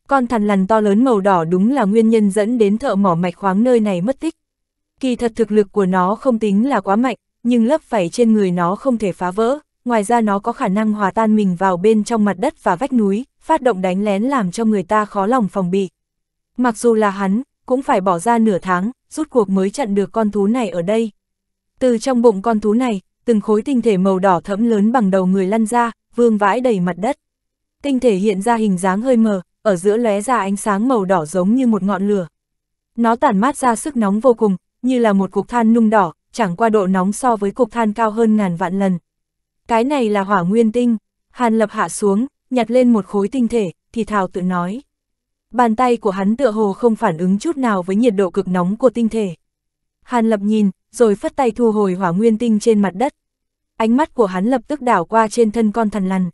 Con thằn lằn to lớn màu đỏ đúng là nguyên nhân dẫn đến thợ mỏ mạch khoáng nơi này mất tích. Kỳ thật thực lực của nó không tính là quá mạnh, nhưng lớp vảy trên người nó không thể phá vỡ, ngoài ra nó có khả năng hòa tan mình vào bên trong mặt đất và vách núi, phát động đánh lén làm cho người ta khó lòng phòng bị. Mặc dù là hắn, cũng phải bỏ ra nửa tháng, rút cuộc mới chặn được con thú này ở đây. Từ trong bụng con thú này, từng khối tinh thể màu đỏ thẫm lớn bằng đầu người lăn ra, vương vãi đầy mặt đất. Tinh thể hiện ra hình dáng hơi mờ, ở giữa lóe ra ánh sáng màu đỏ giống như một ngọn lửa. Nó tản mát ra sức nóng vô cùng, như là một cục than nung đỏ, chẳng qua độ nóng so với cục than cao hơn ngàn vạn lần. Cái này là hỏa nguyên tinh, Hàn Lập hạ xuống, nhặt lên một khối tinh thể, thì thào tự nói. Bàn tay của hắn tựa hồ không phản ứng chút nào với nhiệt độ cực nóng của tinh thể. Hàn Lập nhìn, rồi phất tay thu hồi hỏa nguyên tinh trên mặt đất, ánh mắt của hắn lập tức đảo qua trên thân con thần lằn.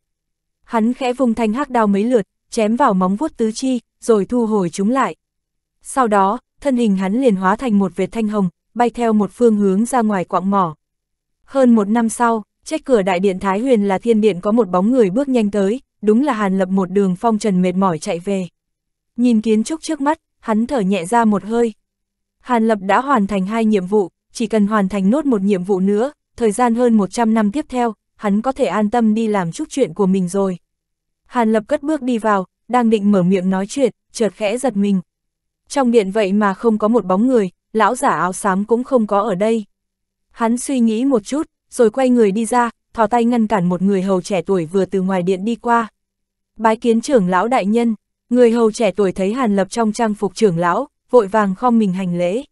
Hắn khẽ vùng thanh hắc đao mấy lượt, chém vào móng vuốt tứ chi, rồi thu hồi chúng lại. Sau đó, thân hình hắn liền hóa thành một vệt thanh hồng, bay theo một phương hướng ra ngoài quạng mỏ. Hơn một năm sau, trách cửa đại điện Thái Huyền là thiên điện có một bóng người bước nhanh tới, đúng là Hàn Lập một đường phong trần mệt mỏi chạy về. Nhìn kiến trúc trước mắt, hắn thở nhẹ ra một hơi. Hàn Lập đã hoàn thành hai nhiệm vụ, chỉ cần hoàn thành nốt một nhiệm vụ nữa, thời gian hơn 100 năm tiếp theo, hắn có thể an tâm đi làm chút chuyện của mình rồi. Hàn Lập cất bước đi vào, đang định mở miệng nói chuyện, chợt khẽ giật mình. Trong điện vậy mà không có một bóng người, lão giả áo xám cũng không có ở đây. Hắn suy nghĩ một chút, rồi quay người đi ra, thò tay ngăn cản một người hầu trẻ tuổi vừa từ ngoài điện đi qua. Bái kiến trưởng lão đại nhân, người hầu trẻ tuổi thấy Hàn Lập trong trang phục trưởng lão, vội vàng khom mình hành lễ.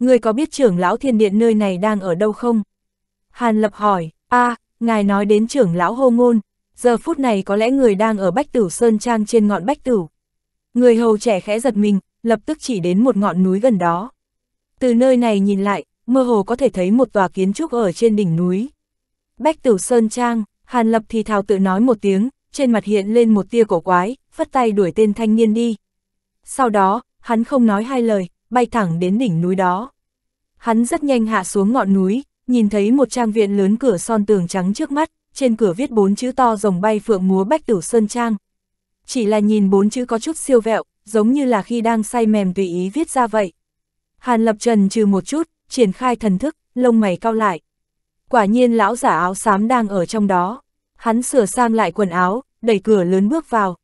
Người có biết trưởng lão thiên điện nơi này đang ở đâu không? Hàn Lập hỏi, a à, ngài nói đến trưởng lão hô ngôn, giờ phút này có lẽ người đang ở Bách Tửu Sơn Trang trên ngọn Bách Tửu. Người hầu trẻ khẽ giật mình, lập tức chỉ đến một ngọn núi gần đó. Từ nơi này nhìn lại, mơ hồ có thể thấy một tòa kiến trúc ở trên đỉnh núi. Bách Tửu Sơn Trang, Hàn Lập thì thào tự nói một tiếng, trên mặt hiện lên một tia cổ quái, phất tay đuổi tên thanh niên đi. Sau đó, hắn không nói hai lời, bay thẳng đến đỉnh núi đó. Hắn rất nhanh hạ xuống ngọn núi, nhìn thấy một trang viện lớn cửa son tường trắng trước mắt, trên cửa viết bốn chữ to rồng bay phượng múa bách tử sơn trang. Chỉ là nhìn bốn chữ có chút siêu vẹo, giống như là khi đang say mềm tùy ý viết ra vậy. Hàn Lập Trần trừ một chút, triển khai thần thức, lông mày cao lại. Quả nhiên lão giả áo xám đang ở trong đó. Hắn sửa sang lại quần áo, đẩy cửa lớn bước vào.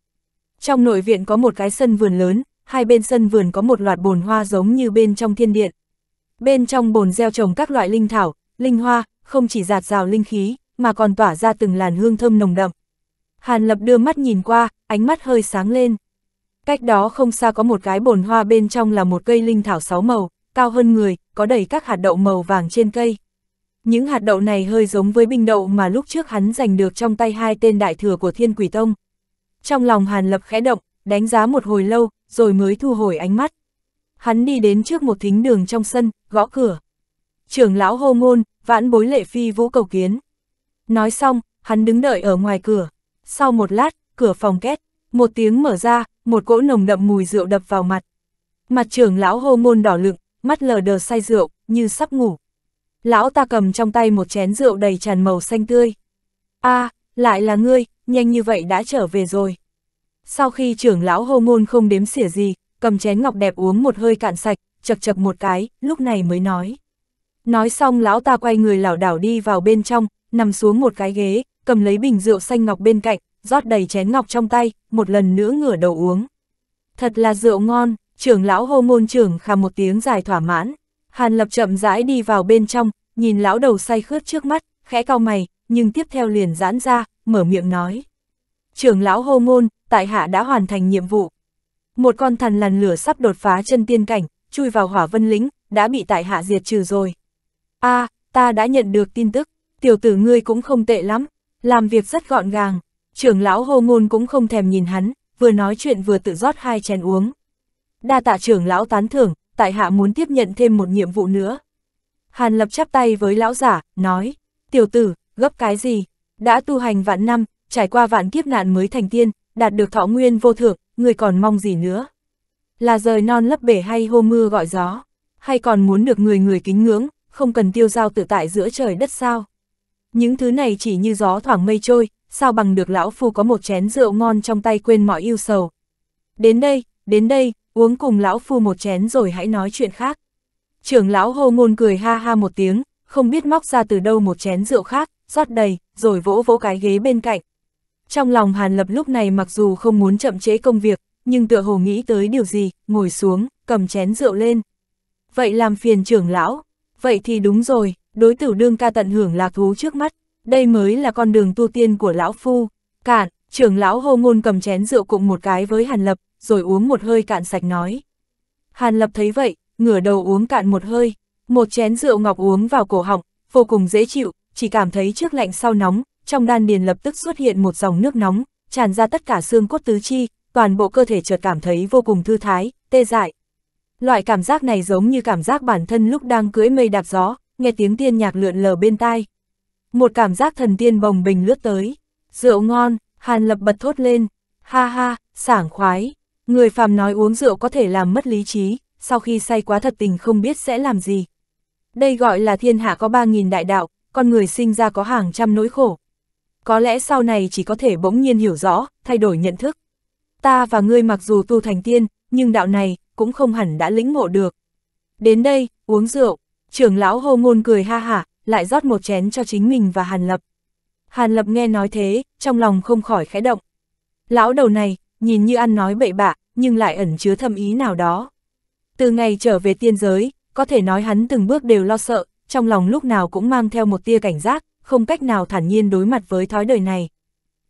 Trong nội viện có một cái sân vườn lớn, hai bên sân vườn có một loạt bồn hoa giống như bên trong thiên điện. Bên trong bồn gieo trồng các loại linh thảo, linh hoa, không chỉ giạt rào linh khí, mà còn tỏa ra từng làn hương thơm nồng đậm. Hàn Lập đưa mắt nhìn qua, ánh mắt hơi sáng lên. Cách đó không xa có một cái bồn hoa bên trong là một cây linh thảo sáu màu, cao hơn người, có đầy các hạt đậu màu vàng trên cây. Những hạt đậu này hơi giống với bình đậu mà lúc trước hắn giành được trong tay hai tên đại thừa của Thiên Quỷ Tông. Trong lòng Hàn Lập khẽ động, đánh giá một hồi lâu, rồi mới thu hồi ánh mắt. Hắn đi đến trước một thính đường trong sân, gõ cửa trưởng lão hô ngôn, vãn bối lệ phi vũ cầu kiến. Nói xong, hắn đứng đợi ở ngoài cửa. Sau một lát, cửa phòng két, một tiếng mở ra, một cỗ nồng đậm mùi rượu đập vào mặt. Mặt trưởng lão hô ngôn đỏ lực, mắt lờ đờ say rượu, như sắp ngủ. Lão ta cầm trong tay một chén rượu đầy tràn màu xanh tươi. a lại là ngươi, nhanh như vậy đã trở về rồi. Sau khi trưởng lão hô ngôn không đếm xỉa gì, cầm chén ngọc đẹp uống một hơi cạn sạch, chập chập một cái, lúc này mới nói. Nói xong lão ta quay người lảo đảo đi vào bên trong, nằm xuống một cái ghế, cầm lấy bình rượu xanh ngọc bên cạnh, rót đầy chén ngọc trong tay, một lần nữa ngửa đầu uống. Thật là rượu ngon, trưởng lão hô môn trưởng khà một tiếng dài thỏa mãn. Hàn lập chậm rãi đi vào bên trong, nhìn lão đầu say khướt trước mắt, khẽ cau mày, nhưng tiếp theo liền giãn ra, mở miệng nói. Trưởng lão hô môn, tại hạ đã hoàn thành nhiệm vụ. Một con thần lằn lửa sắp đột phá chân tiên cảnh, chui vào hỏa vân lĩnh, đã bị tại hạ diệt trừ rồi a à, ta đã nhận được tin tức, tiểu tử ngươi cũng không tệ lắm, làm việc rất gọn gàng, trưởng lão hô ngôn cũng không thèm nhìn hắn, vừa nói chuyện vừa tự rót hai chén uống. Đa tạ trưởng lão tán thưởng, tại hạ muốn tiếp nhận thêm một nhiệm vụ nữa. Hàn lập chắp tay với lão giả, nói, tiểu tử, gấp cái gì, đã tu hành vạn năm, trải qua vạn kiếp nạn mới thành tiên, đạt được thọ nguyên vô thượng, người còn mong gì nữa. Là rời non lấp bể hay hô mưa gọi gió, hay còn muốn được người người kính ngưỡng, không cần tiêu giao tự tại giữa trời đất sao. Những thứ này chỉ như gió thoảng mây trôi, sao bằng được lão phu có một chén rượu ngon trong tay quên mọi yêu sầu. Đến đây, đến đây, uống cùng lão phu một chén rồi hãy nói chuyện khác. Trưởng lão hô ngôn cười ha ha một tiếng, không biết móc ra từ đâu một chén rượu khác, rót đầy, rồi vỗ vỗ cái ghế bên cạnh. Trong lòng Hàn Lập lúc này mặc dù không muốn chậm chế công việc, nhưng tựa hồ nghĩ tới điều gì, ngồi xuống, cầm chén rượu lên. Vậy làm phiền trưởng lão, Vậy thì đúng rồi, đối tử đương ca tận hưởng lạc thú trước mắt, đây mới là con đường tu tiên của lão phu. Cạn, trưởng lão hô ngôn cầm chén rượu cùng một cái với Hàn Lập, rồi uống một hơi cạn sạch nói. Hàn Lập thấy vậy, ngửa đầu uống cạn một hơi, một chén rượu ngọc uống vào cổ họng, vô cùng dễ chịu, chỉ cảm thấy trước lạnh sau nóng, trong đan điền lập tức xuất hiện một dòng nước nóng, tràn ra tất cả xương cốt tứ chi, toàn bộ cơ thể chợt cảm thấy vô cùng thư thái, tê dại, Loại cảm giác này giống như cảm giác bản thân lúc đang cưỡi mây đạp gió, nghe tiếng tiên nhạc lượn lờ bên tai. Một cảm giác thần tiên bồng bình lướt tới. Rượu ngon, Hàn Lập bật thốt lên. Ha ha, sảng khoái. Người phàm nói uống rượu có thể làm mất lý trí, sau khi say quá thật tình không biết sẽ làm gì. Đây gọi là thiên hạ có ba nghìn đại đạo, con người sinh ra có hàng trăm nỗi khổ. Có lẽ sau này chỉ có thể bỗng nhiên hiểu rõ, thay đổi nhận thức. Ta và ngươi mặc dù tu thành tiên, nhưng đạo này, cũng không hẳn đã lĩnh ngộ được. Đến đây, uống rượu, trưởng lão hô ngôn cười ha hả, lại rót một chén cho chính mình và Hàn Lập. Hàn Lập nghe nói thế, trong lòng không khỏi khẽ động. Lão đầu này, nhìn như ăn nói bậy bạ, nhưng lại ẩn chứa thâm ý nào đó. Từ ngày trở về tiên giới, có thể nói hắn từng bước đều lo sợ, trong lòng lúc nào cũng mang theo một tia cảnh giác, không cách nào thản nhiên đối mặt với thói đời này.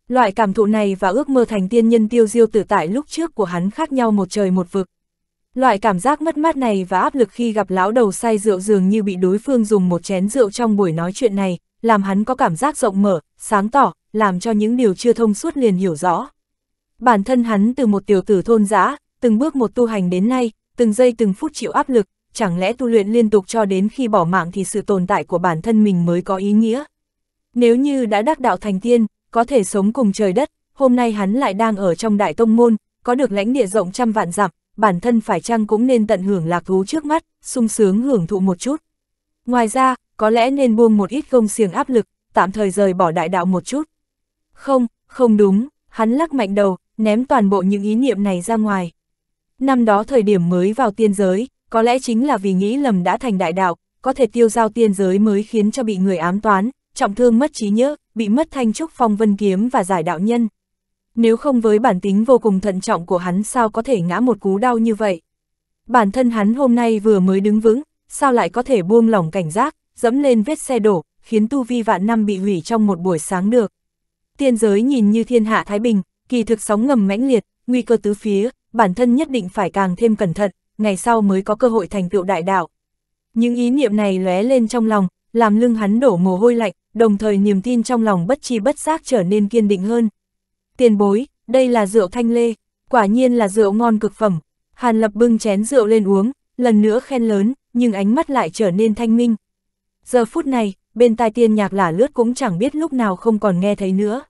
Loại cảm thụ này và ước mơ thành tiên nhân tiêu diêu tử tại lúc trước của hắn khác nhau một trời một vực. Loại cảm giác mất mát này và áp lực khi gặp lão đầu say rượu dường như bị đối phương dùng một chén rượu trong buổi nói chuyện này, làm hắn có cảm giác rộng mở, sáng tỏ, làm cho những điều chưa thông suốt liền hiểu rõ. Bản thân hắn từ một tiểu tử thôn giã, từng bước một tu hành đến nay, từng giây từng phút chịu áp lực, chẳng lẽ tu luyện liên tục cho đến khi bỏ mạng thì sự tồn tại của bản thân mình mới có ý nghĩa. Nếu như đã đắc đạo thành tiên, có thể sống cùng trời đất, hôm nay hắn lại đang ở trong đại tông môn, có được lãnh địa rộng trăm vạn dặm, bản thân phải chăng cũng nên tận hưởng lạc thú trước mắt, sung sướng hưởng thụ một chút. Ngoài ra, có lẽ nên buông một ít công siềng áp lực, tạm thời rời bỏ đại đạo một chút. Không, không đúng, hắn lắc mạnh đầu, ném toàn bộ những ý niệm này ra ngoài. Năm đó thời điểm mới vào tiên giới, có lẽ chính là vì nghĩ lầm đã thành đại đạo, có thể tiêu giao tiên giới mới khiến cho bị người ám toán, trọng thương mất trí nhớ, bị mất thanh trúc phong vân kiếm và giải đạo nhân. Nếu không với bản tính vô cùng thận trọng của hắn sao có thể ngã một cú đau như vậy. Bản thân hắn hôm nay vừa mới đứng vững, sao lại có thể buông lỏng cảnh giác, dẫm lên vết xe đổ, khiến tu vi vạn năm bị hủy trong một buổi sáng được. Tiên giới nhìn như thiên hạ Thái Bình, kỳ thực sóng ngầm mãnh liệt, nguy cơ tứ phía, bản thân nhất định phải càng thêm cẩn thận, ngày sau mới có cơ hội thành tựu đại đạo. Những ý niệm này lóe lên trong lòng, làm lưng hắn đổ mồ hôi lạnh, đồng thời niềm tin trong lòng bất chi bất giác trở nên kiên định hơn tiền bối, đây là rượu thanh lê, quả nhiên là rượu ngon cực phẩm. Hàn Lập bưng chén rượu lên uống, lần nữa khen lớn, nhưng ánh mắt lại trở nên thanh minh. Giờ phút này, bên tai tiên nhạc lả lướt cũng chẳng biết lúc nào không còn nghe thấy nữa.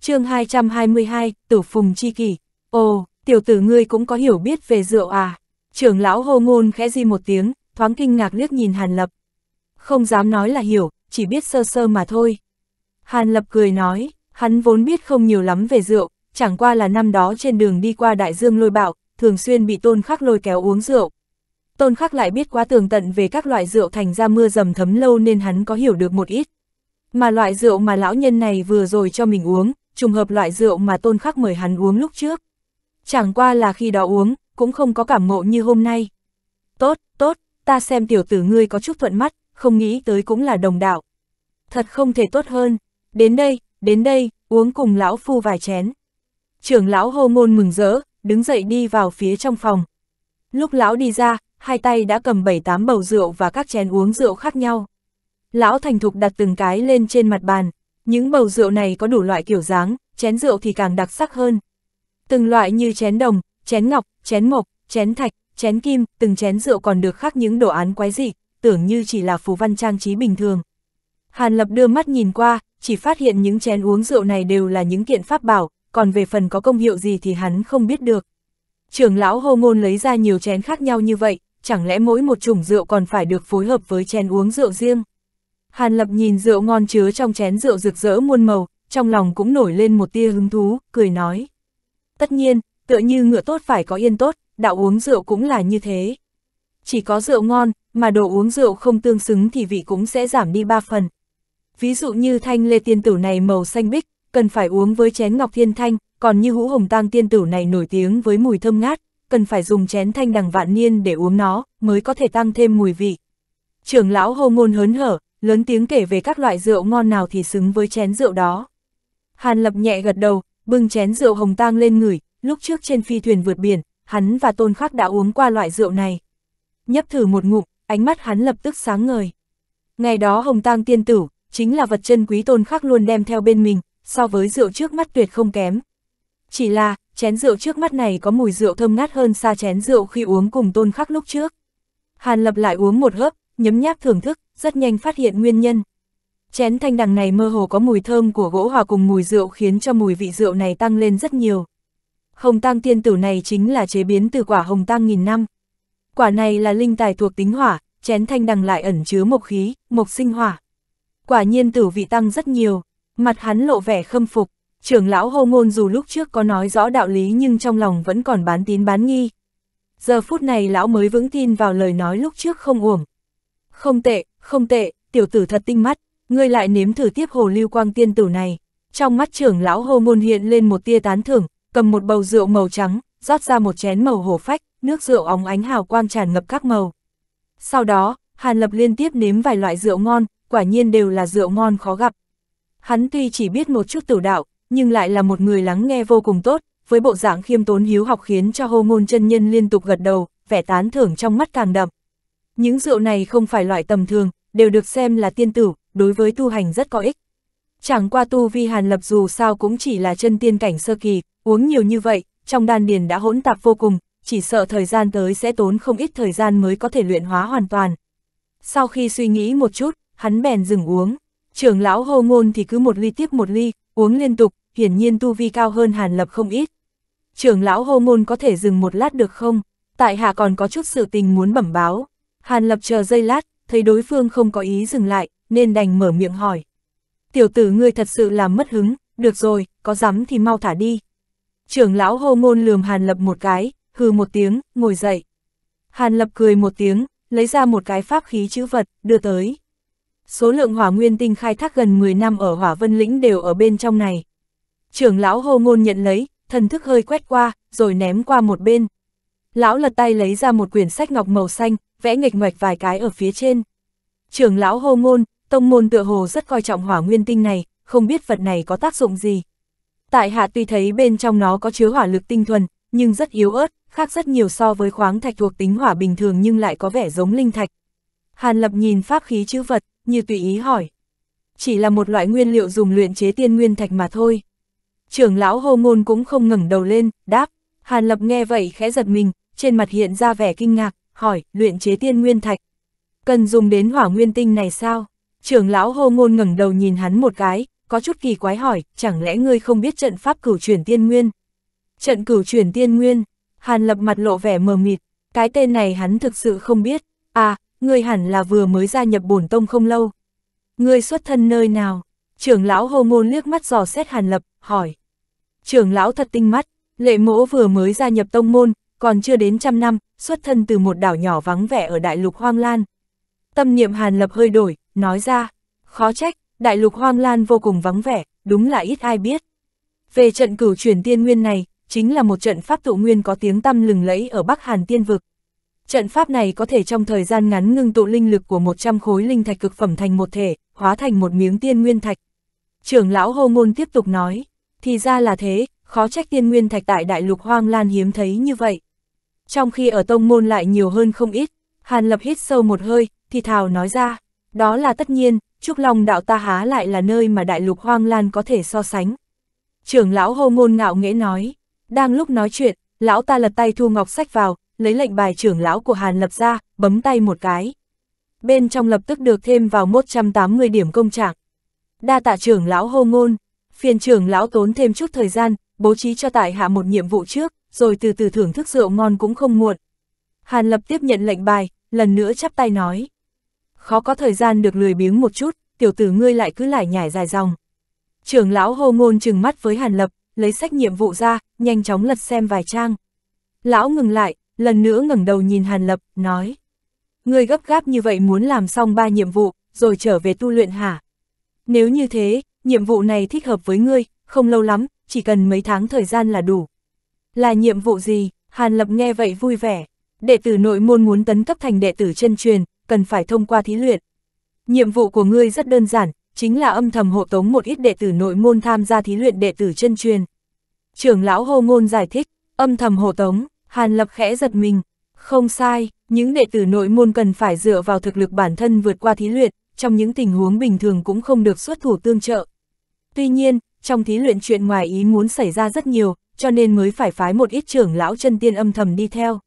chương 222, Tử Phùng Chi Kỳ. Ồ, tiểu tử ngươi cũng có hiểu biết về rượu à? Trưởng lão hô ngôn khẽ di một tiếng, thoáng kinh ngạc liếc nhìn Hàn Lập. Không dám nói là hiểu, chỉ biết sơ sơ mà thôi. Hàn Lập cười nói, Hắn vốn biết không nhiều lắm về rượu, chẳng qua là năm đó trên đường đi qua đại dương lôi bạo, thường xuyên bị tôn khắc lôi kéo uống rượu. Tôn khắc lại biết quá tường tận về các loại rượu thành ra mưa dầm thấm lâu nên hắn có hiểu được một ít. Mà loại rượu mà lão nhân này vừa rồi cho mình uống, trùng hợp loại rượu mà tôn khắc mời hắn uống lúc trước. Chẳng qua là khi đó uống, cũng không có cảm ngộ như hôm nay. Tốt, tốt, ta xem tiểu tử ngươi có chút thuận mắt, không nghĩ tới cũng là đồng đạo. Thật không thể tốt hơn. Đến đây, đến đây, uống cùng lão phu vài chén. Trưởng lão hô ngôn mừng rỡ, đứng dậy đi vào phía trong phòng. Lúc lão đi ra, hai tay đã cầm bảy tám bầu rượu và các chén uống rượu khác nhau. Lão thành thục đặt từng cái lên trên mặt bàn, những bầu rượu này có đủ loại kiểu dáng, chén rượu thì càng đặc sắc hơn. Từng loại như chén đồng, chén ngọc, chén mộc, chén thạch, chén kim, từng chén rượu còn được khắc những đồ án quái dị, tưởng như chỉ là phù văn trang trí bình thường. Hàn Lập đưa mắt nhìn qua, chỉ phát hiện những chén uống rượu này đều là những kiện pháp bảo, còn về phần có công hiệu gì thì hắn không biết được. Trưởng lão hô ngôn lấy ra nhiều chén khác nhau như vậy, chẳng lẽ mỗi một chủng rượu còn phải được phối hợp với chén uống rượu riêng. Hàn Lập nhìn rượu ngon chứa trong chén rượu rực rỡ muôn màu, trong lòng cũng nổi lên một tia hứng thú, cười nói. Tất nhiên, tựa như ngựa tốt phải có yên tốt, đạo uống rượu cũng là như thế. Chỉ có rượu ngon, mà đồ uống rượu không tương xứng thì vị cũng sẽ giảm đi ba phần, ví dụ như thanh lê tiên tử này màu xanh bích, cần phải uống với chén ngọc thiên thanh, còn như hũ hồng tang tiên tử này nổi tiếng với mùi thơm ngát, cần phải dùng chén thanh đằng vạn niên để uống nó, mới có thể tăng thêm mùi vị. Trưởng lão hô ngôn hớn hở, lớn tiếng kể về các loại rượu ngon nào thì xứng với chén rượu đó. Hàn lập nhẹ gật đầu, bưng chén rượu hồng tang lên người lúc trước trên phi thuyền vượt biển, hắn và tôn khắc đã uống qua loại rượu này. Nhấp thử một ngụm, ánh mắt hắn lập tức sáng ngời. Ngày đó hồng tang tiên tử, chính là vật chân quý tôn khắc luôn đem theo bên mình, so với rượu trước mắt tuyệt không kém. Chỉ là, chén rượu trước mắt này có mùi rượu thơm ngát hơn xa chén rượu khi uống cùng tôn khắc lúc trước. Hàn lập lại uống một hớp, nhấm nháp thưởng thức, rất nhanh phát hiện nguyên nhân. Chén thanh đằng này mơ hồ có mùi thơm của gỗ hòa cùng mùi rượu khiến cho mùi vị rượu này tăng lên rất nhiều. Hồng tăng tiên tử này chính là chế biến từ quả hồng tăng nghìn năm. Quả này là linh tài thuộc tính hỏa, chén thanh đằng lại ẩn chứa mộc khí, mộc sinh hỏa quả nhiên tử vị tăng rất nhiều, mặt hắn lộ vẻ khâm phục, trưởng lão hô ngôn dù lúc trước có nói rõ đạo lý nhưng trong lòng vẫn còn bán tín bán nghi. Giờ phút này lão mới vững tin vào lời nói lúc trước không uổng. Không tệ, không tệ, tiểu tử thật tinh mắt, ngươi lại nếm thử tiếp hồ lưu quang tiên tử này. Trong mắt trưởng lão hô ngôn hiện lên một tia tán thưởng, cầm một bầu rượu màu trắng, rót ra một chén màu hổ phách, nước rượu óng ánh hào quang tràn ngập các màu. Sau đó, Hàn Lập liên tiếp nếm vài loại rượu ngon, quả nhiên đều là rượu ngon khó gặp. Hắn tuy chỉ biết một chút tử đạo, nhưng lại là một người lắng nghe vô cùng tốt, với bộ dạng khiêm tốn hiếu học khiến cho hô ngôn chân nhân liên tục gật đầu, vẻ tán thưởng trong mắt càng đậm. Những rượu này không phải loại tầm thường, đều được xem là tiên tử, đối với tu hành rất có ích. Chẳng qua tu vi hàn lập dù sao cũng chỉ là chân tiên cảnh sơ kỳ, uống nhiều như vậy, trong đan điền đã hỗn tạp vô cùng, chỉ sợ thời gian tới sẽ tốn không ít thời gian mới có thể luyện hóa hoàn toàn. Sau khi suy nghĩ một chút, hắn bèn dừng uống. Trưởng lão hô ngôn thì cứ một ly tiếp một ly, uống liên tục, hiển nhiên tu vi cao hơn hàn lập không ít. Trưởng lão hô ngôn có thể dừng một lát được không? Tại hạ còn có chút sự tình muốn bẩm báo. Hàn lập chờ giây lát, thấy đối phương không có ý dừng lại, nên đành mở miệng hỏi. Tiểu tử ngươi thật sự làm mất hứng, được rồi, có dám thì mau thả đi. Trưởng lão hô ngôn lườm hàn lập một cái, hừ một tiếng, ngồi dậy. Hàn lập cười một tiếng, lấy ra một cái pháp khí chữ vật, đưa tới số lượng hỏa nguyên tinh khai thác gần 10 năm ở hỏa vân lĩnh đều ở bên trong này. Trưởng lão hô ngôn nhận lấy, thần thức hơi quét qua, rồi ném qua một bên. Lão lật tay lấy ra một quyển sách ngọc màu xanh, vẽ nghịch ngoạch vài cái ở phía trên. Trưởng lão hô ngôn, tông môn tựa hồ rất coi trọng hỏa nguyên tinh này, không biết vật này có tác dụng gì. Tại hạ tuy thấy bên trong nó có chứa hỏa lực tinh thuần, nhưng rất yếu ớt, khác rất nhiều so với khoáng thạch thuộc tính hỏa bình thường nhưng lại có vẻ giống linh thạch. Hàn Lập nhìn pháp khí chữ vật, như tùy ý hỏi. Chỉ là một loại nguyên liệu dùng luyện chế tiên nguyên thạch mà thôi. Trưởng lão hô ngôn cũng không ngẩng đầu lên, đáp, Hàn Lập nghe vậy khẽ giật mình, trên mặt hiện ra vẻ kinh ngạc, hỏi, luyện chế tiên nguyên thạch. Cần dùng đến hỏa nguyên tinh này sao? Trưởng lão hô ngôn ngẩng đầu nhìn hắn một cái, có chút kỳ quái hỏi, chẳng lẽ ngươi không biết trận pháp cửu chuyển tiên nguyên? Trận cửu chuyển tiên nguyên, Hàn Lập mặt lộ vẻ mờ mịt, cái tên này hắn thực sự không biết. À, ngươi hẳn là vừa mới gia nhập bổn tông không lâu. Ngươi xuất thân nơi nào? Trưởng lão hô ngôn liếc mắt dò xét Hàn Lập, hỏi. Trưởng lão thật tinh mắt, lệ mỗ vừa mới gia nhập tông môn, còn chưa đến trăm năm, xuất thân từ một đảo nhỏ vắng vẻ ở đại lục Hoang Lan. Tâm niệm Hàn Lập hơi đổi, nói ra, khó trách, đại lục Hoang Lan vô cùng vắng vẻ, đúng là ít ai biết. Về trận cửu chuyển tiên nguyên này, chính là một trận pháp tụ nguyên có tiếng tăm lừng lẫy ở Bắc Hàn Tiên Vực. Trận pháp này có thể trong thời gian ngắn ngưng tụ linh lực của 100 khối linh thạch cực phẩm thành một thể, hóa thành một miếng tiên nguyên thạch. Trưởng lão hô Ngôn tiếp tục nói, thì ra là thế, khó trách tiên nguyên thạch tại đại lục hoang lan hiếm thấy như vậy. Trong khi ở tông môn lại nhiều hơn không ít, Hàn Lập hít sâu một hơi, thì thào nói ra, đó là tất nhiên, Trúc Long đạo ta há lại là nơi mà đại lục hoang lan có thể so sánh. Trưởng lão hô Ngôn ngạo nghễ nói, đang lúc nói chuyện, lão ta lật tay thu ngọc sách vào, lấy lệnh bài trưởng lão của Hàn Lập ra, bấm tay một cái. Bên trong lập tức được thêm vào 180 điểm công trạng. Đa tạ trưởng lão hô ngôn, phiền trưởng lão tốn thêm chút thời gian, bố trí cho tại hạ một nhiệm vụ trước, rồi từ từ thưởng thức rượu ngon cũng không muộn. Hàn Lập tiếp nhận lệnh bài, lần nữa chắp tay nói. Khó có thời gian được lười biếng một chút, tiểu tử ngươi lại cứ lải nhải dài dòng. Trưởng lão hô ngôn trừng mắt với Hàn Lập, lấy sách nhiệm vụ ra, nhanh chóng lật xem vài trang. Lão ngừng lại, lần nữa ngẩng đầu nhìn Hàn Lập, nói. Người gấp gáp như vậy muốn làm xong ba nhiệm vụ, rồi trở về tu luyện hả? Nếu như thế, nhiệm vụ này thích hợp với ngươi, không lâu lắm, chỉ cần mấy tháng thời gian là đủ. Là nhiệm vụ gì? Hàn Lập nghe vậy vui vẻ. Đệ tử nội môn muốn tấn cấp thành đệ tử chân truyền, cần phải thông qua thí luyện. Nhiệm vụ của ngươi rất đơn giản, chính là âm thầm hộ tống một ít đệ tử nội môn tham gia thí luyện đệ tử chân truyền. Trưởng lão hô Ngôn giải thích, âm thầm hộ tống, Hàn Lập khẽ giật mình, không sai, những đệ tử nội môn cần phải dựa vào thực lực bản thân vượt qua thí luyện, trong những tình huống bình thường cũng không được xuất thủ tương trợ. Tuy nhiên, trong thí luyện chuyện ngoài ý muốn xảy ra rất nhiều, cho nên mới phải phái một ít trưởng lão chân tiên âm thầm đi theo.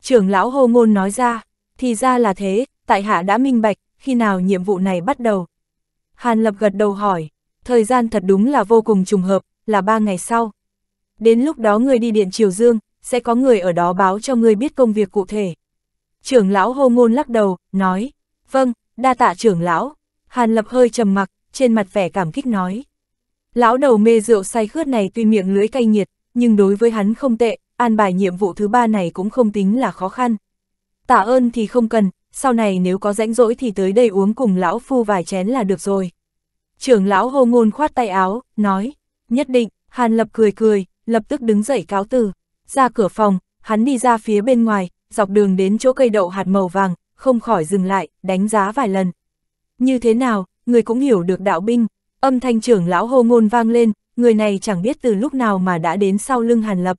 Trưởng lão hô ngôn nói ra, thì ra là thế, tại hạ đã minh bạch, khi nào nhiệm vụ này bắt đầu. Hàn Lập gật đầu hỏi, thời gian thật đúng là vô cùng trùng hợp, là ba ngày sau. Đến lúc đó người đi điện Triều Dương, sẽ có người ở đó báo cho ngươi biết công việc cụ thể. Trưởng lão hô ngôn lắc đầu, nói, vâng, đa tạ trưởng lão. Hàn lập hơi trầm mặc, trên mặt vẻ cảm kích nói. Lão đầu mê rượu say khướt này tuy miệng lưỡi cay nghiệt, nhưng đối với hắn không tệ, an bài nhiệm vụ thứ ba này cũng không tính là khó khăn. Tạ ơn thì không cần, sau này nếu có rãnh rỗi thì tới đây uống cùng lão phu vài chén là được rồi. Trưởng lão hô ngôn khoát tay áo, nói, nhất định, Hàn Lập cười cười, lập tức đứng dậy cáo từ ra cửa phòng, hắn đi ra phía bên ngoài, dọc đường đến chỗ cây đậu hạt màu vàng, không khỏi dừng lại, đánh giá vài lần. Như thế nào, người cũng hiểu được đạo binh, âm thanh trưởng lão hô ngôn vang lên, người này chẳng biết từ lúc nào mà đã đến sau lưng Hàn Lập.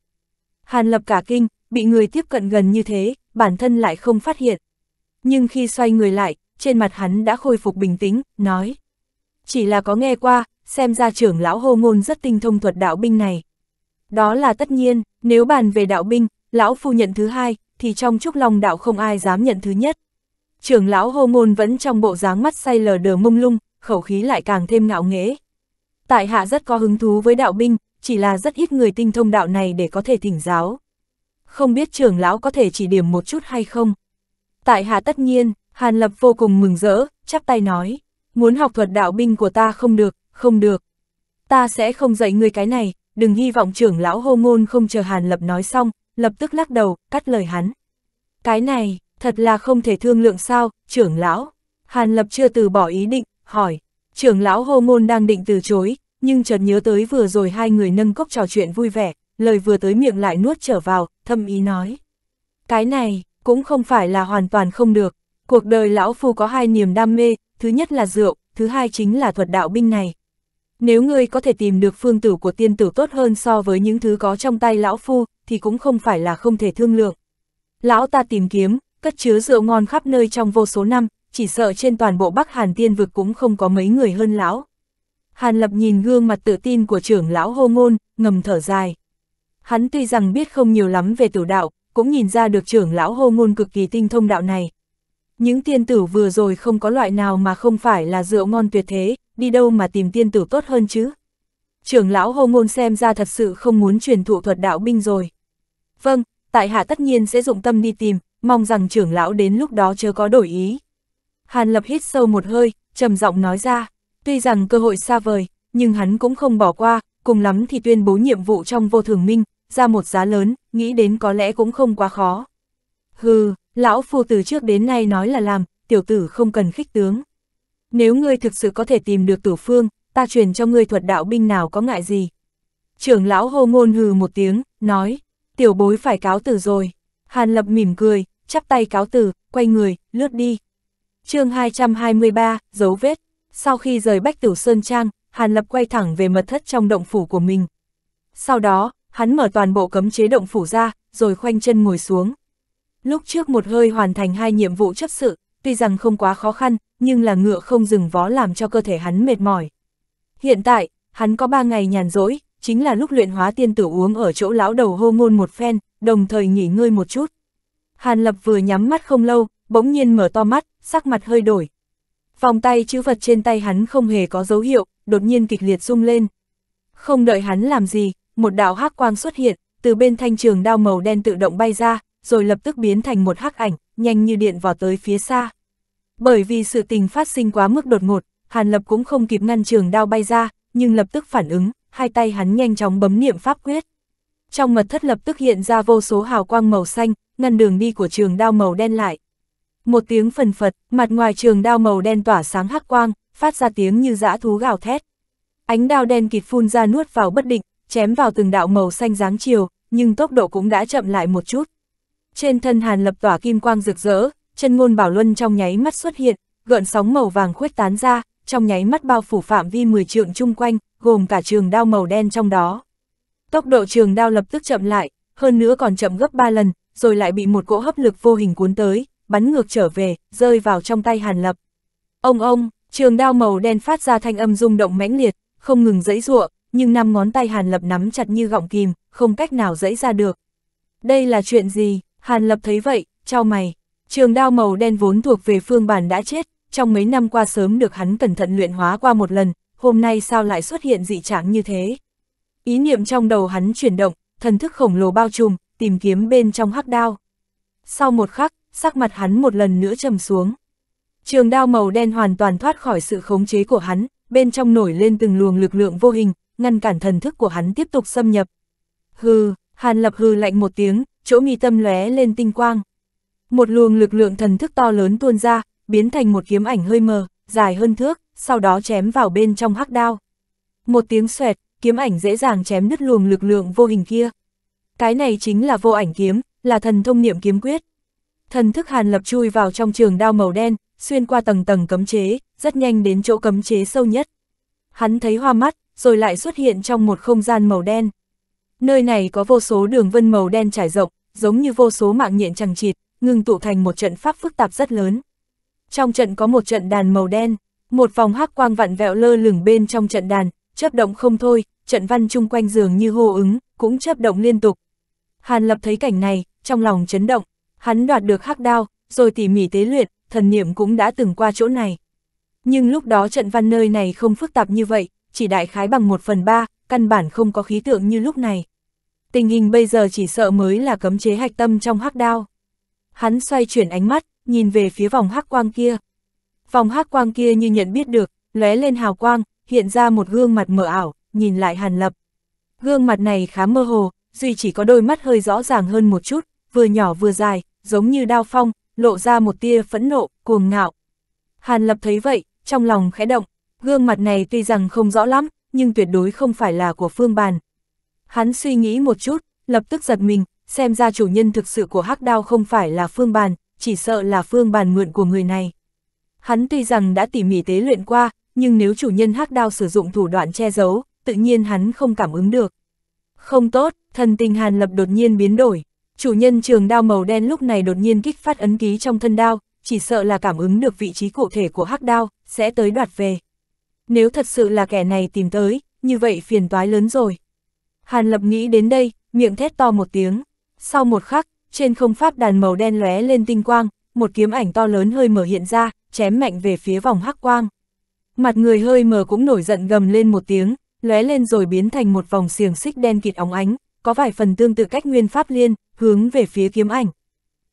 Hàn Lập cả kinh, bị người tiếp cận gần như thế, bản thân lại không phát hiện. Nhưng khi xoay người lại, trên mặt hắn đã khôi phục bình tĩnh, nói. Chỉ là có nghe qua, xem ra trưởng lão hô ngôn rất tinh thông thuật đạo binh này. Đó là tất nhiên, nếu bàn về đạo binh, lão phu nhận thứ hai, thì trong trúc long đạo không ai dám nhận thứ nhất. Trưởng lão hô ngôn vẫn trong bộ dáng mắt say lờ đờ mông lung, khẩu khí lại càng thêm ngạo nghễ. Tại hạ rất có hứng thú với đạo binh, chỉ là rất ít người tinh thông đạo này để có thể thỉnh giáo. Không biết trưởng lão có thể chỉ điểm một chút hay không? Tại hạ tất nhiên, Hàn Lập vô cùng mừng rỡ, chắp tay nói, muốn học thuật đạo binh của ta không được, không được. Ta sẽ không dạy người cái này, đừng hy vọng trưởng lão hô ngôn không chờ Hàn Lập nói xong, lập tức lắc đầu, cắt lời hắn. Cái này, thật là không thể thương lượng sao, trưởng lão. Hàn Lập chưa từ bỏ ý định, hỏi. Trưởng lão hô ngôn đang định từ chối, nhưng chợt nhớ tới vừa rồi hai người nâng cốc trò chuyện vui vẻ, lời vừa tới miệng lại nuốt trở vào, thâm ý nói. Cái này, cũng không phải là hoàn toàn không được. Cuộc đời lão phu có hai niềm đam mê, thứ nhất là rượu, thứ hai chính là thuật đạo binh này, nếu ngươi có thể tìm được phương tử của tiên tử tốt hơn so với những thứ có trong tay lão phu, thì cũng không phải là không thể thương lượng. Lão ta tìm kiếm, cất chứa rượu ngon khắp nơi trong vô số năm, chỉ sợ trên toàn bộ Bắc Hàn tiên vực cũng không có mấy người hơn lão. Hàn Lập nhìn gương mặt tự tin của trưởng lão hô ngôn, ngầm thở dài. Hắn tuy rằng biết không nhiều lắm về tử đạo, cũng nhìn ra được trưởng lão hô ngôn cực kỳ tinh thông đạo này. Những tiên tử vừa rồi không có loại nào mà không phải là rượu ngon tuyệt thế, đi đâu mà tìm tiên tử tốt hơn chứ? Trưởng lão hô ngôn xem ra thật sự không muốn truyền thụ thuật đạo binh rồi. Vâng, tại hạ tất nhiên sẽ dụng tâm đi tìm, mong rằng trưởng lão đến lúc đó chưa có đổi ý. Hàn lập hít sâu một hơi, trầm giọng nói ra, tuy rằng cơ hội xa vời, nhưng hắn cũng không bỏ qua, cùng lắm thì tuyên bố nhiệm vụ trong vô thường minh, ra một giá lớn, nghĩ đến có lẽ cũng không quá khó. Hừ, lão phu từ trước đến nay nói là làm, tiểu tử không cần khích tướng nếu ngươi thực sự có thể tìm được tử phương, ta truyền cho ngươi thuật đạo binh nào có ngại gì. Trưởng lão hô ngôn hừ một tiếng, nói, tiểu bối phải cáo từ rồi. Hàn lập mỉm cười, chắp tay cáo từ, quay người, lướt đi. chương 223, dấu vết. Sau khi rời Bách Tử Sơn Trang, Hàn lập quay thẳng về mật thất trong động phủ của mình. Sau đó, hắn mở toàn bộ cấm chế động phủ ra, rồi khoanh chân ngồi xuống. Lúc trước một hơi hoàn thành hai nhiệm vụ chấp sự, tuy rằng không quá khó khăn, nhưng là ngựa không dừng vó làm cho cơ thể hắn mệt mỏi. Hiện tại, hắn có ba ngày nhàn rỗi, chính là lúc luyện hóa tiên tử uống ở chỗ lão đầu hô ngôn một phen, đồng thời nghỉ ngơi một chút. Hàn Lập vừa nhắm mắt không lâu, bỗng nhiên mở to mắt, sắc mặt hơi đổi. Vòng tay chữ vật trên tay hắn không hề có dấu hiệu, đột nhiên kịch liệt rung lên. Không đợi hắn làm gì, một đạo hắc quang xuất hiện, từ bên thanh trường đao màu đen tự động bay ra, rồi lập tức biến thành một hắc ảnh, nhanh như điện vào tới phía xa. Bởi vì sự tình phát sinh quá mức đột ngột, Hàn Lập cũng không kịp ngăn trường đao bay ra, nhưng lập tức phản ứng, hai tay hắn nhanh chóng bấm niệm pháp quyết. Trong mật thất lập tức hiện ra vô số hào quang màu xanh, ngăn đường đi của trường đao màu đen lại. Một tiếng phần phật, mặt ngoài trường đao màu đen tỏa sáng hắc quang, phát ra tiếng như dã thú gào thét. Ánh đao đen kịt phun ra nuốt vào bất định, chém vào từng đạo màu xanh dáng chiều, nhưng tốc độ cũng đã chậm lại một chút. Trên thân Hàn Lập tỏa kim quang rực rỡ, chân ngôn bảo luân trong nháy mắt xuất hiện, gợn sóng màu vàng khuếch tán ra, trong nháy mắt bao phủ phạm vi 10 trượng chung quanh, gồm cả trường đao màu đen trong đó. Tốc độ trường đao lập tức chậm lại, hơn nữa còn chậm gấp 3 lần, rồi lại bị một cỗ hấp lực vô hình cuốn tới, bắn ngược trở về, rơi vào trong tay Hàn Lập. Ông ông, trường đao màu đen phát ra thanh âm rung động mãnh liệt, không ngừng giãy giụa, nhưng năm ngón tay Hàn Lập nắm chặt như gọng kìm, không cách nào giãy ra được. Đây là chuyện gì? Hàn Lập thấy vậy, trao mày, Trường đao màu đen vốn thuộc về phương bản đã chết, trong mấy năm qua sớm được hắn cẩn thận luyện hóa qua một lần, hôm nay sao lại xuất hiện dị trạng như thế. Ý niệm trong đầu hắn chuyển động, thần thức khổng lồ bao trùm, tìm kiếm bên trong hắc đao. Sau một khắc, sắc mặt hắn một lần nữa trầm xuống. Trường đao màu đen hoàn toàn thoát khỏi sự khống chế của hắn, bên trong nổi lên từng luồng lực lượng vô hình, ngăn cản thần thức của hắn tiếp tục xâm nhập. Hừ, Hàn Lập hừ lạnh một tiếng, chỗ mi tâm lóe lên tinh quang, một luồng lực lượng thần thức to lớn tuôn ra, biến thành một kiếm ảnh hơi mờ, dài hơn thước, sau đó chém vào bên trong hắc đao. Một tiếng xoẹt, kiếm ảnh dễ dàng chém nứt luồng lực lượng vô hình kia. Cái này chính là vô ảnh kiếm, là thần thông niệm kiếm quyết. Thần thức Hàn Lập chui vào trong trường đao màu đen, xuyên qua tầng tầng cấm chế, rất nhanh đến chỗ cấm chế sâu nhất. Hắn thấy hoa mắt, rồi lại xuất hiện trong một không gian màu đen. Nơi này có vô số đường vân màu đen trải rộng, giống như vô số mạng nhện chẳng chịt, ngưng tụ thành một trận pháp phức tạp rất lớn. Trong trận có một trận đàn màu đen, một vòng hắc quang vặn vẹo lơ lửng bên trong trận đàn, chớp động không thôi, trận văn chung quanh giường như hô ứng, cũng chớp động liên tục. Hàn Lập thấy cảnh này, trong lòng chấn động, hắn đoạt được hắc đao, rồi tỉ mỉ tế luyện, thần niệm cũng đã từng qua chỗ này. Nhưng lúc đó trận văn nơi này không phức tạp như vậy, chỉ đại khái bằng một phần ba, căn bản không có khí tượng như lúc này. Tình hình bây giờ chỉ sợ mới là cấm chế hạch tâm trong hắc đao hắn xoay chuyển ánh mắt, nhìn về phía vòng hắc quang kia. Vòng hắc quang kia như nhận biết được, lóe lên hào quang, hiện ra một gương mặt mờ ảo, nhìn lại Hàn Lập. Gương mặt này khá mơ hồ, duy chỉ có đôi mắt hơi rõ ràng hơn một chút, vừa nhỏ vừa dài, giống như đao phong, lộ ra một tia phẫn nộ, cuồng ngạo. Hàn Lập thấy vậy, trong lòng khẽ động, gương mặt này tuy rằng không rõ lắm, nhưng tuyệt đối không phải là của Phương Bàn. Hắn suy nghĩ một chút, lập tức giật mình, xem ra chủ nhân thực sự của hắc đao không phải là phương bàn, chỉ sợ là phương bàn mượn của người này. Hắn tuy rằng đã tỉ mỉ tế luyện qua, nhưng nếu chủ nhân hắc đao sử dụng thủ đoạn che giấu, tự nhiên hắn không cảm ứng được. Không tốt, thần tình Hàn Lập đột nhiên biến đổi. Chủ nhân trường đao màu đen lúc này đột nhiên kích phát ấn ký trong thân đao, chỉ sợ là cảm ứng được vị trí cụ thể của hắc đao, sẽ tới đoạt về. Nếu thật sự là kẻ này tìm tới, như vậy phiền toái lớn rồi. Hàn Lập nghĩ đến đây, miệng thét to một tiếng. Sau một khắc, trên không pháp đàn màu đen lóe lên tinh quang, một kiếm ảnh to lớn hơi mở hiện ra, chém mạnh về phía vòng hắc quang. Mặt người hơi mờ cũng nổi giận gầm lên một tiếng, lóe lên rồi biến thành một vòng xiềng xích đen kịt óng ánh, có vài phần tương tự cách nguyên pháp liên, hướng về phía kiếm ảnh.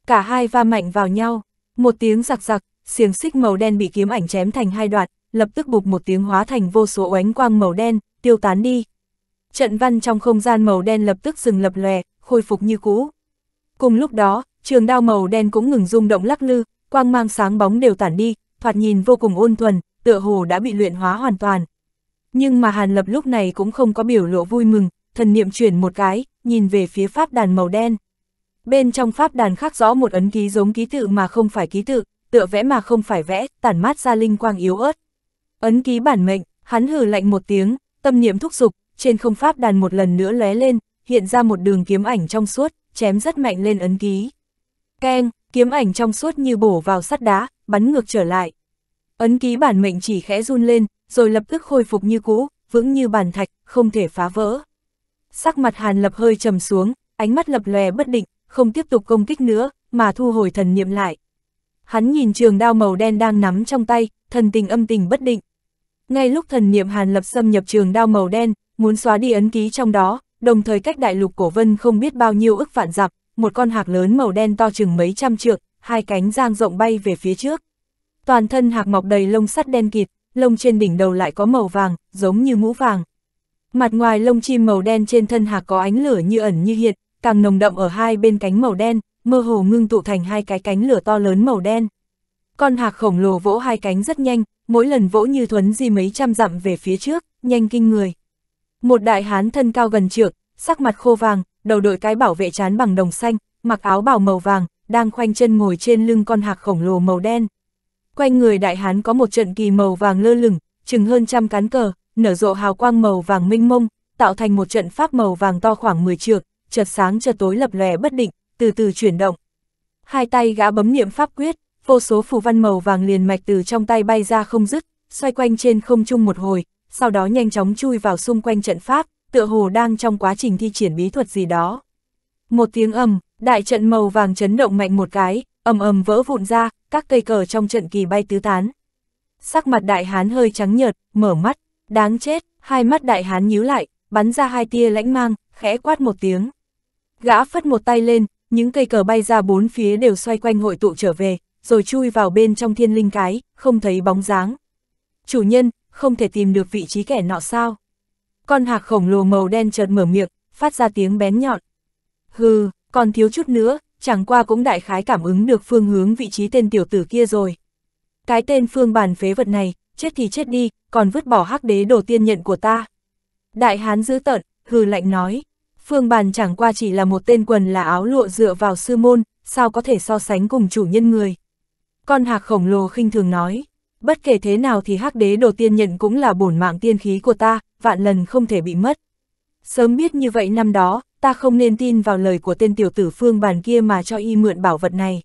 Cả hai va mạnh vào nhau, một tiếng giặc giặc, xiềng xích màu đen bị kiếm ảnh chém thành hai đoạn, lập tức bục một tiếng hóa thành vô số ánh quang màu đen, tiêu tán đi. Trận văn trong không gian màu đen lập tức dừng lập lòe, khôi phục như cũ. Cùng lúc đó, trường đao màu đen cũng ngừng rung động lắc lư, quang mang sáng bóng đều tản đi, thoạt nhìn vô cùng ôn thuần, tựa hồ đã bị luyện hóa hoàn toàn. Nhưng mà Hàn Lập lúc này cũng không có biểu lộ vui mừng, thần niệm chuyển một cái, nhìn về phía pháp đàn màu đen. Bên trong pháp đàn khắc rõ một ấn ký giống ký tự mà không phải ký tự, tựa vẽ mà không phải vẽ, tản mát ra linh quang yếu ớt. Ấn ký bản mệnh, hắn hừ lạnh một tiếng, tâm niệm thúc dục, trên không pháp đàn một lần nữa lóe lên, hiện ra một đường kiếm ảnh trong suốt, chém rất mạnh lên ấn ký. Keng, kiếm ảnh trong suốt như bổ vào sắt đá, bắn ngược trở lại. Ấn ký bản mệnh chỉ khẽ run lên, rồi lập tức khôi phục như cũ, vững như bàn thạch, không thể phá vỡ. Sắc mặt Hàn Lập hơi trầm xuống, ánh mắt lập lòe bất định, không tiếp tục công kích nữa, mà thu hồi thần niệm lại. Hắn nhìn trường đao màu đen đang nắm trong tay, thần tình âm tình bất định. Ngay lúc thần niệm Hàn Lập xâm nhập trường đao màu đen, muốn xóa đi ấn ký trong đó, đồng thời cách đại lục cổ vân không biết bao nhiêu ức vạn dặm, một con hạc lớn màu đen to chừng mấy trăm trượng, hai cánh giang rộng bay về phía trước. Toàn thân hạc mọc đầy lông sắt đen kịt, lông trên đỉnh đầu lại có màu vàng, giống như mũ vàng. Mặt ngoài lông chim màu đen trên thân hạc có ánh lửa như ẩn như hiện, càng nồng đậm ở hai bên cánh màu đen, mơ hồ ngưng tụ thành hai cái cánh lửa to lớn màu đen. Con hạc khổng lồ vỗ hai cánh rất nhanh, mỗi lần vỗ như thuấn di mấy trăm dặm về phía trước, nhanh kinh người. Một đại hán thân cao gần trượng, sắc mặt khô vàng, đầu đội cái bảo vệ chán bằng đồng xanh, mặc áo bào màu vàng, đang khoanh chân ngồi trên lưng con hạc khổng lồ màu đen. Quanh người đại hán có một trận kỳ màu vàng lơ lửng, chừng hơn trăm cán cờ, nở rộ hào quang màu vàng minh mông, tạo thành một trận pháp màu vàng to khoảng 10 trượng, chợt sáng chợt tối lập lòe bất định, từ từ chuyển động. Hai tay gã bấm niệm pháp quyết, vô số phù văn màu vàng liền mạch từ trong tay bay ra không dứt, xoay quanh trên không trung một hồi, sau đó nhanh chóng chui vào xung quanh trận pháp, tựa hồ đang trong quá trình thi triển bí thuật gì đó. Một tiếng ầm, đại trận màu vàng chấn động mạnh một cái, ầm ầm vỡ vụn ra, các cây cờ trong trận kỳ bay tứ tán. Sắc mặt đại hán hơi trắng nhợt, mở mắt, đáng chết, hai mắt đại hán nhíu lại, bắn ra hai tia lãnh mang, khẽ quát một tiếng. Gã phất một tay lên, những cây cờ bay ra bốn phía đều xoay quanh hội tụ trở về, rồi chui vào bên trong thiên linh cái, không thấy bóng dáng. Chủ nhân, không thể tìm được vị trí kẻ nọ sao. Con hạc khổng lồ màu đen chợt mở miệng, phát ra tiếng bén nhọn. Hừ, còn thiếu chút nữa, chẳng qua cũng đại khái cảm ứng được phương hướng vị trí tên tiểu tử kia rồi. Cái tên phương bàn phế vật này, chết thì chết đi, còn vứt bỏ hắc đế đồ tiên nhận của ta. Đại hán giữ tận, hừ lạnh nói, phương bàn chẳng qua chỉ là một tên quần là áo lụa dựa vào sư môn, sao có thể so sánh cùng chủ nhân người. Con hạc khổng lồ khinh thường nói, bất kể thế nào thì hắc đế đầu tiên nhận cũng là bổn mạng tiên khí của ta, vạn lần không thể bị mất. Sớm biết như vậy năm đó, ta không nên tin vào lời của tên tiểu tử phương bàn kia mà cho y mượn bảo vật này.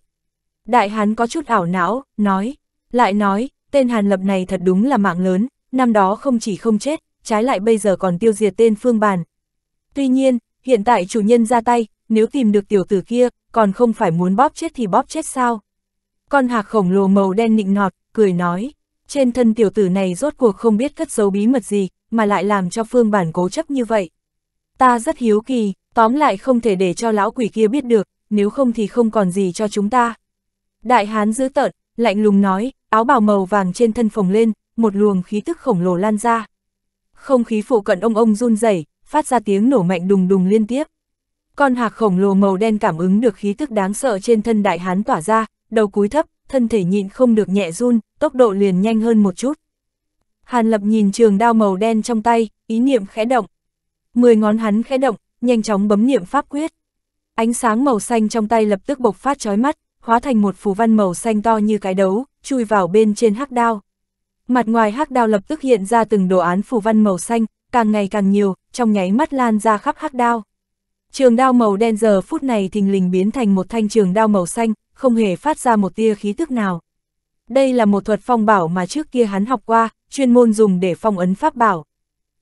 Đại hán có chút ảo não, nói, lại nói, tên hàn lập này thật đúng là mạng lớn, năm đó không chỉ không chết, trái lại bây giờ còn tiêu diệt tên phương bàn. Tuy nhiên, hiện tại chủ nhân ra tay, nếu tìm được tiểu tử kia, còn không phải muốn bóp chết thì bóp chết sao? Con hạc khổng lồ màu đen nịnh nọt, cười nói, trên thân tiểu tử này rốt cuộc không biết cất giấu bí mật gì, mà lại làm cho phương bản cố chấp như vậy. Ta rất hiếu kỳ, tóm lại không thể để cho lão quỷ kia biết được, nếu không thì không còn gì cho chúng ta. Đại hán giữ tợn, lạnh lùng nói, áo bào màu vàng trên thân phồng lên, một luồng khí tức khổng lồ lan ra. Không khí phụ cận ông ông run rẩy, phát ra tiếng nổ mạnh đùng đùng liên tiếp. Con hạc khổng lồ màu đen cảm ứng được khí tức đáng sợ trên thân đại hán tỏa ra, đầu cúi thấp, thân thể nhịn không được nhẹ run, tốc độ liền nhanh hơn một chút. Hàn Lập nhìn trường đao màu đen trong tay, ý niệm khẽ động. Mười ngón hắn khẽ động, nhanh chóng bấm niệm pháp quyết. Ánh sáng màu xanh trong tay lập tức bộc phát chói mắt, hóa thành một phù văn màu xanh to như cái đấu, chui vào bên trên hắc đao. Mặt ngoài hắc đao lập tức hiện ra từng đồ án phù văn màu xanh, càng ngày càng nhiều, trong nháy mắt lan ra khắp hắc đao. Trường đao màu đen giờ phút này thình lình biến thành một thanh trường đao màu xanh, không hề phát ra một tia khí tức nào. Đây là một thuật phong bảo mà trước kia hắn học qua, chuyên môn dùng để phong ấn pháp bảo.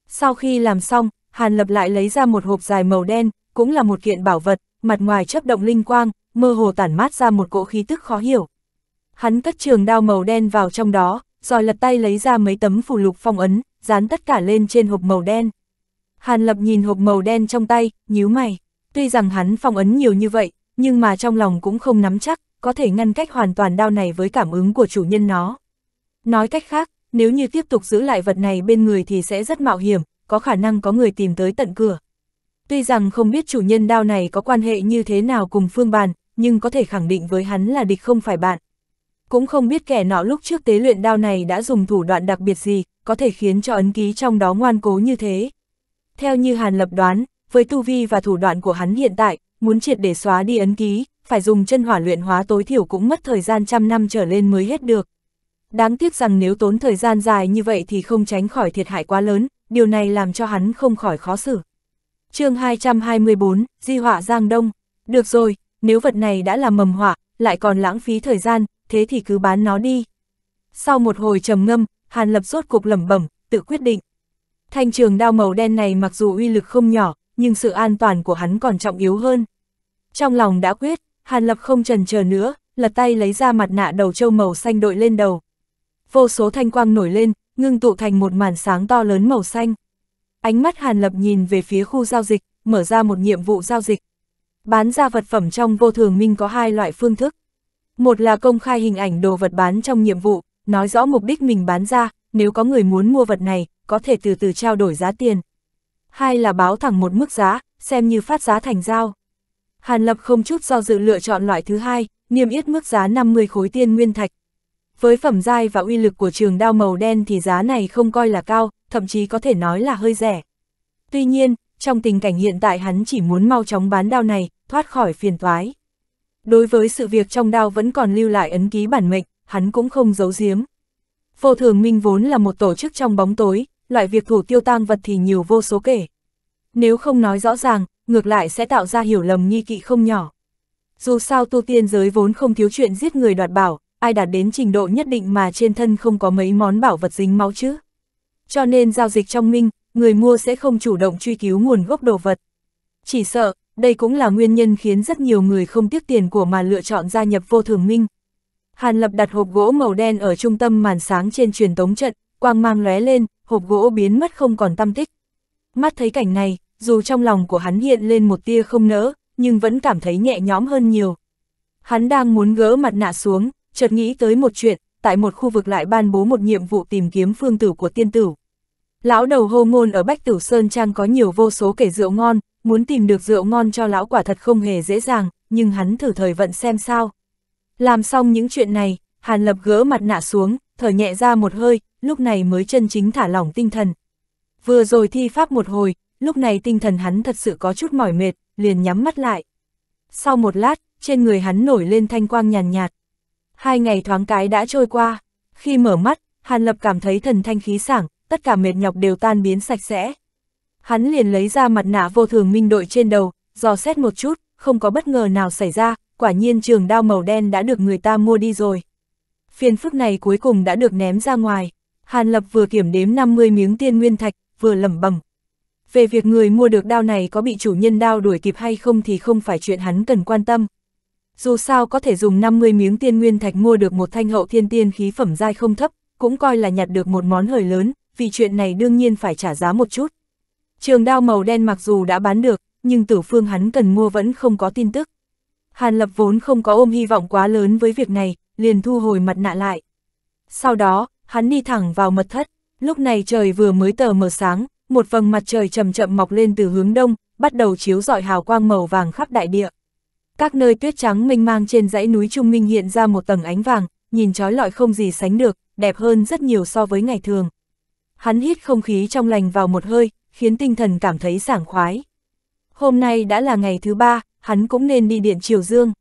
Sau khi làm xong, Hàn Lập lại lấy ra một hộp dài màu đen, cũng là một kiện bảo vật, mặt ngoài chấp động linh quang, mơ hồ tản mát ra một cỗ khí tức khó hiểu. Hắn cất trường đao màu đen vào trong đó, rồi lật tay lấy ra mấy tấm phù lục phong ấn, dán tất cả lên trên hộp màu đen. Hàn Lập nhìn hộp màu đen trong tay, nhíu mày. Tuy rằng hắn phong ấn nhiều như vậy, nhưng mà trong lòng cũng không nắm chắc, có thể ngăn cách hoàn toàn đao này với cảm ứng của chủ nhân nó. Nói cách khác, nếu như tiếp tục giữ lại vật này bên người thì sẽ rất mạo hiểm, có khả năng có người tìm tới tận cửa. Tuy rằng không biết chủ nhân đao này có quan hệ như thế nào cùng Phương Bàn, nhưng có thể khẳng định với hắn là địch không phải bạn. Cũng không biết kẻ nọ lúc trước tế luyện đao này đã dùng thủ đoạn đặc biệt gì, có thể khiến cho ấn ký trong đó ngoan cố như thế. Theo như Hàn Lập đoán, với tu vi và thủ đoạn của hắn hiện tại, muốn triệt để xóa đi ấn ký, phải dùng chân hỏa luyện hóa tối thiểu cũng mất thời gian trăm năm trở lên mới hết được. Đáng tiếc rằng nếu tốn thời gian dài như vậy thì không tránh khỏi thiệt hại quá lớn, điều này làm cho hắn không khỏi khó xử. chương 224, Di họa Giang Đông. Được rồi, nếu vật này đã là mầm họa, lại còn lãng phí thời gian, thế thì cứ bán nó đi. Sau một hồi trầm ngâm, Hàn Lập rốt cục lẩm bẩm, tự quyết định. Thanh trường đao màu đen này mặc dù uy lực không nhỏ, nhưng sự an toàn của hắn còn trọng yếu hơn. Trong lòng đã quyết, Hàn Lập không trần chờ nữa, lật tay lấy ra mặt nạ đầu trâu màu xanh đội lên đầu. Vô số thanh quang nổi lên, ngưng tụ thành một màn sáng to lớn màu xanh. Ánh mắt Hàn Lập nhìn về phía khu giao dịch, mở ra một nhiệm vụ giao dịch. Bán ra vật phẩm trong vô thường minh có hai loại phương thức. Một là công khai hình ảnh đồ vật bán trong nhiệm vụ, nói rõ mục đích mình bán ra, nếu có người muốn mua vật này, có thể từ từ trao đổi giá tiền. Hai là báo thẳng một mức giá, xem như phát giá thành giao. Hàn Lập không chút do dự lựa chọn loại thứ hai, niêm yết mức giá 50 khối tiên nguyên thạch. Với phẩm giai và uy lực của trường đao màu đen thì giá này không coi là cao, thậm chí có thể nói là hơi rẻ. Tuy nhiên, trong tình cảnh hiện tại hắn chỉ muốn mau chóng bán đao này, thoát khỏi phiền toái. Đối với sự việc trong đao vẫn còn lưu lại ấn ký bản mệnh, hắn cũng không giấu giếm. Vô thường minh vốn là một tổ chức trong bóng tối, loại việc thủ tiêu tang vật thì nhiều vô số kể. Nếu không nói rõ ràng, ngược lại sẽ tạo ra hiểu lầm nghi kỵ không nhỏ. Dù sao tu tiên giới vốn không thiếu chuyện giết người đoạt bảo, ai đạt đến trình độ nhất định mà trên thân không có mấy món bảo vật dính máu chứ. Cho nên giao dịch trong minh, người mua sẽ không chủ động truy cứu nguồn gốc đồ vật. Chỉ sợ, đây cũng là nguyên nhân khiến rất nhiều người không tiếc tiền của mà lựa chọn gia nhập vô thường minh. Hàn Lập đặt hộp gỗ màu đen ở trung tâm màn sáng trên truyền tống trận, quang mang lóe lên, hộp gỗ biến mất không còn tâm tích. Mắt thấy cảnh này, dù trong lòng của hắn hiện lên một tia không nỡ, nhưng vẫn cảm thấy nhẹ nhõm hơn nhiều. Hắn đang muốn gỡ mặt nạ xuống, chợt nghĩ tới một chuyện, tại một khu vực lại ban bố một nhiệm vụ tìm kiếm phương tử của tiên tử. Lão đầu hô ngôn ở Bách Tử Sơn Trang có nhiều vô số kể rượu ngon, muốn tìm được rượu ngon cho lão quả thật không hề dễ dàng, nhưng hắn thử thời vận xem sao. Làm xong những chuyện này, Hàn Lập gỡ mặt nạ xuống, thở nhẹ ra một hơi, lúc này mới chân chính thả lỏng tinh thần. Vừa rồi thi pháp một hồi, lúc này tinh thần hắn thật sự có chút mỏi mệt, liền nhắm mắt lại. Sau một lát, trên người hắn nổi lên thanh quang nhàn nhạt, Hai ngày thoáng cái đã trôi qua, khi mở mắt, Hàn Lập cảm thấy thần thanh khí sảng, tất cả mệt nhọc đều tan biến sạch sẽ. Hắn liền lấy ra mặt nạ vô thường minh đội trên đầu, dò xét một chút, không có bất ngờ nào xảy ra, quả nhiên trường đao màu đen đã được người ta mua đi rồi. Phiền phức này cuối cùng đã được ném ra ngoài. Hàn Lập vừa kiểm đếm 50 miếng tiên nguyên thạch, vừa lẩm bẩm, về việc người mua được đao này có bị chủ nhân đao đuổi kịp hay không thì không phải chuyện hắn cần quan tâm. Dù sao có thể dùng 50 miếng tiên nguyên thạch mua được một thanh hậu thiên tiên khí phẩm giai không thấp, cũng coi là nhặt được một món hời lớn, vì chuyện này đương nhiên phải trả giá một chút. Trường đao màu đen mặc dù đã bán được, nhưng tử phương hắn cần mua vẫn không có tin tức. Hàn Lập vốn không có ôm hy vọng quá lớn với việc này, liền thu hồi mặt nạ lại. Sau đó, hắn đi thẳng vào mật thất, lúc này trời vừa mới tờ mờ sáng, một vầng mặt trời chậm chậm mọc lên từ hướng đông, bắt đầu chiếu rọi hào quang màu vàng khắp đại địa. Các nơi tuyết trắng mênh mang trên dãy núi Trung Minh hiện ra một tầng ánh vàng, nhìn trói lọi không gì sánh được, đẹp hơn rất nhiều so với ngày thường. Hắn hít không khí trong lành vào một hơi, khiến tinh thần cảm thấy sảng khoái. Hôm nay đã là ngày thứ ba, hắn cũng nên đi điện Triều Dương.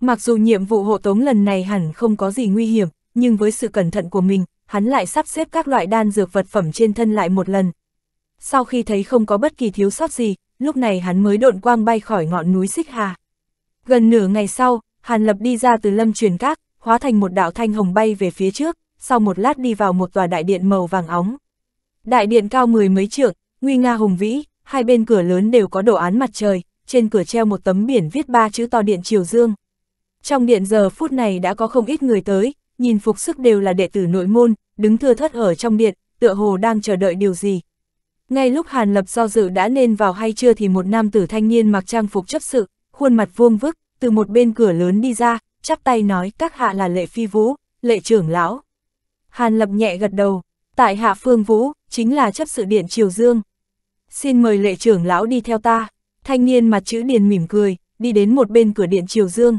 Mặc dù nhiệm vụ hộ tống lần này hẳn không có gì nguy hiểm, nhưng với sự cẩn thận của mình, hắn lại sắp xếp các loại đan dược vật phẩm trên thân lại một lần, sau khi thấy không có bất kỳ thiếu sót gì, lúc này hắn mới độn quang bay khỏi ngọn núi Xích Hà. Gần nửa ngày sau, Hàn Lập đi ra từ lâm truyền các, hóa thành một đạo thanh hồng bay về phía trước, sau một lát đi vào một tòa đại điện màu vàng óng. Đại điện cao mười mấy trượng, nguy nga hùng vĩ, hai bên cửa lớn đều có đồ án mặt trời, trên cửa treo một tấm biển viết ba chữ to điện Triều Dương. Trong điện giờ phút này đã có không ít người tới, nhìn phục sức đều là đệ tử nội môn, đứng thưa thất ở trong điện, tựa hồ đang chờ đợi điều gì, ngay lúc Hàn Lập do dự đã nên vào hay chưa thì một nam tử thanh niên mặc trang phục chấp sự, khuôn mặt vuông vức, từ một bên cửa lớn đi ra, chắp tay nói các hạ là lệ phi vũ, lệ trưởng lão. Hàn Lập nhẹ gật đầu, tại hạ phương vũ, chính là chấp sự điện Triều Dương. Xin mời lệ trưởng lão đi theo ta, thanh niên mặt chữ điền mỉm cười, đi đến một bên cửa điện Triều Dương.